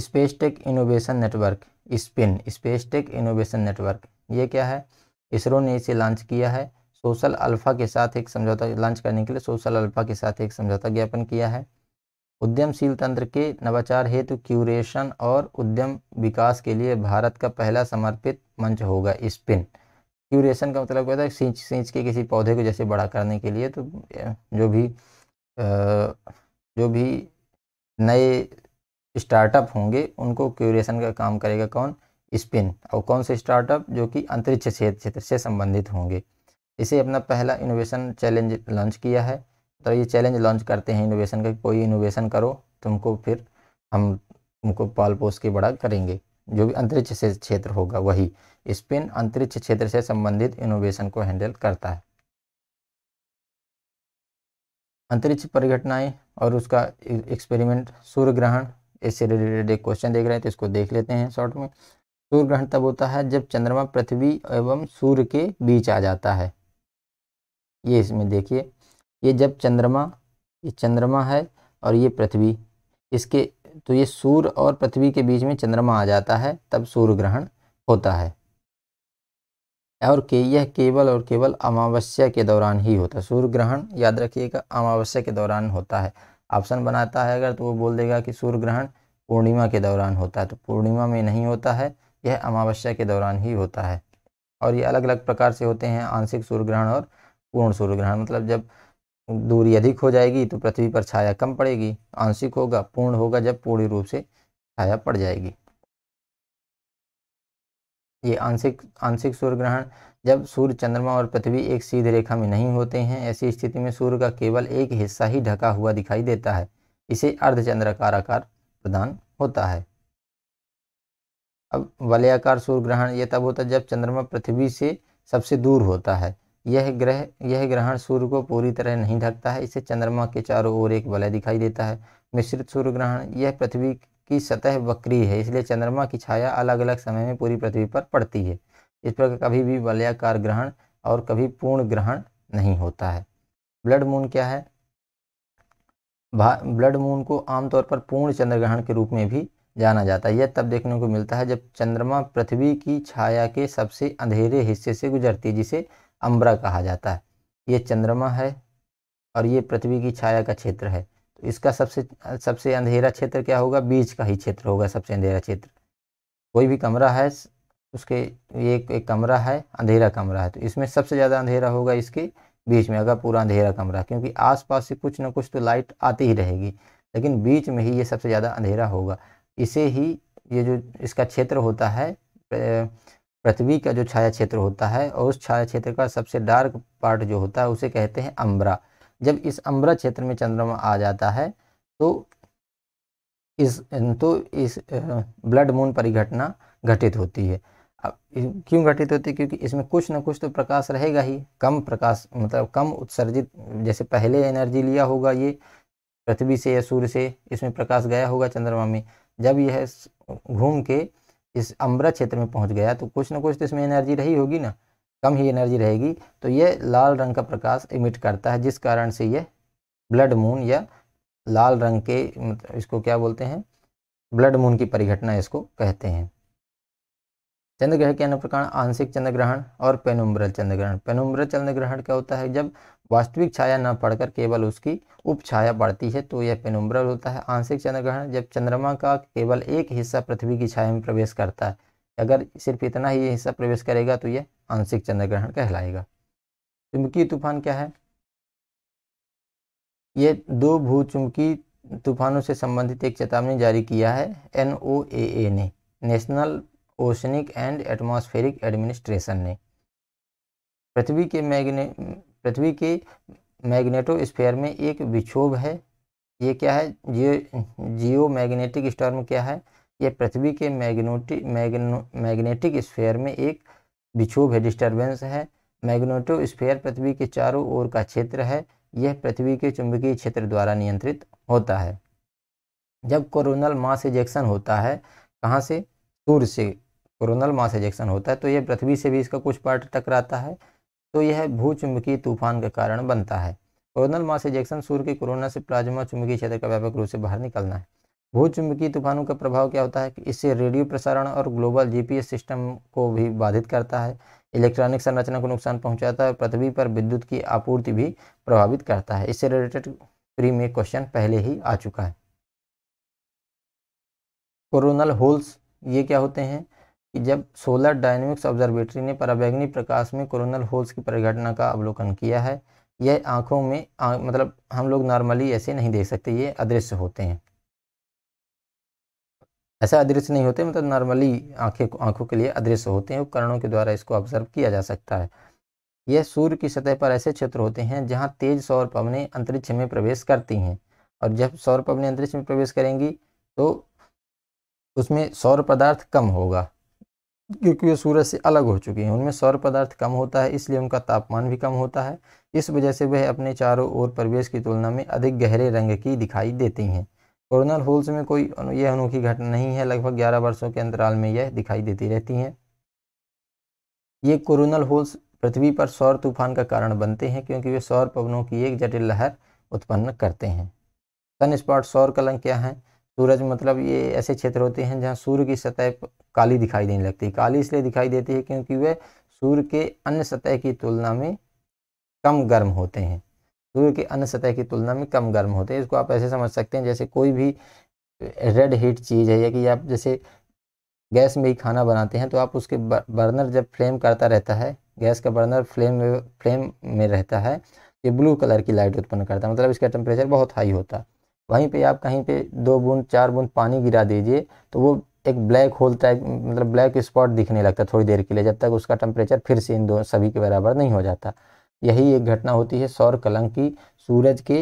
space tech innovation network spin space tech innovation network ये क्या है इसरो ने इसे लॉन्च किया है सोशल अल्फा के साथ एक समझौता लॉन्च करने के लिए सोशल अल्फा के साथ एक समझौता ज्ञापन किया है उद्यमशील तंत्र के नवाचार हेतु क्यूरेशन और उद्यम विकास के लिए भारत का पहला समर्पित मंच होगा स्पिन क्यूरेशन का मतलब क्या होता है सींच सींच के किसी पौधे को जैसे बड़ा करने के लिए तो जो भी जो भी नए स्टार्टअप होंगे उनको क्यूरेशन का काम करेगा कौन स्पिन और कौन से स्टार्टअप जो कि अंतरिक्ष क्षेत्र क्षेत्र से संबंधित होंगे इसे अपना पहला इनोवेशन चैलेंज लॉन्च किया है तो ये चैलेंज लॉन्च करते हैं इनोवेशन का कोई इनोवेशन करो तुमको फिर हम तुमको पाल पोस के बड़ा करेंगे जो भी अंतरिक्ष से क्षेत्र होगा वही स्पिन अंतरिक्ष क्षेत्र से संबंधित इनोवेशन को हैंडल करता है अंतरिक्ष परिघटनाएं और उसका एक्सपेरिमेंट e-, सूर्य ग्रहण इससे रिलेटेड एक क्वेश्चन देख रहे हैं तो इसको देख लेते हैं शॉर्ट में सूर्य ग्रहण तब होता है जब चंद्रमा पृथ्वी एवं सूर्य के बीच आ जाता है ये इसमें देखिए ये जब चंद्रमा ये चंद्रमा है और ये पृथ्वी इसके तो ये सूर्य और पृथ्वी के बीच में चंद्रमा आ जाता है तब सूर्य ग्रहण होता है और के यह केवल और केवल अमावस्या के दौरान ही होता है सूर्य ग्रहण याद रखिएगा अमावस्या के दौरान होता है ऑप्शन बनाता है अगर तो वो बोल देगा कि सूर्य ग्रहण पूर्णिमा के दौरान होता है तो पूर्णिमा में नहीं होता है यह अमावस्या के दौरान ही होता है और ये अलग अलग प्रकार से होते हैं आंशिक सूर्य ग्रहण और पूर्ण सूर्य ग्रहण मतलब जब दूरी अधिक हो जाएगी तो पृथ्वी पर छाया कम पड़ेगी आंशिक होगा पूर्ण होगा जब पूर्ण रूप से छाया पड़ जाएगी ये आंशिक आंशिक सूर्य ग्रहण जब सूर्य चंद्रमा और पृथ्वी एक सीध रेखा में नहीं होते हैं ऐसी स्थिति में सूर्य का केवल एक हिस्सा ही ढका हुआ दिखाई देता है इसे अर्धचंद्राकार आकार प्रदान होता है अब वलयाकार सूर्य ग्रहण यह तब होता है जब चंद्रमा पृथ्वी से सबसे दूर होता है यह ग्रह यह ग्रहण सूर्य को पूरी तरह नहीं ढकता है इसे चंद्रमा के चारों ओर एक वलय दिखाई देता है मिश्रित सूर्य ग्रहण यह पृथ्वी की सतह वक्री है इसलिए चंद्रमा की छाया अलग अलग समय में पूरी पृथ्वी पर पड़ती है इस प्रकार कभी भी वलयाकार ग्रहण और कभी पूर्ण ग्रहण नहीं होता है ब्लड मून क्या है ब्लड मून को आमतौर पर पूर्ण चंद्र ग्रहण के रूप में भी जाना जाता है यह तब देखने को मिलता है जब चंद्रमा पृथ्वी की छाया के सबसे अंधेरे हिस्से से गुजरती है जिसे अम्बरा कहा जाता है ये चंद्रमा है और ये पृथ्वी की छाया का क्षेत्र है तो इसका सबसे सबसे अंधेरा क्षेत्र क्या होगा बीच का ही क्षेत्र होगा सबसे अंधेरा क्षेत्र कोई भी कमरा है उसके ये एक कमरा है अंधेरा कमरा है तो इसमें सबसे ज़्यादा अंधेरा होगा इसके बीच में अगर पूरा अंधेरा कमरा क्योंकि आसपास से कुछ ना कुछ तो लाइट आती ही रहेगी लेकिन बीच में ही ये सबसे ज़्यादा अंधेरा होगा इसे ही ये जो इसका क्षेत्र होता है पृथ्वी का जो छाया क्षेत्र होता है और उस छाया क्षेत्र का सबसे डार्क पार्ट जो होता है उसे कहते हैं अम्बरा जब इस अम्बरा क्षेत्र में चंद्रमा आ जाता है तो इस तो इस ब्लड मून परिघटना घटित होती है अब क्यों घटित होती है क्योंकि इसमें कुछ ना कुछ तो प्रकाश रहेगा ही कम प्रकाश मतलब कम उत्सर्जित जैसे पहले एनर्जी लिया होगा ये पृथ्वी से या सूर्य से इसमें प्रकाश गया होगा चंद्रमा में जब यह घूम के इस अम्बरा क्षेत्र में पहुंच गया तो कुछ ना कुछ तो इसमें एनर्जी रही होगी ना कम ही एनर्जी रहेगी तो यह लाल रंग का प्रकाश इमिट करता है जिस कारण से यह ब्लड मून या लाल रंग के मतलब इसको क्या बोलते हैं ब्लड मून की परिघटना इसको कहते हैं चंद्रग्रह के अन्य प्रकार आंशिक चंद्रग्रहण और पेनुम्ब्रल चंद्रग्रहण पेनुम्ब्रल चंद्रग्रहण क्या होता है जब वास्तविक छाया न पड़कर केवल उसकी उप छाया पड़ती है तो यह पेनुम्ब्रल होता है आंशिक चंद्रग्रहण जब चंद्रमा का केवल एक हिस्सा पृथ्वी की छाया में प्रवेश करता है अगर सिर्फ इतना ही हिस्सा प्रवेश करेगा तो यह आंशिक चंद्रग्रहण कहलाएगा चुंबकीय तूफान क्या है यह दो भू चुंबकीय तूफानों से संबंधित एक चेतावनी जारी किया है एन ने national oceanic and atmospheric administration ने पृथ्वी के मैग्ने पृथ्वी के मैग्नेटोस्फेयर में एक विक्षोभ है ये क्या है जियो जियो मैग्नेटिक स्टॉर्म क्या है ये पृथ्वी के मैग्नोटी मैग्नो मैग्नेटिक स्फेयर में एक विक्षोभ है डिस्टर्बेंस है मैग्नेटोस्फेयर पृथ्वी के चारों ओर का क्षेत्र है यह पृथ्वी के चुंबकीय क्षेत्र द्वारा नियंत्रित होता है जब कोरोनल मास इजेक्शन होता है कहाँ से सूर्य से कोरोनल मास एजेक्शन होता है तो यह पृथ्वी से भी इसका कुछ पार्ट टकराता है तो यह भूचुंबकीय तूफान का कारण बनता है कोरोनल मास एजेक्शन सूर्य के कोरोना से प्लाज्मा चुंबकीय क्षेत्र का व्यापक रूप से बाहर निकलना है भूचुंबकीय तूफानों का प्रभाव क्या होता है कि इससे रेडियो प्रसारण और ग्लोबल जीपीएस सिस्टम को भी बाधित करता है इलेक्ट्रॉनिक संरचना को नुकसान पहुंचाता है और पृथ्वी पर विद्युत की आपूर्ति भी प्रभावित करता है इससे रिलेटेड प्री में क्वेश्चन पहले ही आ चुका है कोरोनल होल्स ये क्या होते हैं कि जब सोलर डायनेमिक्स ऑब्जर्वेटरी ने पराबैग्नी प्रकाश में कोरोनल होल्स की परिघटना का अवलोकन किया है यह आँखों में आ, मतलब हम लोग नॉर्मली ऐसे नहीं देख सकते ये अदृश्य होते हैं ऐसा अदृश्य नहीं होते मतलब नॉर्मली आँखें आँखों के लिए अदृश्य होते हैं उपकरणों के द्वारा इसको ऑब्जर्व किया जा सकता है यह सूर्य की सतह पर ऐसे क्षेत्र होते हैं जहाँ तेज सौर पवने अंतरिक्ष में प्रवेश करती हैं और जब सौर पवने अंतरिक्ष में प्रवेश करेंगी तो उसमें सौर पदार्थ कम होगा क्योंकि वे सूरज से अलग हो चुकी हैं उनमें सौर पदार्थ कम होता है इसलिए उनका तापमान भी कम होता है इस वजह से वह अपने चारों ओर परिवेश की तुलना में अधिक गहरे रंग की दिखाई देती हैं कोरोनल होल्स में कोई यह अनोखी घटना नहीं है लगभग ग्यारह वर्षों के अंतराल में यह दिखाई देती रहती हैं ये कोरोनल होल्स पृथ्वी पर सौर तूफान का कारण बनते हैं क्योंकि वे सौर पवनों की एक जटिल लहर उत्पन्न करते हैं सन स्पॉट सौर कलंक क्या हैं सूरज मतलब ये ऐसे क्षेत्र होते हैं जहाँ सूर्य की सतह काली दिखाई देने लगती है काली इसलिए दिखाई देती है क्योंकि वह सूर्य के अन्य सतह की तुलना में कम गर्म होते हैं सूर्य के अन्य सतह की तुलना में कम गर्म होते हैं इसको आप ऐसे समझ सकते हैं जैसे कोई भी रेड हीट चीज़ है या कि आप जैसे गैस में ही खाना बनाते हैं तो आप उसके बर्नर जब फ्लेम करता रहता है गैस का बर्नर फ्लेम में फ्लेम में रहता है ये ब्लू कलर की लाइट उत्पन्न करता है मतलब इसका टेम्परेचर बहुत हाई होता है वहीं पे आप कहीं पे दो बूंद चार बूंद पानी गिरा दीजिए तो वो एक ब्लैक होल टाइप मतलब ब्लैक स्पॉट दिखने लगता है थोड़ी देर के लिए जब तक उसका टेम्परेचर फिर से इन दो सभी के बराबर नहीं हो जाता यही एक घटना होती है सौर कलंक की सूरज के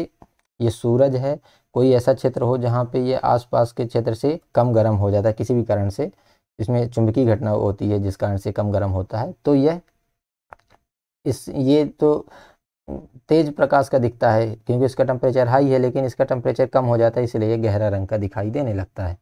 ये सूरज है कोई ऐसा क्षेत्र हो जहाँ पे ये आसपास के क्षेत्र से कम गर्म हो जाता है किसी भी कारण से इसमें चुंबकीय घटना होती है जिस कारण से कम गर्म होता है तो यह इस ये तो तेज प्रकाश का दिखता है क्योंकि इसका टेम्परेचर हाई है लेकिन इसका टेम्परेचर कम हो जाता है इसलिए गहरा रंग का दिखाई देने लगता है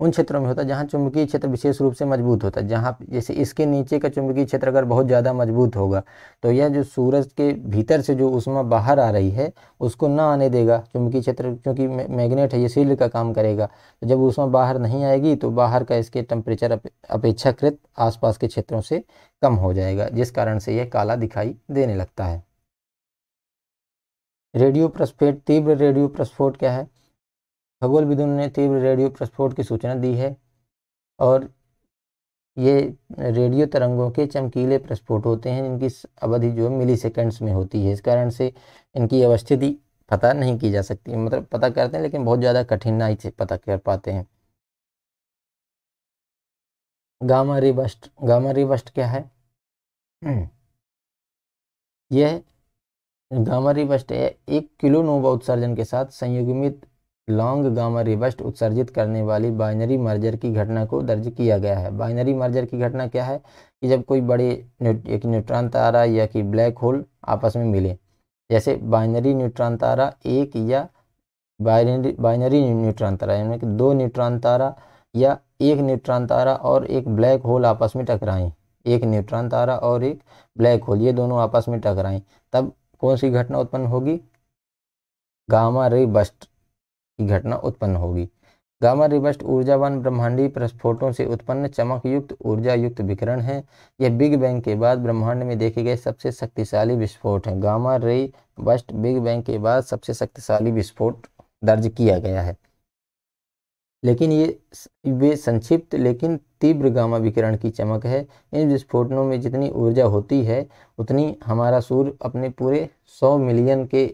उन क्षेत्रों में होता है जहाँ चुंबकीय क्षेत्र विशेष रूप से मजबूत होता है जहाँ जैसे इसके नीचे का चुंबकीय क्षेत्र अगर बहुत ज़्यादा मजबूत होगा तो यह जो सूरज के भीतर से जो उष्मा बाहर आ रही है उसको ना आने देगा चुंबकीय क्षेत्र क्योंकि मैग्नेट है ये सील का काम करेगा तो जब उष्मा बाहर नहीं आएगी तो बाहर का इसके टेम्परेचर अपेक्षाकृत आसपास के क्षेत्रों से कम हो जाएगा जिस कारण से यह काला दिखाई देने लगता है रेडियो प्रस्फेट तीव्र रेडियो प्रस्फोट क्या है खगोलविदों ने तीव्र रेडियो प्रस्फोट की सूचना दी है और ये रेडियो तरंगों के चमकीले प्रस्फोट होते हैं जिनकी अवधि जो मिली सेकेंड्स में होती है इस कारण से इनकी अवस्थिति पता नहीं की जा सकती मतलब पता करते हैं लेकिन बहुत ज़्यादा कठिनाई से पता कर पाते हैं गामा रिबस्ट गामा रिबस्ट क्या है हम्म। यह गामा रिबस्ट एक किलो नोबा उत्सर्जन के साथ संयुग्मित लॉन्ग गामा रिबस्ट उत्सर्जित करने वाली बाइनरी मर्जर की घटना को दर्ज किया गया है बाइनरी मर्जर की घटना क्या है कि जब कोई बड़े एक न्यूट्रॉन तारा या कि ब्लैक होल आपस में मिले जैसे बाइनरी न्यूट्रॉन तारा एक या बाइनरी बाइनरी न्यूट्रॉन तारा यानी कि दो न्यूट्रॉन तारा या एक न्यूट्रॉन तारा और एक ब्लैक होल आपस में टकराएं एक न्यूट्रॉन तारा और एक ब्लैक होल ये दोनों आपस में टकराएं तब कौन सी घटना उत्पन्न होगी गामा रे बस्ट की घटना उत्पन्न होगी गामा रिबस्ट ऊर्जावान ब्रह्मांडीय प्रस्फोटों से उत्पन्न चमक युक्त ऊर्जा युक्त विकिरण है यह बिग बैंग के बाद ब्रह्मांड में देखे गए सबसे शक्तिशाली विस्फोट है gamma ray bast big Bang के बाद सबसे शक्तिशाली विस्फोट दर्ज किया गया है लेकिन ये वे संक्षिप्त लेकिन तीव्र गामा विकिरण की चमक है इन विस्फोटनों में जितनी ऊर्जा होती है उतनी हमारा सूर्य अपने पूरे सौ मिलियन के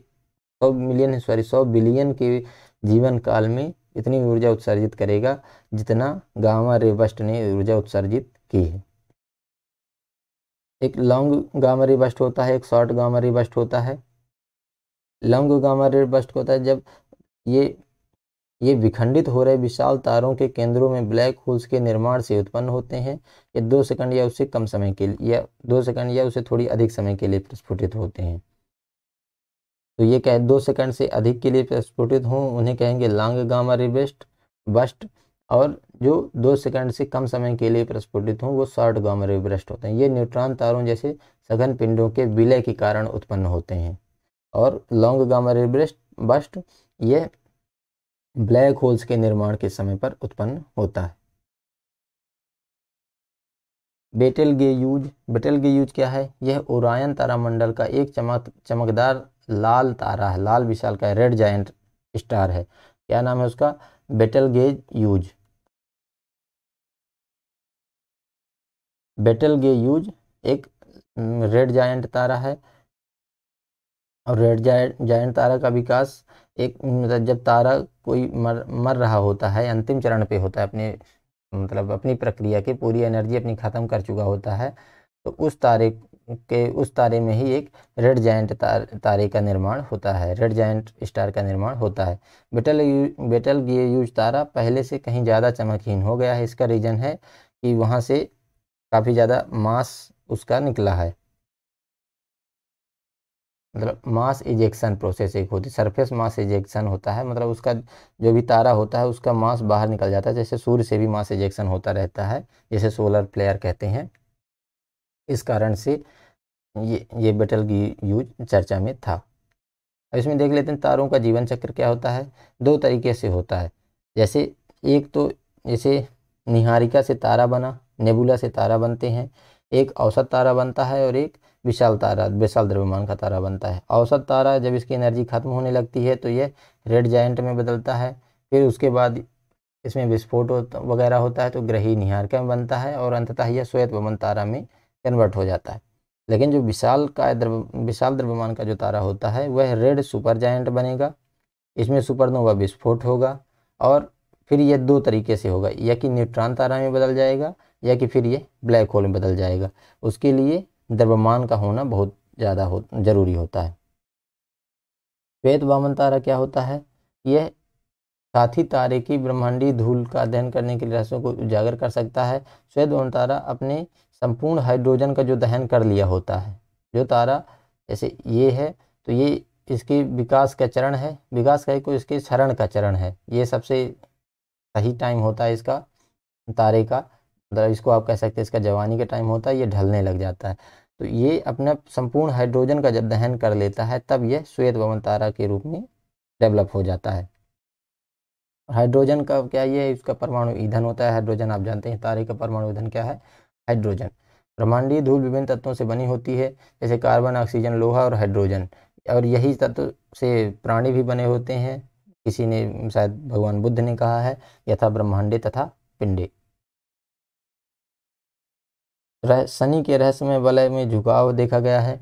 सौ मिलियन सॉरी सौ बिलियन के जीवन काल में इतनी ऊर्जा उत्सर्जित करेगा जितना गामा बस्ट ने ऊर्जा उत्सर्जित की है एक लॉन्ग गामा बस्ट होता है एक शॉर्ट गामा बस्ट होता है लॉन्ग गामा बस्ट होता है जब ये ये विखंडित हो रहे विशाल तारों के केंद्रों में ब्लैक होल्स के निर्माण से उत्पन्न होते हैं ये दो सेकंड या उससे कम समय के लिए या दो सेकंड या उससे थोड़ी अधिक समय के लिए प्रस्फुटित होते हैं तो ये कह दो सेकंड से अधिक के लिए प्रस्फुटित हों उन्हें कहेंगे लांग गामा रिबेस्ट बस्ट और जो दो सेकंड से कम समय के लिए प्रस्फुटित हों वो शॉर्ट गामा रिबेस्ट होते हैं ये न्यूट्रॉन तारों जैसे सघन पिंडों के विलय के कारण उत्पन्न होते हैं और लॉन्ग गामा रिबेस्ट बस्ट ये ब्लैक होल्स के निर्माण के समय पर उत्पन्न होता है Betelgeuse Betelgeuse क्या है यह ओरायन तारामंडल का एक चमक चमकदार लाल तारा है लाल विशाल का रेड जायंट स्टार है क्या नाम है उसका Betelgeuse Betelgeuse एक रेड mm, जायंट तारा है और रेड जायंट तारा का विकास एक मतलब जब तारा कोई मर मर रहा होता है अंतिम चरण पे होता है अपने मतलब अपनी प्रक्रिया के पूरी एनर्जी अपनी ख़त्म कर चुका होता है तो उस तारे के उस तारे में ही एक रेड जाइंट तार, तारे का निर्माण होता है रेड जाइंट स्टार का निर्माण होता है बेटल बेटल बेटल यूज तारा पहले से कहीं ज़्यादा चमकहीन हो गया है इसका रीज़न है कि वहाँ से काफ़ी ज़्यादा मास उसका निकला है मतलब मास इजेक्शन प्रोसेस एक होती है सरफेस मास इजेक्शन होता है मतलब उसका जो भी तारा होता है उसका मास बाहर निकल जाता है जैसे सूर्य से भी मास इजेक्शन होता रहता है जैसे सोलर प्लेयर कहते हैं इस कारण से ये ये बेटल यूज चर्चा में था अब इसमें देख लेते हैं तारों का जीवन चक्र क्या होता है दो तरीके से होता है जैसे एक तो जैसे निहारिका से तारा बना नेबुला से तारा बनते हैं एक औसत तारा बनता है और एक विशाल तारा विशाल द्रव्यमान का तारा बनता है औसत तारा जब इसकी एनर्जी खत्म होने लगती है तो यह रेड जाइंट में बदलता है फिर उसके बाद इसमें विस्फोट वगैरह होता है तो ग्रही निहारिका में बनता है और अंततः यह श्वेत वमन तारा में कन्वर्ट हो जाता है लेकिन जो विशाल का द्रव विशाल द्रव्यमान का जो तारा होता है वह रेड सुपर जायंट बनेगा इसमें सुपरनोवा विस्फोट होगा और फिर यह दो तरीके से होगा या कि न्यूट्रॉन तारा में बदल जाएगा या कि फिर ये ब्लैक होल में बदल जाएगा उसके लिए द्रव्यमान का होना बहुत ज़्यादा हो जरूरी होता है श्वेत वामन तारा क्या होता है यह साथ ही तारे की ब्रह्मांडी धूल का अध्ययन करने के लिए रहस्यों को उजागर कर सकता है श्वेत वामन तारा अपने संपूर्ण हाइड्रोजन का जो दहन कर लिया होता है जो तारा जैसे ये है तो ये इसके विकास का चरण है विकास का एक इसके क्षरण का चरण है ये सबसे सही टाइम होता है इसका तारे का मतलब इसको आप कह सकते हैं इसका जवानी का टाइम होता है ये ढलने लग जाता है तो ये अपना संपूर्ण हाइड्रोजन का जब दहन कर लेता है तब यह श्वेत भवन तारा के रूप में डेवलप हो जाता है हाइड्रोजन का क्या ये इसका परमाणु ईंधन होता है हाइड्रोजन आप जानते हैं तारे का परमाणु ईंधन क्या है हाइड्रोजन ब्रह्मांडीय धूल विभिन्न तत्वों से बनी होती है जैसे कार्बन ऑक्सीजन लोहा और हाइड्रोजन और यही तत्व से प्राणी भी बने होते हैं किसी ने शायद भगवान बुद्ध ने कहा है यथा ब्रह्मांडे तथा पिंडे रह शनि के रहस्यमय वलय में झुकाव देखा गया है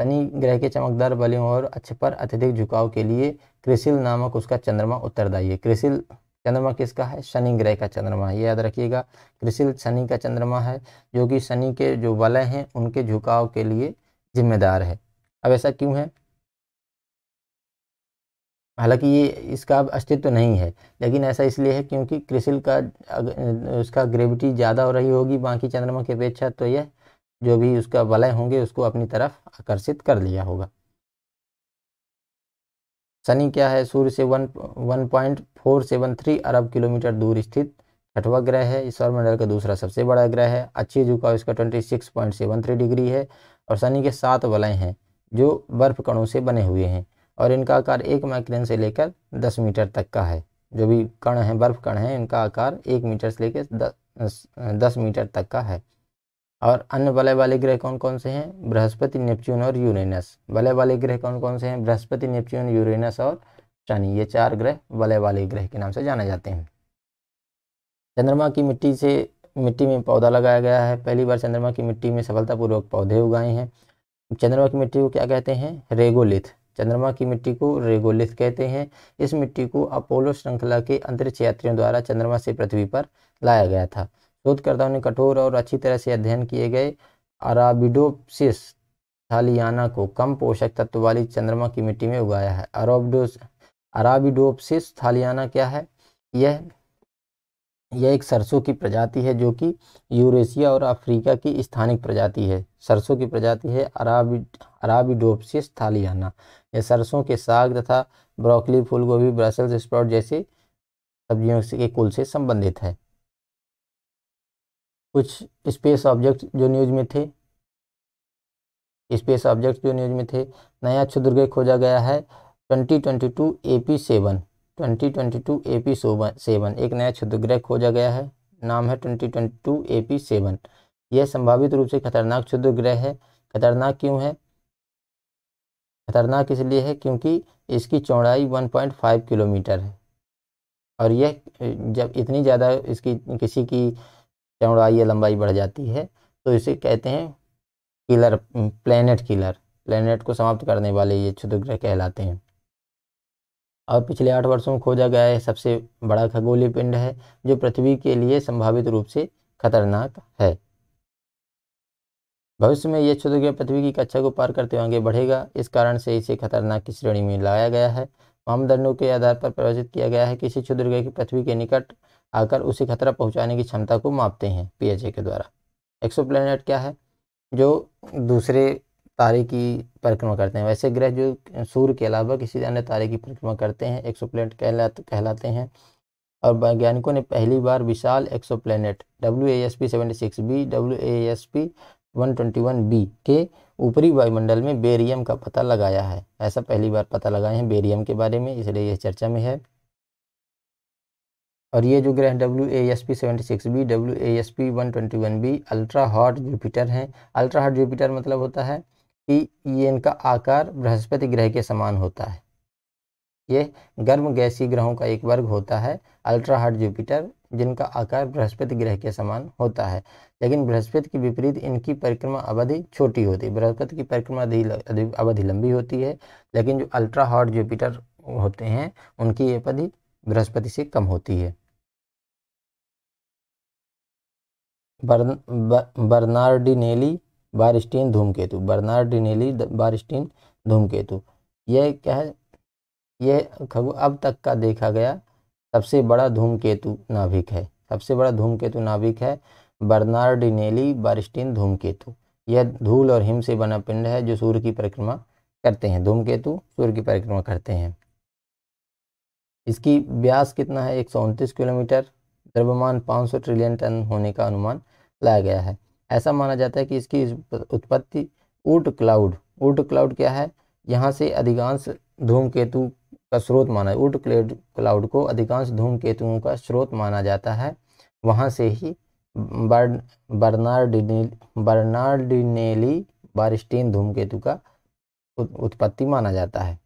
शनि ग्रह के चमकदार बलियों और अच्छे पर अत्यधिक झुकाव के लिए क्रिसिल नामक उसका चंद्रमा उत्तरदायी है क्रिसिल चंद्रमा किसका है शनि ग्रह का चंद्रमा है याद रखिएगा कृषिल शनि का चंद्रमा है जो कि शनि के जो वलय हैं उनके झुकाव के लिए जिम्मेदार है अब ऐसा क्यों है हालांकि ये इसका अब अस्तित्व तो नहीं है लेकिन ऐसा इसलिए है क्योंकि क्रिसिल का उसका ग्रेविटी ज़्यादा हो रही होगी बाकी चंद्रमा की अपेक्षा तो यह जो भी उसका वलय होंगे उसको अपनी तरफ आकर्षित कर लिया होगा शनि क्या है सूर्य से one one point four seven three अरब किलोमीटर दूर स्थित छठवा ग्रह है सौर मंडल का दूसरा सबसे बड़ा ग्रह है अच्छी झुकाव इसका twenty six point seven three degree है और शनि के सात वलय हैं जो बर्फ कणों से बने हुए हैं और इनका आकार एक माइक्रेन से लेकर दस मीटर तक का है जो भी कण हैं बर्फ कण हैं इनका आकार एक मीटर से लेकर दस मीटर तक का है और अन्य वलय वाले ग्रह कौन कौन से हैं बृहस्पति नेपच्यून और यूरेनस वलय वाले ग्रह कौन कौन से हैं बृहस्पति नेपच्यून यूरेनस और शनि ये चार ग्रह वलय वाले ग्रह के नाम से जाने जाते हैं चंद्रमा की मिट्टी से मिट्टी में पौधा लगाया गया है पहली बार चंद्रमा की मिट्टी में सफलतापूर्वक पौधे उगाए हैं चंद्रमा की मिट्टी को क्या कहते हैं रेगोलिथ चंद्रमा की मिट्टी को रेगोलिथ कहते हैं इस मिट्टी को अपोलो श्रृंखला के अंतरिक्ष यात्रियों द्वारा चंद्रमा से पृथ्वी पर लाया गया था शोधकर्ताओं ने कठोर और अच्छी तरह से अध्ययन किए गए अराबिडोसिस थालियाना को कम पोषक तत्व वाली चंद्रमा की मिट्टी में उगाया है अरोबडोस अराबिडोपसिस थालियाना क्या है यह यह एक सरसों की प्रजाति है जो कि यूरेशिया और अफ्रीका की स्थानिक प्रजाति है सरसों की प्रजाति है अराबी अराबिडोपसिस थालियाना यह सरसों के साग तथा ब्रोकली फूलगोभी ब्रसल्स स्प्राउट जैसे सब्जियों के कुल से संबंधित है कुछ स्पेस ऑब्जेक्ट जो न्यूज में थे स्पेस ऑब्जेक्ट जो न्यूज में थे नया क्षुद्रग्रह खोजा गया है twenty twenty two A P seven twenty twenty two A P seven एक नया क्षुद्रग्रह खोजा गया है नाम है twenty twenty two A P seven यह संभावित रूप से खतरनाक क्षुद्रग्रह है खतरनाक क्यों है खतरनाक इसलिए है क्योंकि इसकी चौड़ाई 1.5 किलोमीटर है और यह जब इतनी ज़्यादा इसकी किसी की चौड़ाई या लंबाई बढ़ जाती है तो इसे कहते हैं किलर प्लेनेट किलर प्लेनेट को समाप्त करने वाले ये क्षुद्रग्रह कहलाते हैं और पिछले आठ वर्षों में खोजा गया है सबसे बड़ा खगोलीय पिंड है जो पृथ्वी के लिए संभावित रूप से खतरनाक है भविष्य में यह क्षुद्रग्रह पृथ्वी की कक्षा को पार करते हुए आगे बढ़ेगा इस कारण से इसे खतरनाक की श्रेणी में लाया गया है मामदंडों के आधार पर प्रवचित किया गया है किसी क्षुद्रग्रह की पृथ्वी के निकट आकर उसे खतरा पहुंचाने की क्षमता को मापते हैं पीएचए के द्वारा एक्सोप्लैनेट क्या है जो दूसरे तारे की परिक्रमा करते हैं वैसे ग्रह जो सूर्य के अलावा किसी अन्य तारे की परिक्रमा करते हैं एक्सो कहला कहलाते हैं और वैज्ञानिकों ने पहली बार विशाल exoplanet W A S P seventy six B W A S P one twenty one B के ऊपरी वायुमंडल में बेरियम का पता लगाया है ऐसा पहली बार पता लगाए हैं बेरियम के बारे में इसलिए यह चर्चा में है और ये जो ग्रह W A S P seventy six B W A S P one twenty one B ultra hot Jupiter हैं अल्ट्रा हॉट जुपिटर मतलब होता है कि ये इनका आकार बृहस्पति ग्रह के समान होता है ये गर्म गैसी ग्रहों का एक वर्ग होता है अल्ट्रा हार्ड जुपिटर जिनका आकार बृहस्पति ग्रह के समान होता है लेकिन बृहस्पति के विपरीत इनकी परिक्रमा अवधि छोटी होती है बृहस्पति की परिक्रमा अवधि लंबी होती है लेकिन जो अल्ट्रा हॉट जुपिटर होते हैं उनकी अवधि बृहस्पति से कम होती है बर्न, बर्नार्डिनेली बारिस्टीन धूमकेतु बर्नार्ड डिनेली बारिस्टीन धूमकेतु यह क्या है यह खगो अब तक का देखा गया सबसे बड़ा धूमकेतु नाभिक है सबसे बड़ा धूमकेतु नाभिक है डिनेली बारिस्टीन धूमकेतु यह धूल और हिम से बना पिंड है जो सूर्य की परिक्रमा करते हैं धूमकेतु सूर्य की परिक्रमा करते हैं इसकी ब्यास कितना है एक किलोमीटर द्रव्यमान 500 ट्रिलियन टन होने का अनुमान लाया गया है ऐसा माना जाता है कि इसकी उत्पत्ति ऊट क्लाउड ऊट क्लाउड क्या है यहाँ से अधिकांश धूमकेतु का स्रोत माना है ऊट क्लाउड को अधिकांश धूमकेतुओं का स्रोत माना जाता है वहाँ से ही बर्न बर्नार्डिनेली बारिस्टीन धूमकेतु का उत्पत्ति माना जाता है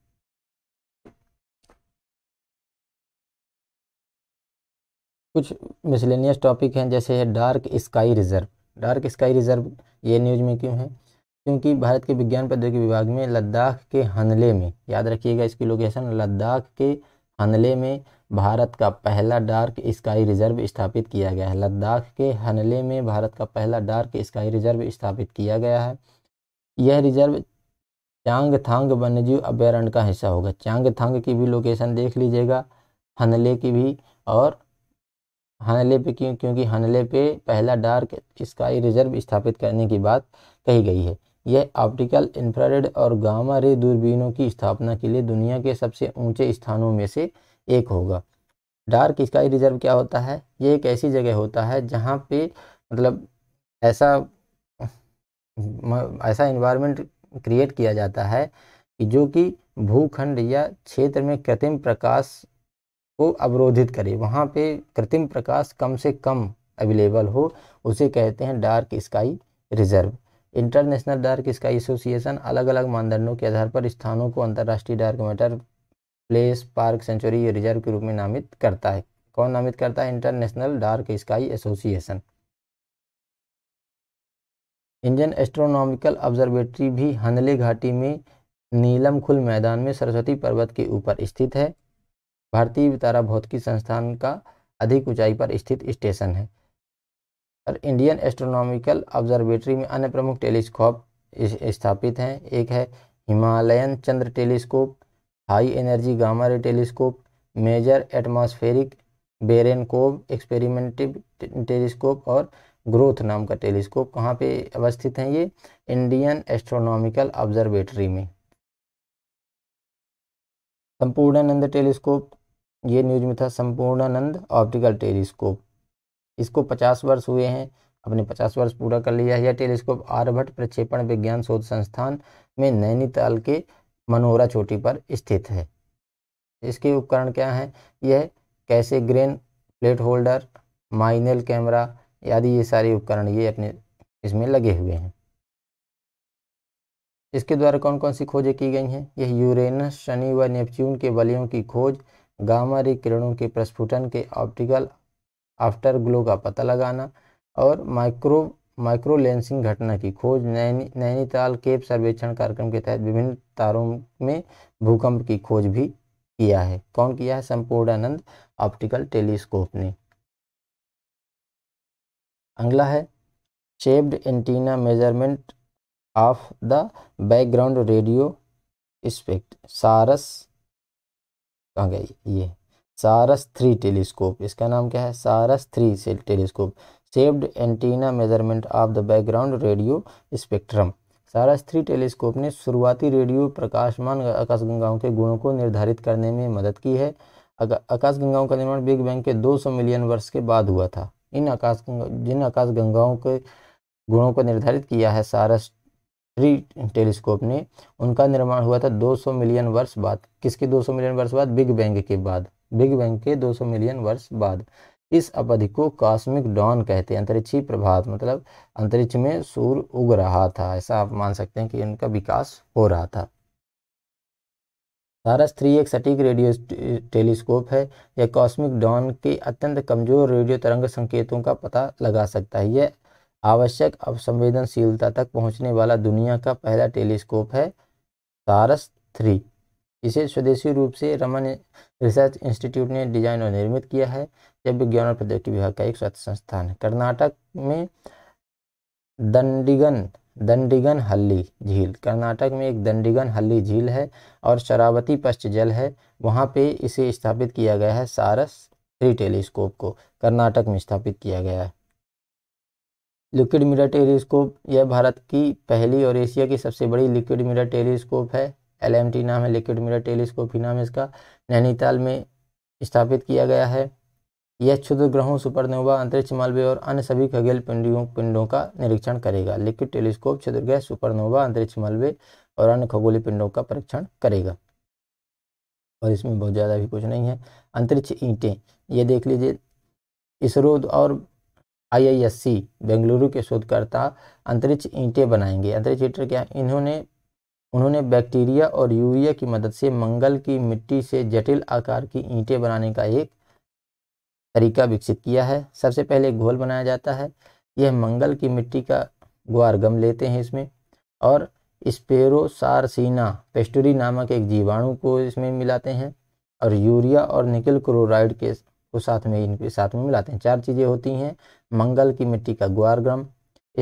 कुछ मिसलेनियस टॉपिक हैं जैसे है dark sky reserve dark sky reserve ये न्यूज में क्यों है क्योंकि भारत के विज्ञान प्रौद्योगिकी विभाग में लद्दाख के हनले में याद रखिएगा इसकी लोकेशन लद्दाख के हनले में भारत का पहला डार्क स्काई रिजर्व स्थापित किया गया है लद्दाख के हनले में भारत का पहला डार्क स्काई रिजर्व स्थापित किया गया है यह रिजर्व चांग थांग वन्यजीव अभ्यारण्य का हिस्सा होगा चांग थांग की भी लोकेशन देख लीजिएगा हनले की भी और हनले पे क्यों क्योंकि हनले पे पहला डार्क स्काई रिजर्व स्थापित करने की बात कही गई है यह ऑप्टिकल इंफ्रारेड और गामा रे दूरबीनों की स्थापना के लिए दुनिया के सबसे ऊंचे स्थानों में से एक होगा डार्क स्काई रिजर्व क्या होता है ये एक ऐसी जगह होता है जहाँ पे मतलब ऐसा ऐसा इन्वायरमेंट क्रिएट किया जाता है कि जो कि भूखंड या क्षेत्र में कृत्रिम प्रकाश को अवरोधित करे वहाँ पे कृत्रिम प्रकाश कम से कम अवेलेबल हो उसे कहते हैं dark sky reserve international dark sky association अलग अलग मानदंडों के आधार पर स्थानों को अंतर्राष्ट्रीय dark matter place park century reserve के रूप में नामित करता है कौन नामित करता है international dark sky association Indian astronomical observatory भी हनले घाटी में नीलम खुल मैदान में सरस्वती पर्वत के ऊपर स्थित है भारतीय वितारा भौतिकी संस्थान का अधिक ऊंचाई पर स्थित स्टेशन है और इंडियन एस्ट्रोनॉमिकल ऑब्जर्वेटरी में अन्य प्रमुख टेलीस्कोप स्थापित हैं एक है Himalayan Chandra telescope high energy gamma ray telescope major atmospheric Cherenkov experimental telescope और ग्रोथ नाम का टेलीस्कोप कहाँ पे अवस्थित हैं ये इंडियन एस्ट्रोनॉमिकल ऑब्जर्वेटरी में संपूर्णानंद टेलीस्कोप ये न्यूज में था संपूर्णानंद ऑप्टिकल टेलीस्कोप इसको पचास वर्ष हुए हैं अपने पचास वर्ष पूरा कर लिया है यह टेलीस्कोप आर्यभट्ट प्रक्षेपण विज्ञान शोध संस्थान में नैनीताल के मनोहरा चोटी पर स्थित है इसके उपकरण क्या हैं यह कैसे ग्रेन प्लेट होल्डर माइनल कैमरा आदि ये सारे उपकरण ये अपने इसमें लगे हुए हैं इसके द्वारा कौन कौन सी खोजें की गई हैं यह यूरेनस शनि व नेपच्यून के बलियों की खोज गामा रे किरणों के प्रस्फुटन के ऑप्टिकल आफ्टर ग्लो का पता लगाना और माइक्रो माइक्रो लेंसिंग घटना की खोज नैनी नैनीताल केप सर्वेक्षण कार्यक्रम के तहत विभिन्न तारों में भूकंप की खोज भी किया है कौन किया है संपूर्णानंद ऑप्टिकल टेलीस्कोप ने अगला है shaped antenna measurement of the background radio spectrum SARAS कहाँ गए ये सारस थ्री टेलीस्कोप इसका नाम क्या है सारस थ्री से telescope shaped antenna measurement of the background radio spectrum SARAS three telescope ने शुरुआती रेडियो प्रकाशमान आकाशगंगाओं के गुणों को निर्धारित करने में मदद की है आकाशगंगाओं का निर्माण बिग बैंग के 200 मिलियन वर्ष के बाद हुआ था इन आकाशगंगा जिन आकाशगंगाओं के गुणों को निर्धारित किया है सारस थ्री टेलीस्कोप ने उनका निर्माण हुआ था 200 मिलियन वर्ष बाद किसके 200 मिलियन वर्ष बाद बिग बैंग के बाद बिग बैंग के 200 मिलियन वर्ष बाद इस अवधि को कॉस्मिक डॉन कहते हैं अंतरिक्षी प्रभात मतलब अंतरिक्ष में सूर्य उग रहा था ऐसा आप मान सकते हैं कि इनका विकास हो रहा था सारस थ्री एक सटीक रेडियो टेलीस्कोप है यह कॉस्मिक डॉन के अत्यंत कमजोर रेडियो तरंग संकेतों का पता लगा सकता है यह आवश्यक अवसंवेदनशीलता तक पहुंचने वाला दुनिया का पहला टेलीस्कोप है सारस थ्री इसे स्वदेशी रूप से रमन रिसर्च इंस्टीट्यूट ने डिजाइन और निर्मित किया है जब विज्ञान और प्रौद्योगिकी विभाग का एक स्वतंत्र संस्थान है कर्नाटक में दंडिगन दंडिगन हल्ली झील कर्नाटक में एक दंडिगन हल्ली झील है और शरावती पश्च जल है वहाँ पे इसे स्थापित किया गया है सारस थ्री टेलीस्कोप को कर्नाटक में स्थापित किया गया है लिक्विड मिरर टेलीस्कोप यह भारत की पहली और एशिया की सबसे बड़ी लिक्विड मिरर टेलीस्कोप है एल नाम है लिक्विड मिरर टेलीस्कोप ही नाम है इसका नैनीताल में स्थापित किया गया है यह क्षुद्र ग्रहों सुपरनोवा अंतरिक्ष मालवे और अन्य सभी खगेल पिंडियों पिंडों का निरीक्षण करेगा लिक्विड टेलीस्कोप क्षुद्र ग्रह सुपरनोवा अंतरिक्ष मालवे और अन्य खगोलीय पिंडों का परीक्षण करेगा और इसमें बहुत ज़्यादा भी कुछ नहीं है अंतरिक्ष ईंटें ये देख लीजिए इसरो और आईआईएससी बेंगलुरु के शोधकर्ता अंतरिक्ष ईंटें बनाएंगे अंतरिक्ष ईंटें क्या इन्होंने उन्होंने बैक्टीरिया और यूरिया की मदद से मंगल की मिट्टी से जटिल आकार की ईंटें बनाने का एक तरीका विकसित किया है सबसे पहले घोल बनाया जाता है यह मंगल की मिट्टी का गम लेते हैं इसमें और स्पेरोसारसीना पेस्टोरी नामक एक जीवाणु को इसमें मिलाते हैं और यूरिया और निकल क्लोराइड के को साथ में इनके साथ में मिलाते हैं चार चीज़ें होती हैं मंगल की मिट्टी का ग्राम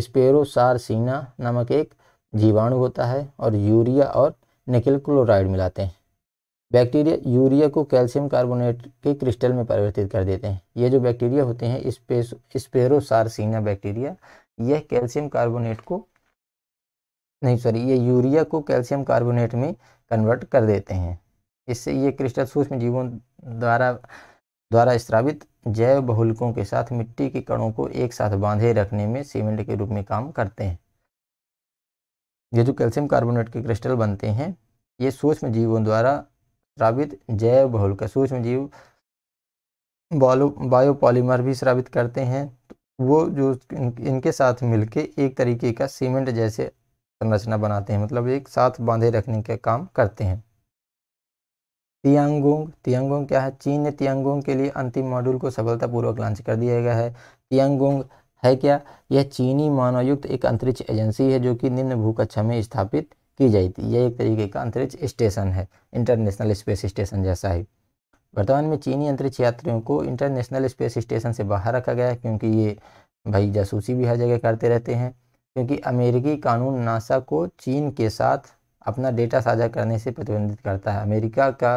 स्पेरोसारसीना नामक एक जीवाणु होता है और यूरिया और निकिल क्लोराइड मिलाते हैं बैक्टीरिया यूरिया को कैल्शियम कार्बोनेट के क्रिस्टल में परिवर्तित कर देते हैं ये जो बैक्टीरिया होते हैं स्पेरोसारसीना बैक्टीरिया यह कैल्शियम कार्बोनेट को नहीं सॉरी ये यूरिया को कैल्शियम कार्बोनेट में कन्वर्ट कर देते हैं इससे ये क्रिस्टल सूक्ष्म जीवों द्वारा द्वारा स्त्रावित जैव बहुलकों के साथ मिट्टी के कणों को एक साथ बांधे रखने में सीमेंट के रूप में काम करते हैं ये जो कैल्शियम कार्बोनेट के क्रिस्टल बनते हैं ये सूक्ष्म जीवों द्वारा श्रावित जैव का सूक्ष्म जीव बायोपॉलीमर भी श्रावित करते हैं तो वो जो इनके साथ मिलके एक तरीके का सीमेंट जैसे संरचना बनाते हैं मतलब एक साथ बांधे रखने का काम करते हैं तियांगोंग तियांगोंग क्या है चीन ने तियांगोंग के लिए अंतिम मॉड्यूल को सफलतापूर्वक लॉन्च कर दिया गया है तियांगोंग है क्या यह चीनी मानवयुक्त एक अंतरिक्ष एजेंसी है जो कि निम्न भूकक्षा में स्थापित की जाती है यह एक तरीके का अंतरिक्ष स्टेशन है इंटरनेशनल स्पेस स्टेशन जैसा है वर्तमान में चीनी अंतरिक्ष यात्रियों को इंटरनेशनल स्पेस स्टेशन से बाहर रखा गया है क्योंकि ये भाई जासूसी भी हर जगह करते रहते हैं क्योंकि अमेरिकी कानून नासा को चीन के साथ अपना डेटा साझा करने से प्रतिबंधित करता है अमेरिका का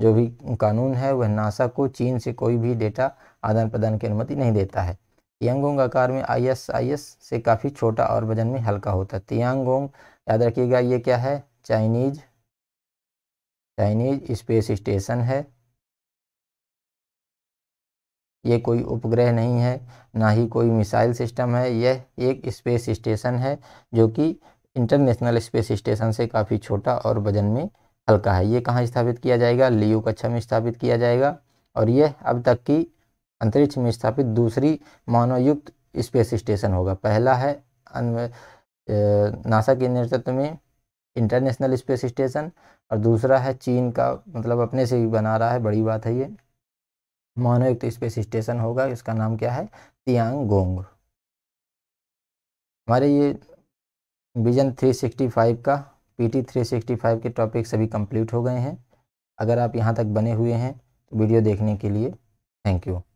जो भी कानून है वह नासा को चीन से कोई भी डेटा आदान प्रदान की अनुमति नहीं देता है तियांगोंग आकार में आईएसआईएस से काफ़ी छोटा और वजन में हल्का होता है तियांगोंग याद रखिएगा ये क्या है चाइनीज चाइनीज स्पेस स्टेशन है ये कोई उपग्रह नहीं है ना ही कोई मिसाइल सिस्टम है यह एक स्पेस स्टेशन है जो कि इंटरनेशनल स्पेस स्टेशन से काफ़ी छोटा और वजन में हल्का है ये कहाँ स्थापित किया जाएगा लियो कक्षा में स्थापित किया जाएगा और यह अब तक की अंतरिक्ष में स्थापित दूसरी मानवयुक्त स्पेस स्टेशन होगा पहला है नासा के नेतृत्व में इंटरनेशनल स्पेस स्टेशन और दूसरा है चीन का मतलब अपने से ही बना रहा है बड़ी बात है ये मानवयुक्त स्पेस स्टेशन होगा इसका नाम क्या है तियांग गोंग हमारे ये विजन 365 का पीटी 365 के टॉपिक सभी कंप्लीट हो गए हैं अगर आप यहाँ तक बने हुए हैं तो वीडियो देखने के लिए थैंक यू